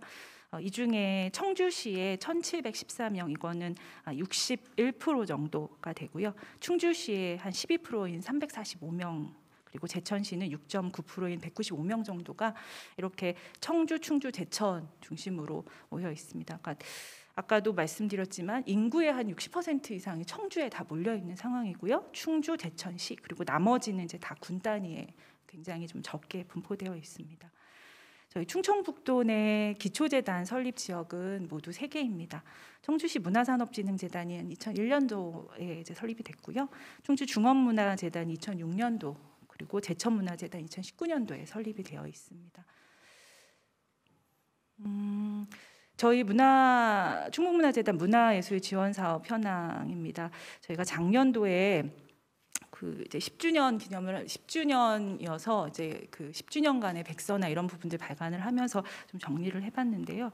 어, 이 중에 청주시에 1,714명 이거는 61% 아, 정도가 되고요. 충주시에 한 12%인 345명 그리고 제천시는 6.9%인 195명 정도가 이렇게 청주, 충주, 제천 중심으로 모여 있습니다. 그러니까 아까도 말씀드렸지만 인구의 한 60% 이상이 청주에 다 몰려 있는 상황이고요. 충주, 대천시 그리고 나머지는 이제 다군 단위에 굉장히 좀 적게 분포되어 있습니다. 저희 충청북도 내 기초재단 설립 지역은 모두 3개입니다. 청주시 문화산업진흥재단이 2001년도에 이제 설립이 됐고요. 청주 중원문화재단 2006년도 그리고 제천문화재단 2019년도에 설립이 되어 있습니다. 음, 저희 문화 충북문화재단 문화예술 지원 사업 현황입니다. 저희가 작년도에 그 이제 10주년 기념을 10주년이어서 이제 그 10주년간의 백서나 이런 부분들 발간을 하면서 좀 정리를 해봤는데요.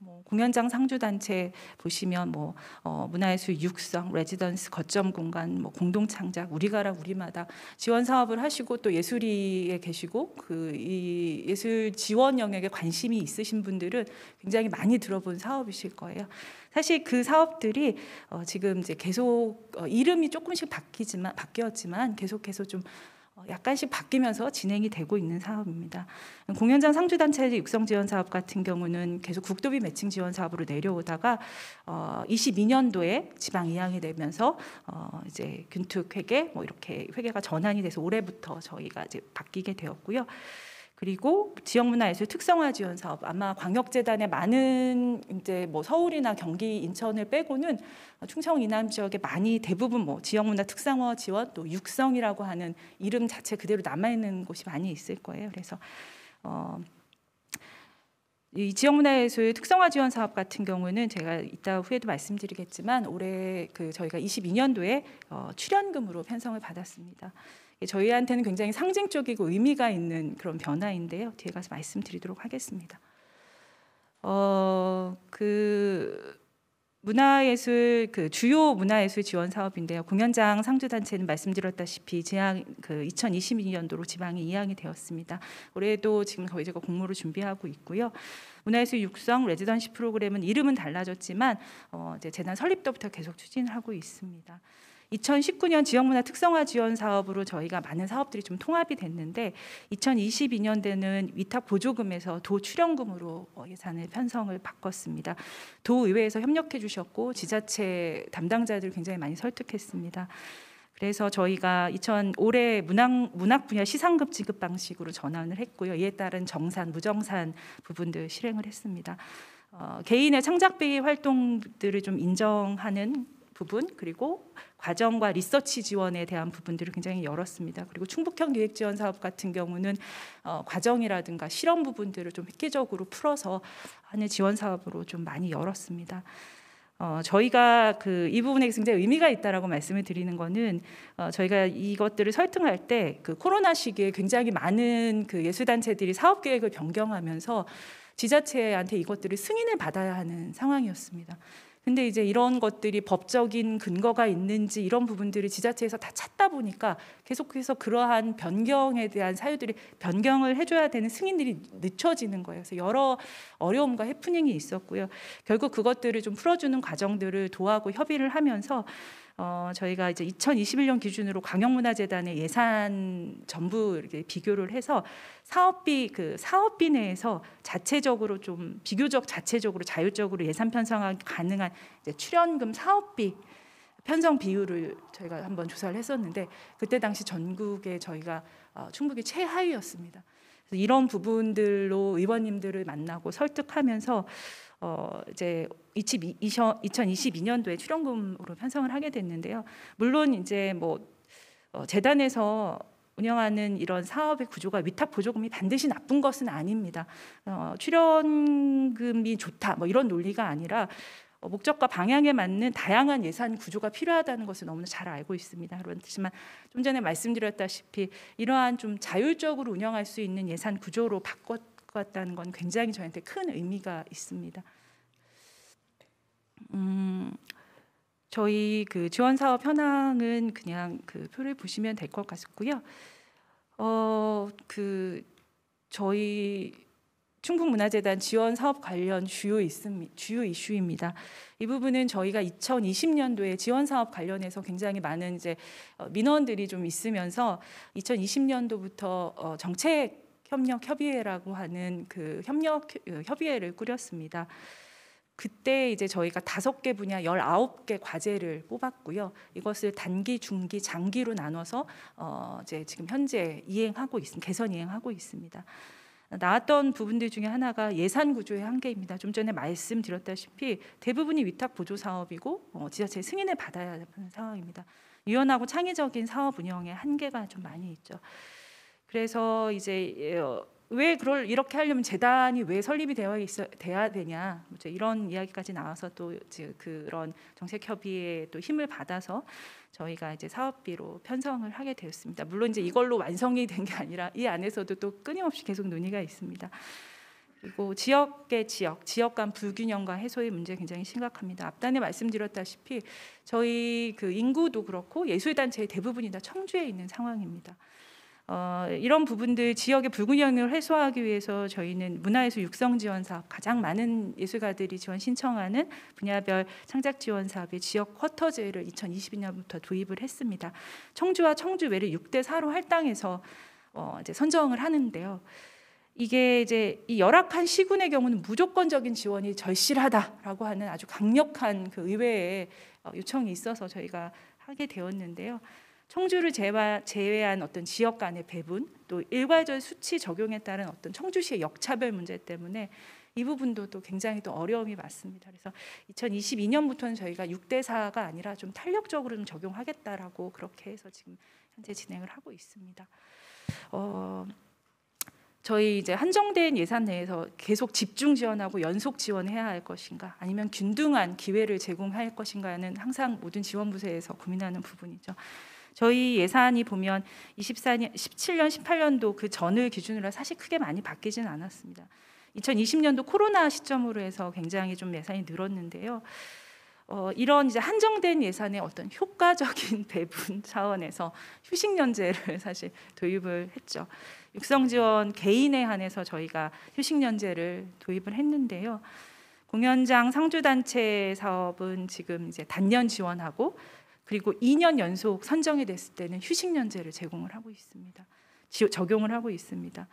뭐 공연장 상주 단체 보시면 뭐 어, 문화예술 육성, 레지던스, 거점 공간, 뭐 공동 창작, 우리가라 우리마다 지원 사업을 하시고 또 예술위에 계시고 그이 예술 지원 영역에 관심이 있으신 분들은 굉장히 많이 들어본 사업이실 거예요. 사실 그 사업들이 어, 지금 이제 계속 어, 이름이 조금씩 바뀌지만 바뀌었지만 계속해서 좀 어, 약간씩 바뀌면서 진행이 되고 있는 사업입니다. 공연장 상주단체 육성 지원 사업 같은 경우는 계속 국도비 매칭 지원 사업으로 내려오다가 어, 22년도에 지방 이양이 되면서 어, 이제 균특 회계 뭐 이렇게 회계가 전환이 돼서 올해부터 저희가 이제 바뀌게 되었고요. 그리고 지역문화예술 특성화 지원 사업 아마 광역재단의 많은 이제 뭐 서울이나 경기 인천을 빼고는 충청 이남 지역에 많이 대부분 뭐 지역문화 특성화 지원 또 육성이라고 하는 이름 자체 그대로 남아 있는 곳이 많이 있을 거예요. 그래서 어. 이 지역문화예술 특성화 지원 사업 같은 경우는 제가 이따 후에도 말씀드리겠지만 올해 그 저희가 22년도에 어, 출연금으로 편성을 받았습니다. 예, 저희한테는 굉장히 상징적이고 의미가 있는 그런 변화인데요. 뒤에 가서 말씀드리도록 하겠습니다. 어, 그 문화예술 그 주요 문화예술 지원 사업인데요. 공연장 상주 단체는 말씀드렸다시피 재앙 그 2022년도로 지방에 이양이 되었습니다. 올해도 지금 거의 제가 공모를 준비하고 있고요. 문화예술 육성 레지던시 프로그램은 이름은 달라졌지만 어, 이제 재단 설립 때부터 계속 추진하고 있습니다. 2019년 지역문화 특성화 지원 사업으로 저희가 많은 사업들이 좀 통합이 됐는데 2022년대는 위탁 보조금에서 도 출연금으로 어, 예산을 편성을 바꿨습니다. 도의회에서 협력해 주셨고 지자체 담당자들 굉장히 많이 설득했습니다. 그래서 저희가 2000 올해 문학, 문학 분야 시상급 지급 방식으로 전환을 했고요. 이에 따른 정산, 무정산 부분들 실행을 했습니다. 어, 개인의 창작비 활동들을 좀 인정하는 부분 그리고 과정과 리서치 지원에 대한 부분들을 굉장히 열었습니다. 그리고 충북형 기획 지원 사업 같은 경우는 어, 과정이라든가 실험 부분들을 좀 획기적으로 풀어서 하는 지원 사업으로 좀 많이 열었습니다. 어, 저희가 그 이 부분에 굉장히 의미가 있다라고 말씀을 드리는 거는 어, 저희가 이것들을 설득할 때 그 코로나 시기에 굉장히 많은 그 예술단체들이 사업 계획을 변경하면서 지자체한테 이것들을 승인을 받아야 하는 상황이었습니다. 근데 이제 이런 것들이 법적인 근거가 있는지 이런 부분들을 지자체에서 다 찾다 보니까 계속해서 그러한 변경에 대한 사유들이 변경을 해줘야 되는 승인들이 늦춰지는 거예요. 그래서 여러 어려움과 해프닝이 있었고요. 결국 그것들을 좀 풀어주는 과정들을 도하고 협의를 하면서 어, 저희가 이제 2021년 기준으로 광역문화재단의 예산 전부 이렇게 비교를 해서 사업비 그 사업비 내에서 자체적으로 좀 비교적 자체적으로 자율적으로 예산 편성하 가능한 이제 출연금 사업비 편성 비율을 저희가 한번 조사를 했었는데 그때 당시 전국에 저희가 어, 충북이 최하위였습니다. 그래서 이런 부분들로 의원님들을 만나고 설득하면서 어 이제 20, 2022년도에 출연금으로 편성을 하게 됐는데요. 물론 이제 뭐 어, 재단에서 운영하는 이런 사업의 구조가 위탁 보조금이 반드시 나쁜 것은 아닙니다. 어, 출연금이 좋다 뭐 이런 논리가 아니라 어, 목적과 방향에 맞는 다양한 예산 구조가 필요하다는 것을 너무나 잘 알고 있습니다. 그렇지만 좀 전에 말씀드렸다시피 이러한 좀 자율적으로 운영할 수 있는 예산 구조로 바꿨 바꿨다는 건 굉장히 저한테 큰 의미가 있습니다. 음, 저희 그 지원 사업 현황은 그냥 그 표를 보시면 될 것 같고요. 어, 그 저희 충북문화재단 지원 사업 관련 주요 있음, 주요 이슈입니다. 이 부분은 저희가 2020년도에 지원 사업 관련해서 굉장히 많은 이제 어, 민원들이 좀 있으면서 2020년도부터 어, 정책 협력 협의회라고 하는 그 협력 어, 협의회를 꾸렸습니다. 그때 이제 저희가 다섯 개 분야 열아홉 개 과제를 뽑았고요. 이것을 단기, 중기, 장기로 나눠서 어 이제 지금 현재 이행하고 있습니다. 개선 이행하고 있습니다. 나왔던 부분들 중에 하나가 예산 구조의 한계입니다. 좀 전에 말씀드렸다시피 대부분이 위탁 보조 사업이고 어, 지자체 승인을 받아야 하는 상황입니다. 유연하고 창의적인 사업 운영의 한계가 좀 많이 있죠. 그래서 이제 예, 어, 왜 그럴 이렇게 하려면 재단이 왜 설립이 되어 있어 돼야 되냐 이런 이야기까지 나와서 또 그런 정책 협의에 또 힘을 받아서 저희가 이제 사업비로 편성을 하게 되었습니다. 물론 이제 이걸로 완성이 된 게 아니라 이 안에서도 또 끊임없이 계속 논의가 있습니다. 그리고 지역의 지역, 지역 간 불균형과 해소의 문제 굉장히 심각합니다. 앞단에 말씀드렸다시피 저희 그 인구도 그렇고 예술단체의 대부분이 다 청주에 있는 상황입니다. 어, 이런 부분들 지역의 불균형을 해소하기 위해서 저희는 문화예술 육성 지원 사업 가장 많은 예술가들이 지원 신청하는 분야별 창작 지원 사업의 지역 쿼터제를 2022년부터 도입을 했습니다. 청주와 청주 외를 6대 4로 할당해서 어, 이제 선정을 하는데요. 이게 이제 이 열악한 시군의 경우는 무조건적인 지원이 절실하다라고 하는 아주 강력한 그 의회의 어, 요청이 있어서 저희가 하게 되었는데요. 청주를 제외한 어떤 지역 간의 배분 또 일괄적 수치 적용에 따른 어떤 청주시의 역차별 문제 때문에 이 부분도 또 굉장히 또 어려움이 많습니다. 그래서 2022년부터는 저희가 6대 4가 아니라 좀 탄력적으로 좀 적용하겠다라고 그렇게 해서 지금 현재 진행을 하고 있습니다. 어, 저희 이제 한정된 예산 내에서 계속 집중 지원하고 연속 지원해야 할 것인가 아니면 균등한 기회를 제공할 것인가는 항상 모든 지원 부서에서 고민하는 부분이죠. 저희 예산이 보면 24년, 17년, 18년도 그 전을 기준으로 사실 크게 많이 바뀌진 않았습니다. 2020년도 코로나 시점으로 해서 굉장히 좀 예산이 늘었는데요. 어, 이런 이제 한정된 예산의 어떤 효과적인 배분 차원에서 휴식연재를 사실 도입을 했죠. 육성지원 개인에 한해서 저희가 휴식연재를 도입을 했는데요. 공연장 상주단체 사업은 지금 이제 단년 지원하고 그리고 2년 연속 선정이 됐을 때는 휴식연재를 제공을 하고 있습니다. 적용을 하고 있습니다.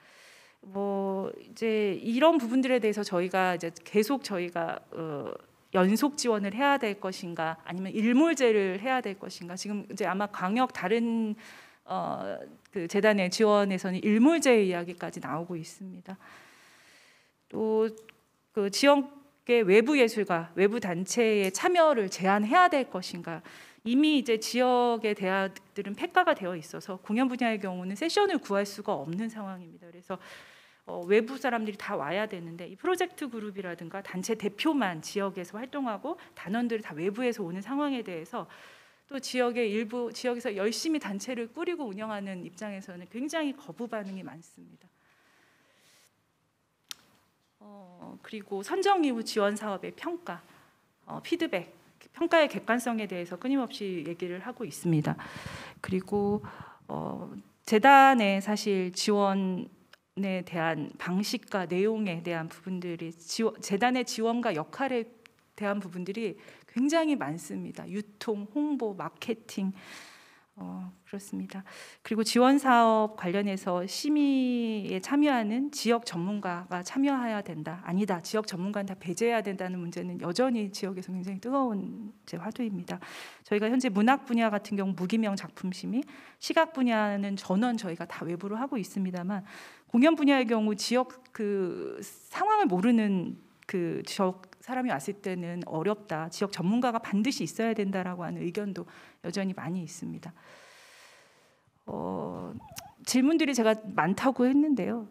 뭐 이제 이런 부분들에 대해서 저희가 이제 계속 저희가 어 연속 지원을 해야 될 것인가 아니면 일몰제를 해야 될 것인가 지금 이제 아마 광역 다른 어그 재단의 지원에서는 일몰제 이야기까지 나오고 있습니다. 또그 지역의 외부 예술가, 외부 단체의 참여를 제한해야 될 것인가 이미 이제 지역의 대학들은 폐가가 되어 있어서 공연 분야의 경우는 세션을 구할 수가 없는 상황입니다. 그래서 어, 외부 사람들이 다 와야 되는데 이 프로젝트 그룹이라든가 단체 대표만 지역에서 활동하고 단원들이 다 외부에서 오는 상황에 대해서 또 지역의 일부 지역에서 열심히 단체를 꾸리고 운영하는 입장에서는 굉장히 거부 반응이 많습니다. 어, 그리고 선정 이후 지원 사업의 평가, 어, 피드백 평가의 객관성에 대해서 끊임없이 얘기를 하고 있습니다. 그리고 어, 재단의 사실 지원 에 대한 방식과 내용에 대한 부분들이 지원, 재단의 지원과 역할에 대한 부분들이 굉장히 많습니다. 유통, 홍보, 마케팅, 어, 그렇습니다. 그리고 지원 사업 관련해서 심의에 참여하는 지역 전문가가 참여해야 된다. 아니다. 지역 전문가는 다 배제해야 된다는 문제는 여전히 지역에서 굉장히 뜨거운 제 화두입니다. 저희가 현재 문학 분야 같은 경우 무기명 작품 심의, 시각 분야는 전원 저희가 다 외부로 하고 있습니다만 공연 분야의 경우 지역 그 상황을 모르는 그 지역 사람이 왔을 때는 어렵다. 지역 전문가가 반드시 있어야 된다라고 하는 의견도 여전히 많이 있습니다. 어, 질문들이 제가 많다고 했는데요.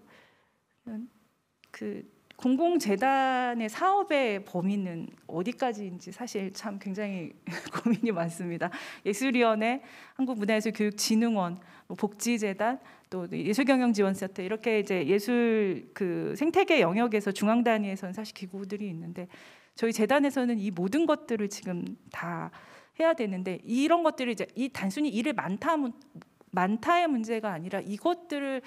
그 공공재단의 사업의 범위는 어디까지인지 사실 참 굉장히 고민이 많습니다. 예술위원회, 한국문화예술교육진흥원, 뭐 복지재단, 또 예술경영지원센터 이렇게 이제 예술 그 생태계 영역에서 중앙 단위에서는 사실 기구들이 있는데 저희 재단에서는 이 모든 것들을 지금 다 해야 되는데 이런 것들을 이제 이 단순히 일을 많다 많다의 문제가 아니라 이것들을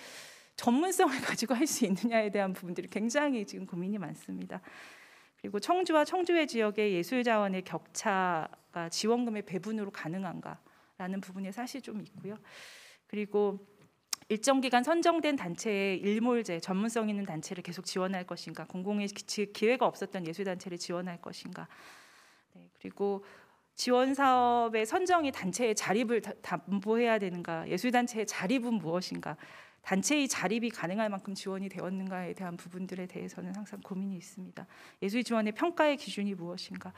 전문성을 가지고 할 수 있느냐에 대한 부분들이 굉장히 지금 고민이 많습니다. 그리고 청주와 청주의 지역의 예술 자원의 격차가 지원금의 배분으로 가능한가라는 부분이 사실 좀 있고요. 그리고 일정 기간 선정된 단체의 일몰제 전문성 있는 단체를 계속 지원할 것인가 공공의 기회가 없었던 예술단체를 지원할 것인가 네, 그리고 지원 사업의 선정이 단체의 자립을 담보해야 되는가 예술단체의 자립은 무엇인가 단체의 자립이 가능할 만큼 지원이 되었는가에 대한 부분들에 대해서는 항상 고민이 있습니다. 예술 지원의 평가의 기준이 무엇인가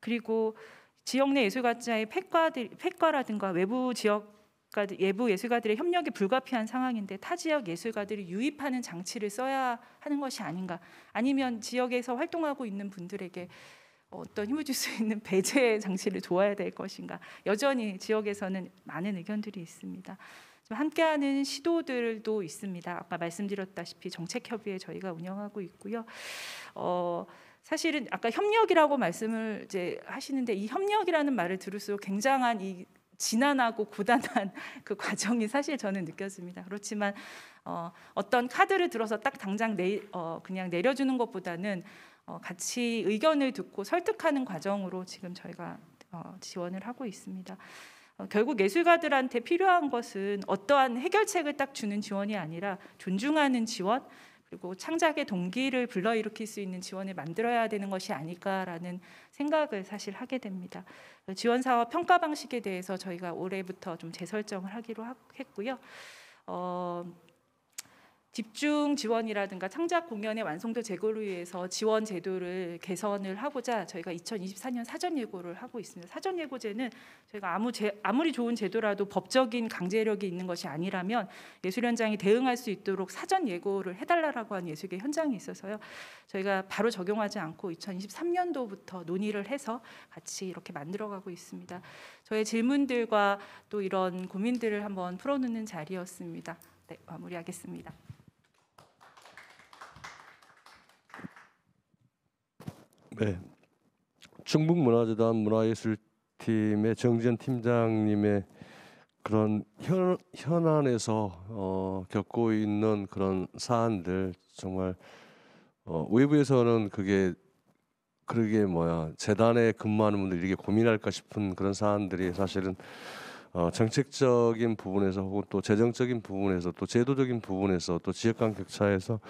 그리고 지역 내 예술가자의 폐과들, 폐과라든가 외부 지역 예술가 예부 예술가들의 협력이 불가피한 상황인데 타 지역 예술가들이 유입하는 장치를 써야 하는 것이 아닌가 아니면 지역에서 활동하고 있는 분들에게 어떤 힘을 줄 수 있는 배제 장치를 도와야 될 것인가 여전히 지역에서는 많은 의견들이 있습니다. 함께하는 시도들도 있습니다. 아까 말씀드렸다시피 정책협의회 저희가 운영하고 있고요. 어, 사실은 아까 협력이라고 말씀을 이제 하시는데 이 협력이라는 말을 들을수록 굉장한 이 진난하고 고단한 그 과정이 사실 저는 느꼈집니다 그렇지만 어, 떤 카드를 들어서 딱 당장 내, 어, 그냥 내려주는 것보다는 어, 같이 의견을 듣고 설득하는 과정으로 지금 저희가 어, 지원을 하고 있습니다. 어, 결국 예술가들한테 필요한 것은 어떠한 해결책을 딱 주는 지원이 아니라 존중하는 지원, 그리고 창작의 동기를 불러일으킬 수 있는 지원을 만들어야 되는 것이 아닐까라는 생각을 사실 하게 됩니다. 지원 사업 평가 방식에 대해서 저희가 올해부터 좀 재설정을 하기로 했고요. 어, 집중 지원이라든가 창작 공연의 완성도 제고를 위해서 지원 제도를 개선을 하고자 저희가 2024년 사전 예고를 하고 있습니다. 사전 예고제는 저희가 아무 제, 아무리 좋은 제도라도 법적인 강제력이 있는 것이 아니라면 예술 현장이 대응할 수 있도록 사전 예고를 해달라라고 한 예술계 현장에 있어서요. 저희가 바로 적용하지 않고 2023년도부터 논의를 해서 같이 이렇게 만들어가고 있습니다. 저의 질문들과 또 이런 고민들을 한번 풀어놓는 자리였습니다. 네, 마무리하겠습니다. 네. 중국문화재단 문화예술팀의 정지현 팀장님의 그런 현, 현안에서 어, 겪고 있는 그런 사안들 정말 어, 외부에서는 그게 그러게 뭐야 재단에 근무하는 분들이 이게 고민할까 싶은 그런 사안들이 사실은 어, 정책적인 부분에서 혹은 또 재정적인 부분에서 또 제도적인 부분에서 또 지역 간 격차에서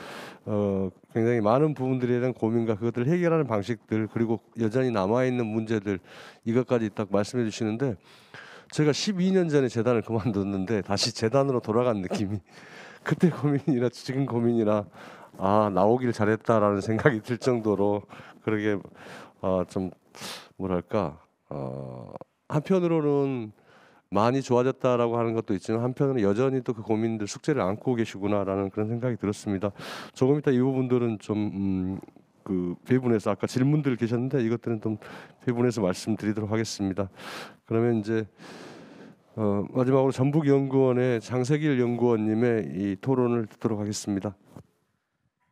어, 굉장히 많은 부분들에 대한 고민과 그것들을 해결하는 방식들 그리고 여전히 남아 있는 문제들 이것까지 딱 말씀해 주시는데 제가 12년 전에 재단을 그만뒀는데 다시 재단으로 돌아간 느낌이 그때 고민이나 지금 고민이나 아 나오길 잘했다라는 생각이 들 정도로 그러게 어, 좀 뭐랄까 어, 한편으로는 많이 좋아졌다라고 하는 것도 있지만 한편으로 여전히 또 그 고민들 숙제를 안고 계시구나라는 그런 생각이 들었습니다. 조금 이따 이 부분들은 좀 음, 그 배분해서 아까 질문들 계셨는데 이것들은 좀 배분해서 말씀드리도록 하겠습니다. 그러면 이제 어, 마지막으로 전북연구원의 장세길 연구원님의 이 토론을 듣도록 하겠습니다.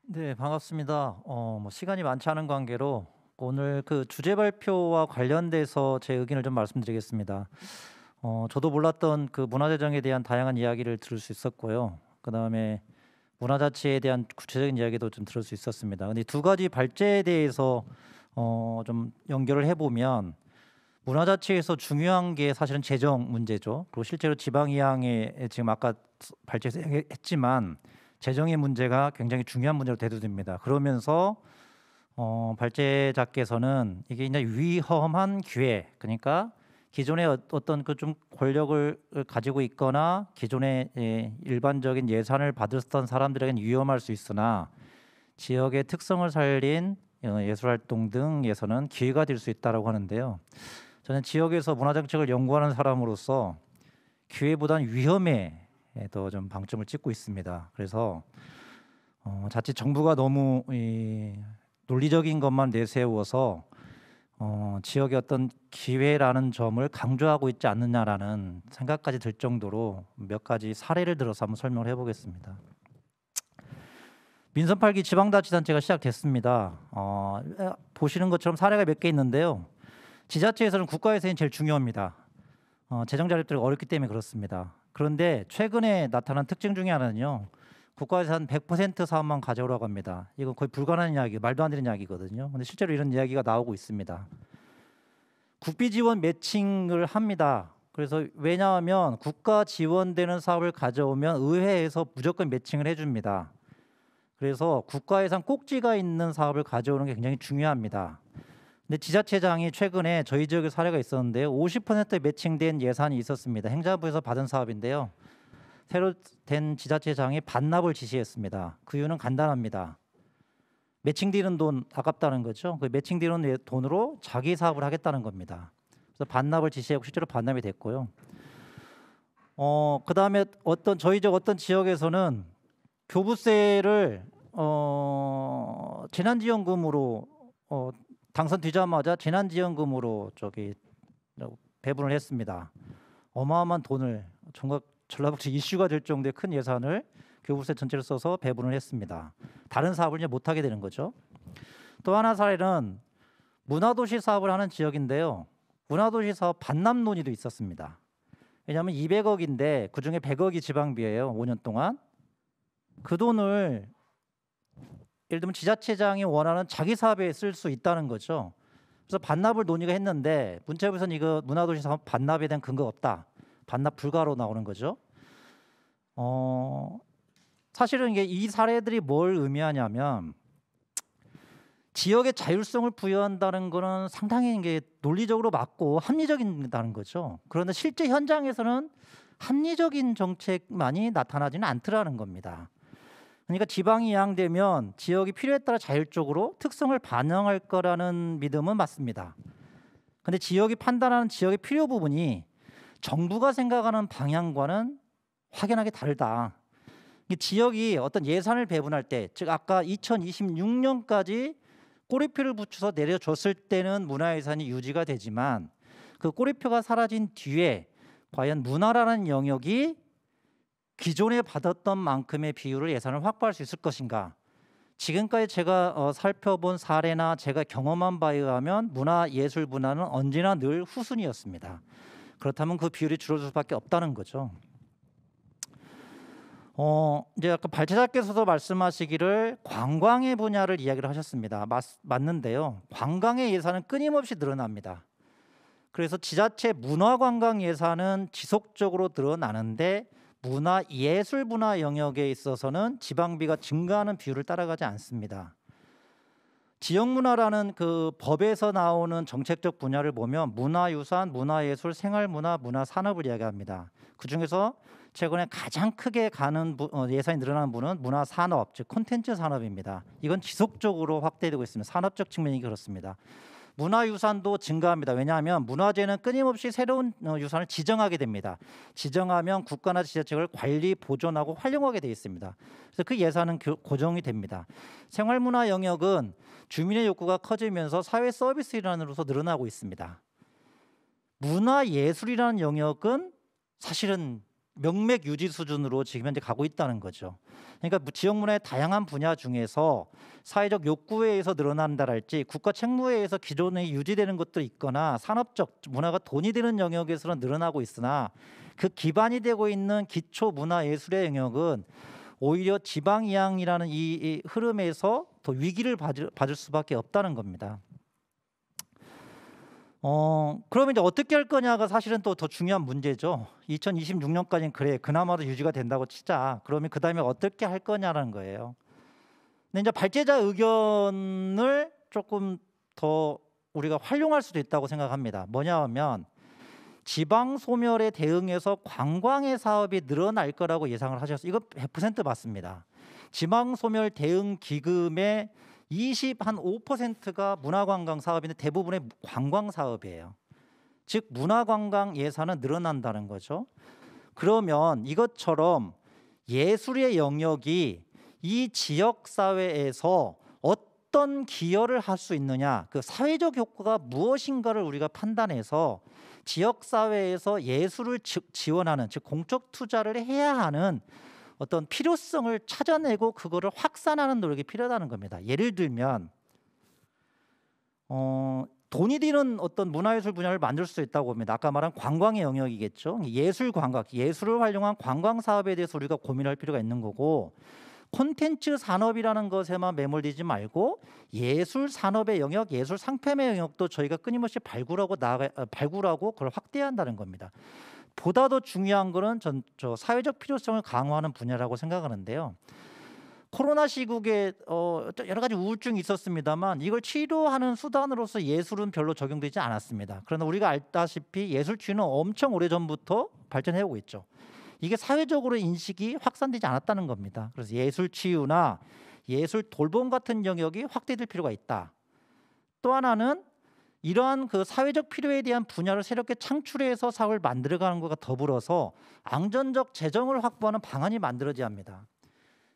네, 반갑습니다. 어, 뭐 시간이 많지 않은 관계로 오늘 그 주제 발표와 관련돼서 제 의견을 좀 말씀드리겠습니다. 어, 저도 몰랐던 그 문화재정에 대한 다양한 이야기를 들을 수 있었고요. 그 다음에 문화자치에 대한 구체적인 이야기도 좀 들을 수 있었습니다. 근데 두 가지 발제에 대해서 어, 좀 연결을 해보면 문화자치에서 중요한 게 사실은 재정 문제죠. 그리고 실제로 지방이양에 지금 아까 발제에서 했지만 재정의 문제가 굉장히 중요한 문제로 대두됩니다. 그러면서 어, 발제자께서는 이게 이제 위험한 기회, 그러니까 기존의 어, 어떤 그 좀 권력을 어, 가지고 있거나 기존의 예, 일반적인 예산을 받았던 사람들에겐 위험할 수 있으나 지역의 특성을 살린 어, 예술 활동 등에서는 기회가 될 수 있다라고 하는데요. 저는 지역에서 문화 정책을 연구하는 사람으로서 기회보단 위험에 예, 더좀 방점을 찍고 있습니다. 그래서 어, 자칫 정부가 너무 이, 논리적인 것만 내세워서 어, 지역의 어떤 기회라는 점을 강조하고 있지 않느냐라는 생각까지 들 정도로 몇 가지 사례를 들어서 한번 설명을 해보겠습니다. 민선 8기 지방자치단체가 시작됐습니다. 어, 보시는 것처럼 사례가 몇 개 있는데요. 지자체에서는 국가에서는 제일 중요합니다. 어, 재정 자립들이 어렵기 때문에 그렇습니다. 그런데 최근에 나타난 특징 중에 하나는요. 국가재산 100% 사업만 가져오라고 합니다. 이건 거의 불가능한 이야기, 말도 안 되는 이야기거든요. 근데 실제로 이런 이야기가 나오고 있습니다. 국비 지원 매칭을 합니다. 그래서 왜냐하면 국가 지원되는 사업을 가져오면 의회에서 무조건 매칭을 해줍니다. 그래서 국가예산 꼭지가 있는 사업을 가져오는 게 굉장히 중요합니다. 근데 지자체장이 최근에 저희 지역에 사례가 있었는데 50% 매칭된 예산이 있었습니다. 행자부에서 받은 사업인데요. 새로 된 지자체장이 반납을 지시했습니다. 그 이유는 간단합니다. 매칭되는 돈 아깝다는 거죠. 그 매칭되는 돈으로 자기 사업을 하겠다는 겁니다. 그래서 반납을 지시하고 실제로 반납이 됐고요. 어 그다음에 어떤 저희 적 어떤 지역에서는 교부세를 어 재난지원금으로 어 당선되자마자 재난지원금으로 저기 배분을 했습니다. 어마어마한 돈을 정각 전라북도 이슈가 될 정도의 큰 예산을 교부세 전체를 써서 배분을 했습니다. 다른 사업을 이제 못 하게 되는 거죠. 또 하나 사례는 문화도시 사업을 하는 지역인데요. 문화도시 사업 반납 논의도 있었습니다. 왜냐하면 200억인데 그 중에 100억이 지방비예요. 5년 동안 그 돈을 예를 들면 지자체장이 원하는 자기 사업에 쓸 수 있다는 거죠. 그래서 반납을 논의가 했는데 문체부에서는 이거 문화도시 사업 반납에 대한 근거 없다. 반납 불가로 나오는 거죠. 어, 사실은 이게 이 사례들이 뭘 의미하냐면 지역의 자율성을 부여한다는 거는 상당히 이게 논리적으로 맞고 합리적인다는 거죠. 그런데 실제 현장에서는 합리적인 정책만이 나타나지는 않더라는 겁니다. 그러니까 지방이 이양되면 지역이 필요에 따라 자율적으로 특성을 반영할 거라는 믿음은 맞습니다. 근데 지역이 판단하는 지역의 필요 부분이 정부가 생각하는 방향과는 확연하게 다르다. 지역이 어떤 예산을 배분할 때, 즉 아까 2026년까지 꼬리표를 붙여서 내려줬을 때는 문화유산이 유지가 되지만 그 꼬리표가 사라진 뒤에 과연 문화라는 영역이 기존에 받았던 만큼의 비율을 예산을 확보할 수 있을 것인가? 지금까지 제가 어, 살펴본 사례나 제가 경험한 바에 의하면 문화 예술 분야는 언제나 늘 후순이었습니다. 그렇다면 그 비율이 줄어들 수밖에 없다는 거죠. 어, 이제 아까 발제자께서도 말씀하시기를 관광의 분야를 이야기를 하셨습니다. 맞, 맞는데요. 관광의 예산은 끊임없이 늘어납니다. 그래서 지자체 문화관광 예산은 지속적으로 늘어나는데 문화 예술 분야 영역에 있어서는 지방비가 증가하는 비율을 따라가지 않습니다. 지역 문화라는 그 법에서 나오는 정책적 분야를 보면 문화유산, 문화예술, 생활문화, 문화산업을 이야기합니다. 그 중에서 최근에 가장 크게 가는 부, 어, 예산이 늘어난 분은 문화산업, 즉 콘텐츠 산업입니다. 이건 지속적으로 확대되고 있습니다. 산업적 측면이 그렇습니다. 문화유산도 증가합니다. 왜냐하면 문화재는 끊임없이 새로운 어, 유산을 지정하게 됩니다. 지정하면 국가나 지자체를 관리, 보존하고 활용하게 되어 있습니다. 그래서 그 예산은 고정이 됩니다. 생활문화 영역은 주민의 욕구가 커지면서 사회 서비스 일환으로서 늘어나고 있습니다. 문화 예술이라는 영역은 사실은 명맥 유지 수준으로 지금 현재 가고 있다는 거죠. 그러니까 지역 문화의 다양한 분야 중에서 사회적 욕구에 의해서 늘어난다랄지 국가 책무에 의해서 기존에 유지되는 것도 있거나 산업적 문화가 돈이 되는 영역에서는 늘어나고 있으나 그 기반이 되고 있는 기초 문화 예술의 영역은 오히려 지방 이양이라는 이, 이, 흐름에서 더 위기를 받을, 받을 수밖에 없다는 겁니다. 어, 그럼 이제 어떻게 할 거냐가 사실은 또 더 중요한 문제죠. 2026년까지는 그래, 그나마도 유지가 된다고 치자. 그러면 그 다음에 어떻게 할 거냐라는 거예요. 근데 이제 발제자 의견을 조금 더 우리가 활용할 수도 있다고 생각합니다. 뭐냐 하면 지방 소멸에 대응해서 관광의 사업이 늘어날 거라고 예상을 하셨어요. 이거 100% 맞습니다. 지방 소멸 대응 기금의 20한 5%가 문화관광 사업인데 대부분의 관광 사업이에요. 즉 문화관광 예산은 늘어난다는 거죠. 그러면 이것처럼 예술의 영역이 이 지역 사회에서 어떤 기여를 할 수 있느냐, 그 사회적 효과가 무엇인가를 우리가 판단해서 지역 사회에서 예술을 지원하는 즉 공적 투자를 해야 하는 어떤 필요성을 찾아내고 그거를 확산하는 노력이 필요하다는 겁니다. 예를 들면 어, 돈이 드는 어떤 문화예술 분야를 만들 수 있다고 봅니다. 아까 말한 관광의 영역이겠죠. 예술 관광, 예술을 활용한 관광 사업에 대해서 우리가 고민할 필요가 있는 거고 콘텐츠 산업이라는 것에만 매몰되지 말고 예술 산업의 영역, 예술 상품의 영역도 저희가 끊임없이 발굴하고 나가 어, 발굴하고 그걸 확대한다는 겁니다. 보다 더 중요한 것은 전, 저 사회적 필요성을 강화하는 분야라고 생각하는데요. 코로나 시국에 어, 여러 가지 우울증이 있었습니다만 이걸 치료하는 수단으로서 예술은 별로 적용되지 않았습니다. 그러나 우리가 알다시피 예술 치유는 엄청 오래 전부터 발전해오고 있죠. 이게 사회적으로 인식이 확산되지 않았다는 겁니다. 그래서 예술 치유나 예술 돌봄 같은 영역이 확대될 필요가 있다. 또 하나는 이러한 그 사회적 필요에 대한 분야를 새롭게 창출해서 사업을 만들어가는 것과 더불어서 안전적 재정을 확보하는 방안이 만들어져야 합니다.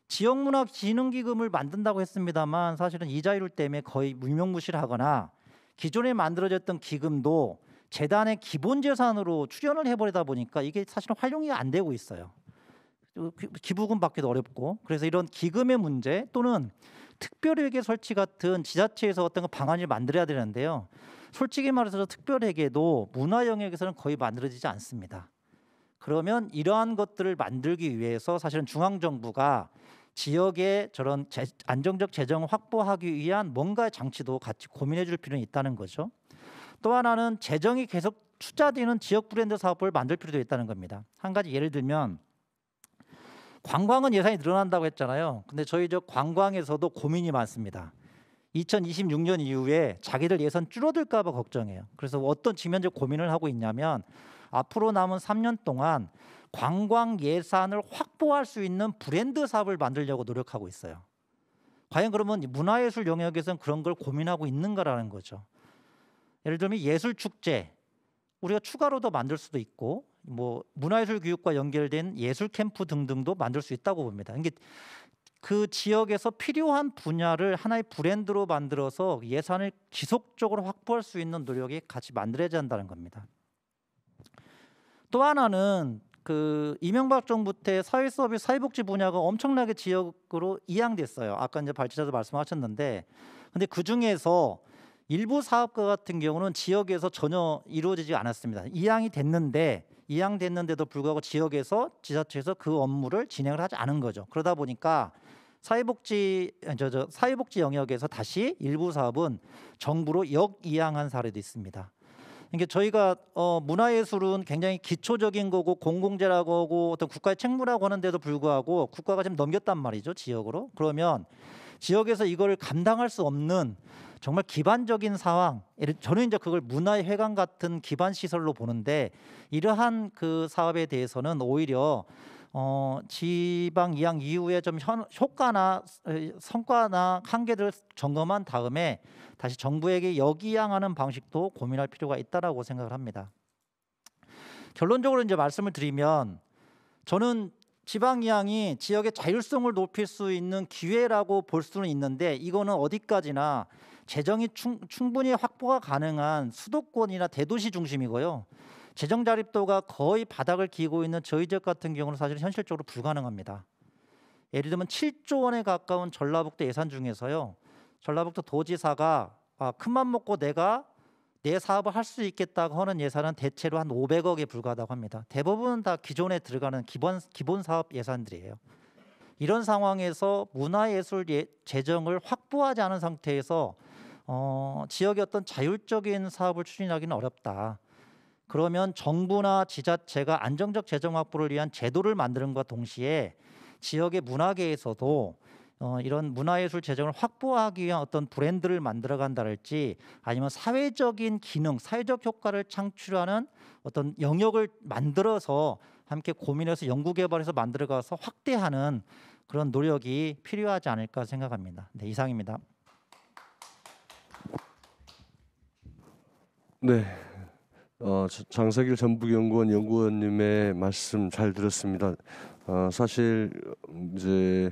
지역문화진흥기금을 만든다고 했습니다만 사실은 이자율 때문에 거의 무명무실하거나 기존에 만들어졌던 기금도 재단의 기본 재산으로 출연을 해버리다 보니까 이게 사실은 활용이 안 되고 있어요. 어, 기부금 받기도 어렵고 그래서 이런 기금의 문제 또는 특별회계 설치 같은 지자체에서 어떤 그 방안을 만들어야 되는데요. 솔직히 말해서 특별회계도 문화 영역에서는 거의 만들어지지 않습니다. 그러면 이러한 것들을 만들기 위해서 사실은 중앙 정부가 지역의 저런 안정적 재정을 확보하기 위한 뭔가 의 장치도 같이 고민해 줄 필요는 있다는 거죠. 또 하나는 재정이 계속 투자되는 지역 브랜드 사업을 만들 필요도 있다는 겁니다. 한 가지 예를 들면 관광은 예산이 늘어난다고 했잖아요. 근데 저희 저 관광에서도 고민이 많습니다. 2026년 이후에 자기들 예산 줄어들까 봐 걱정해요. 그래서 어떤 지면적 고민을 하고 있냐면 앞으로 남은 3년 동안 관광 예산을 확보할 수 있는 브랜드 사업을 만들려고 노력하고 있어요. 과연 그러면 문화예술 영역에서는 그런 걸 고민하고 있는가라는 거죠. 예를 들면 예술 축제 우리가 추가로 더 만들 수도 있고 뭐 문화예술 교육과 연결된 예술 캠프 등등도 만들 수 있다고 봅니다. 이게 그 지역에서 필요한 분야를 하나의 브랜드로 만들어서 예산을 지속적으로 확보할 수 있는 노력이 같이 만들어야 한다는 겁니다. 또 하나는 그 이명박 정부 때 사회서비스 사회복지 분야가 엄청나게 지역으로 이양됐어요. 아까 이제 발제자도 말씀하셨는데 근데 그 중에서 일부 사업과 같은 경우는 지역에서 전혀 이루어지지 않았습니다. 이양이 됐는데 이양됐는데도 불구하고 지역에서 지자체에서 그 업무를 진행을 하지 않은 거죠. 그러다 보니까 사회복지 저, 저 사회복지 영역에서 다시 일부 사업은 정부로 역이양한 사례도 있습니다. 그러니까 저희가 어, 문화예술은 굉장히 기초적인 거고 공공재라고 하고 어떤 국가의 책무라고 하는데도 불구하고 국가가 지금 넘겼단 말이죠 지역으로. 그러면 지역에서 이걸 감당할 수 없는 정말 기반적인 상황 저는 이제 그걸 문화의 회관 같은 기반 시설로 보는데 이러한 그 사업에 대해서는 오히려 어, 지방 이양 이후에 좀 현, 효과나 성과나 한계들 점검한 다음에 다시 정부에게 여기양하는 방식도 고민할 필요가 있다라고 생각을 합니다. 결론적으로 이제 말씀을 드리면 저는 지방 이양이 지역의 자율성을 높일 수 있는 기회라고 볼 수는 있는데 이거는 어디까지나 재정이 충, 분히 확보가 가능한 수도권이나 대도시 중심이고요. 재정 자립도가 거의 바닥을 기고 있는 저희 지역 같은 경우는 사실 현실적으로 불가능합니다. 예를 들면 7조 원에 가까운 전라북도 예산 중에서요. 전라북도 도지사가 아, 큰맘 먹고 내가 내 사업을 할 수 있겠다고 하는 예산은 대체로 한 500억에 불과하다고 합니다. 대부분 다 기존에 들어가는 기본 기본 사업 예산들이에요. 이런 상황에서 문화예술 예, 재정을 확보하지 않은 상태에서 어, 지역의 어떤 자율적인 사업을 추진하기는 어렵다. 그러면 정부나 지자체가 안정적 재정 확보를 위한 제도를 만드는과 동시에 지역의 문화계에서도 어, 이런 문화예술 재정을 확보하기 위한 어떤 브랜드를 만들어 간다랄지 아니면 사회적인 기능, 사회적 효과를 창출하는 어떤 영역을 만들어서 함께 고민해서 연구개발해서 만들어가서 확대하는 그런 노력이 필요하지 않을까 생각합니다. 네, 이상입니다. 네. 어, 장석일 전북연구원 연구원님의 말씀 잘 들었습니다. 어, 사실 이제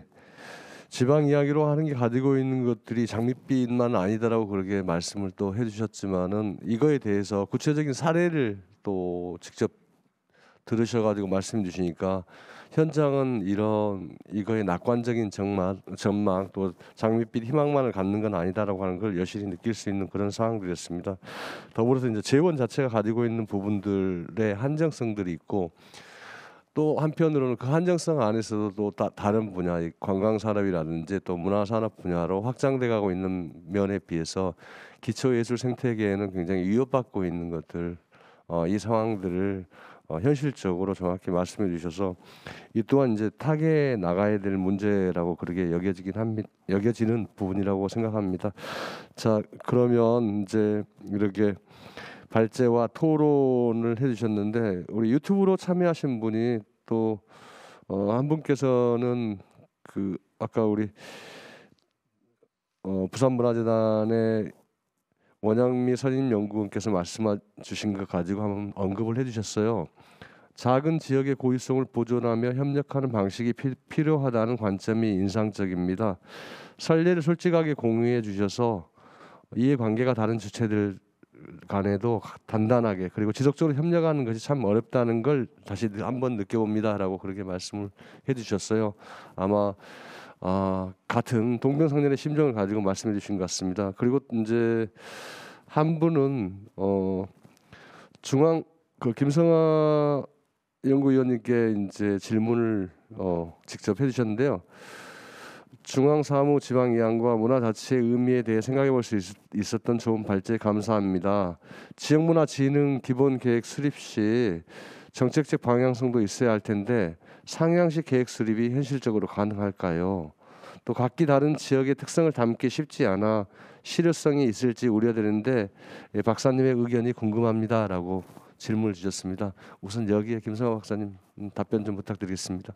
지방 이야기로 하는 게 가지고 있는 것들이 장밋빛만 아니다라고 그렇게 말씀을 또 해주셨지만은 이거에 대해서 구체적인 사례를 또 직접 들으셔가지고 말씀 주시니까 현장은 이런 이거의 낙관적인 전망, 전망 또 장밋빛 희망만을 갖는 건 아니다라고 하는 걸 여실히 느낄 수 있는 그런 상황들이었습니다. 더불어서 이제 재원 자체가 가지고 있는 부분들의 한정성들이 있고 또 한편으로는 그 한정성 안에서도 또 다, 른 분야, 관광 산업이라든지 또 문화 산업 분야로 확장돼가고 있는 면에 비해서 기초 예술 생태계에는 굉장히 위협받고 있는 것들, 어, 이 상황들을 어, 현실적으로 정확히 말씀해 주셔서 이 또한 이제 타게 나가야 될 문제라고 그렇게 여겨지긴 합니다. 여겨지는 부분이라고 생각합니다. 자 그러면 이제 이렇게 발제와 토론을 해주셨는데 우리 유튜브로 참여하신 분이 또한 어, 분께서는 그 아까 우리 어, 부산문화재단의 원양미 선임연구원께서 말씀해 주신 것 가지고 한번 언급을 해주셨어요. 작은 지역의 고유성을 보존하며 협력하는 방식이 피, 필요하다는 관점이 인상적입니다. 설례를 솔직하게 공유해 주셔서 이해관계가 다른 주체들 간에도 단단하게 그리고 지속적으로 협력하는 것이 참 어렵다는 걸 다시 한번 느껴봅니다라고 그렇게 말씀을 해주셨어요. 아마 어, 같은 동병상련의 심정을 가지고 말씀해 주신 것 같습니다. 그리고 이제 한 분은 어, 중앙 그 김성아 연구위원님께 이제 질문을 어, 직접 해주셨는데요. 중앙 사무 지방 이양과 문화 자체의 의미에 대해 생각해 볼 수 있었던 좋은 발제 감사합니다. 지역문화진흥 기본 계획 수립 시 정책적 방향성도 있어야 할 텐데 상향식 계획 수립이 현실적으로 가능할까요? 또 각기 다른 지역의 특성을 담기 쉽지 않아 실효성이 있을지 우려되는데 예, 박사님의 의견이 궁금합니다라고 질문을 주셨습니다. 우선 여기에 김성화 박사님 답변 좀 부탁드리겠습니다.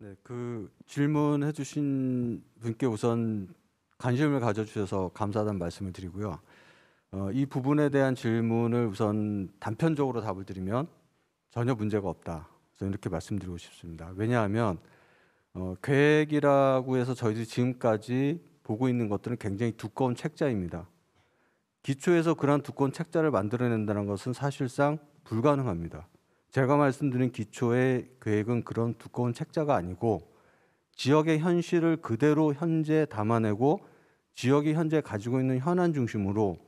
네, 그 질문해 주신 분께 우선 관심을 가져 주셔서 감사하다는 말씀을 드리고요. 어, 이 부분에 대한 질문을 우선 단편적으로 답을 드리면 전혀 문제가 없다. 저는 이렇게 말씀드리고 싶습니다. 왜냐하면 어, 계획이라고 해서 저희들이 지금까지 보고 있는 것들은 굉장히 두꺼운 책자입니다. 기초에서 그러한 두꺼운 책자를 만들어낸다는 것은 사실상 불가능합니다. 제가 말씀드린 기초의 계획은 그런 두꺼운 책자가 아니고 지역의 현실을 그대로 현재 담아내고 지역이 현재 가지고 있는 현안 중심으로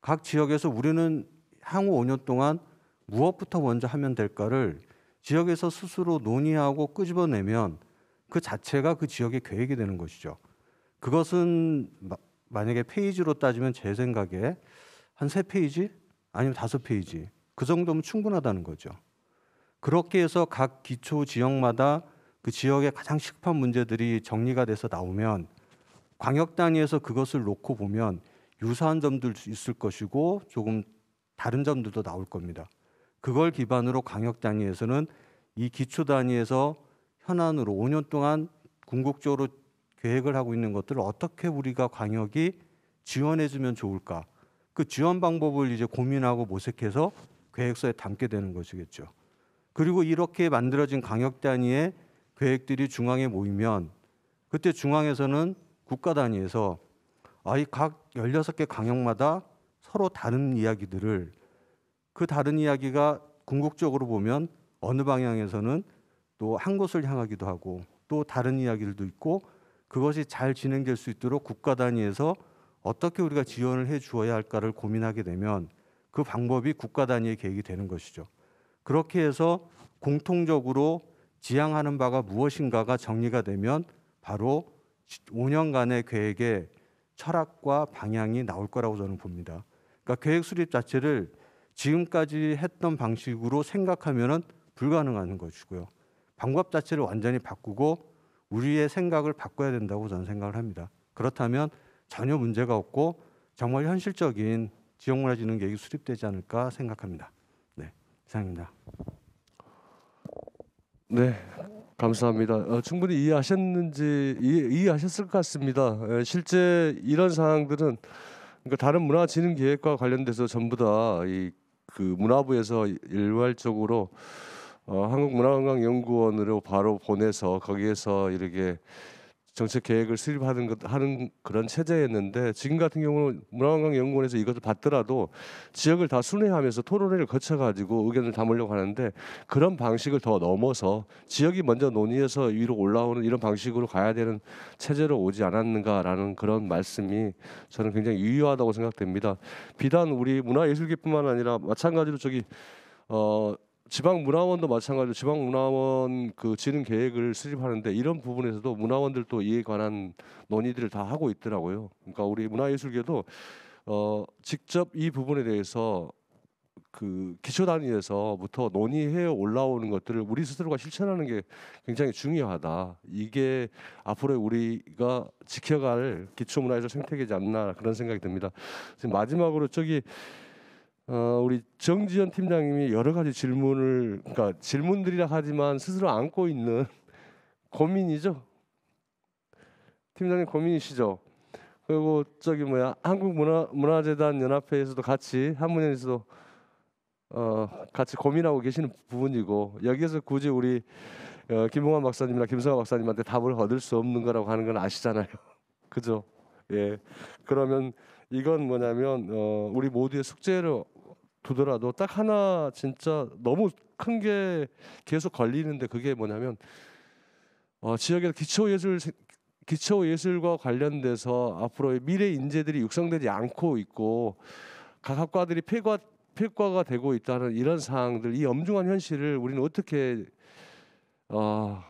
각 지역에서 우리는 향후 5년 동안 무엇부터 먼저 하면 될까를 지역에서 스스로 논의하고 끄집어내면 그 자체가 그 지역의 계획이 되는 것이죠. 그것은 만약에 페이지로 따지면 제 생각에 한 세 페이지 아니면 다섯 페이지 그 정도면 충분하다는 거죠. 그렇게 해서 각 기초 지역마다 그 지역의 가장 시급한 문제들이 정리가 돼서 나오면 광역 단위에서 그것을 놓고 보면 유사한 점도 있을 것이고 조금 다른 점들도 나올 겁니다. 그걸 기반으로 광역 단위에서는 이 기초 단위에서 현안으로 5년 동안 궁극적으로 계획을 하고 있는 것들을 어떻게 우리가 광역이 지원해 주면 좋을까? 그 지원 방법을 이제 고민하고 모색해서 계획서에 담게 되는 것이겠죠. 그리고 이렇게 만들어진 광역 단위의 계획들이 중앙에 모이면 그때 중앙에서는 국가 단위에서 아이 각 16개 광역마다 서로 다른 이야기들을 그 다른 이야기가 궁극적으로 보면 어느 방향에서는 또 한 곳을 향하기도 하고 또 다른 이야기들도 있고 그것이 잘 진행될 수 있도록 국가 단위에서 어떻게 우리가 지원을 해 주어야 할까를 고민하게 되면 그 방법이 국가 단위의 계획이 되는 것이죠. 그렇게 해서 공통적으로 지향하는 바가 무엇인가가 정리가 되면 바로 5년간의 계획의 철학과 방향이 나올 거라고 저는 봅니다. 그러니까 계획 수립 자체를 지금까지 했던 방식으로 생각하면 불가능한 것이고요. 방법 자체를 완전히 바꾸고 우리의 생각을 바꿔야 된다고 저는 생각을 합니다. 그렇다면 전혀 문제가 없고 정말 현실적인 지역 문화진흥 계획이 수립되지 않을까 생각합니다. 네, 이상입니다. 네, 감사합니다. 어, 충분히 이해하셨는지 이해, 하셨을것 같습니다. 에, 예, 실제 이런 사항들은 그러니까 다른 문화진흥 계획과 관련돼서 전부 다이그 문화부에서 일괄적으로 어, 한국문화관광연구원으로 바로 보내서 거기에서 이렇게 정책 계획을 수립하는 것, 하는 그런 체제였는데 지금 같은 경우는 문화관광연구원에서 이것을 받더라도 지역을 다 순회하면서 토론회를 거쳐가지고 의견을 담으려고 하는데 그런 방식을 더 넘어서 지역이 먼저 논의해서 위로 올라오는 이런 방식으로 가야 되는 체제로 오지 않았는가라는 그런 말씀이 저는 굉장히 유효하다고 생각됩니다. 비단 우리 문화예술계뿐만 아니라 마찬가지로 저기 어 지방 문화원도 마찬가지로 지방 문화원 그 지능 계획을 수립하는데 이런 부분에서도 문화원들도 이에 관한 논의들을 다 하고 있더라고요. 그러니까 우리 문화예술계도 어 직접 이 부분에 대해서 그 기초 단위에서부터 논의해 올라오는 것들을 우리 스스로가 실천하는 게 굉장히 중요하다. 이게 앞으로 우리가 지켜갈 기초 문화예술 생태계지 않나 그런 생각이 듭니다. 지금 마지막으로 저기 어, 우리 정지현 팀장님이 여러 가지 질문을 그러니까 질문들이라 하지만 스스로 안고 있는 고민이죠. 팀장님 고민이시죠. 그리고 저기 뭐야 한국 문화 문화재단 연합회에서도 같이 한문연에서도 어, 같이 고민하고 계시는 부분이고 여기에서 굳이 우리 어, 김홍환 박사님이나 김성아 박사님한테 답을 얻을 수 없는 거라고 하는 건 아시잖아요. 그죠? 예. 그러면 이건 뭐냐면 어, 우리 모두의 숙제로 두더라도 딱 하나 진짜 너무 큰 게 계속 걸리는데 그게 뭐냐면 어, 지역에 기초 예술 기초 예술과 관련돼서 앞으로의 미래 인재들이 육성되지 않고 있고 각 학과들이 폐과 폐과가 되고 있다는 이런 사항들이 엄중한 현실을 우리는 어떻게 어,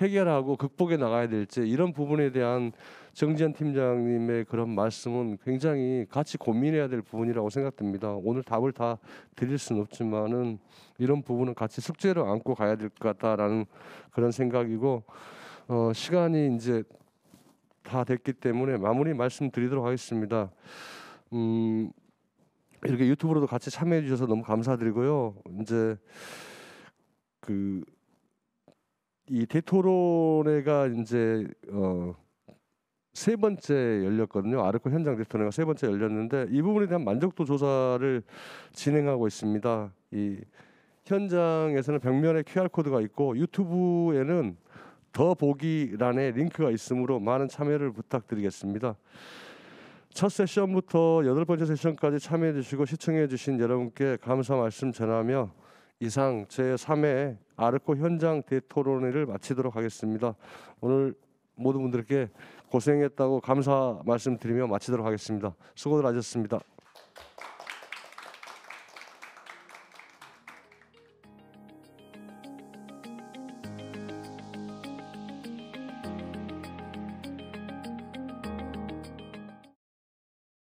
해결하고 극복해 나가야 될지 이런 부분에 대한 정지현 팀장님의 그런 말씀은 굉장히 같이 고민해야 될 부분이라고 생각됩니다. 오늘 답을 다 드릴 수는 없지만은 이런 부분은 같이 숙제로 안고 가야 될것 같다라는 그런 생각이고 어, 시간이 이제 다 됐기 때문에 마무리 말씀드리도록 하겠습니다. 음, 이렇게 유튜브로도 같이 참여해 주셔서 너무 감사드리고요. 이제 그이 대토론회가 이제 어세 번째 열렸거든요. 아르코 현장 대표회가 세 번째 열렸는데 이 부분에 대한 만족도 조사를 진행하고 있습니다. 이 현장에서는 벽면에 QR 코드가 있고 유튜브에는 더 보기란에 링크가 있으므로 많은 참여를 부탁드리겠습니다. 첫 세션부터 여덟 번째 세션까지 참여해 주시고 시청해 주신 여러분께 감사 말씀 전하며 이상 제3회 아르코 현장 대토론회를 마치도록 하겠습니다. 오늘 모든 분들께 고생했다고 감사 말씀드리며 마치도록 하겠습니다. 수고들 하셨습니다.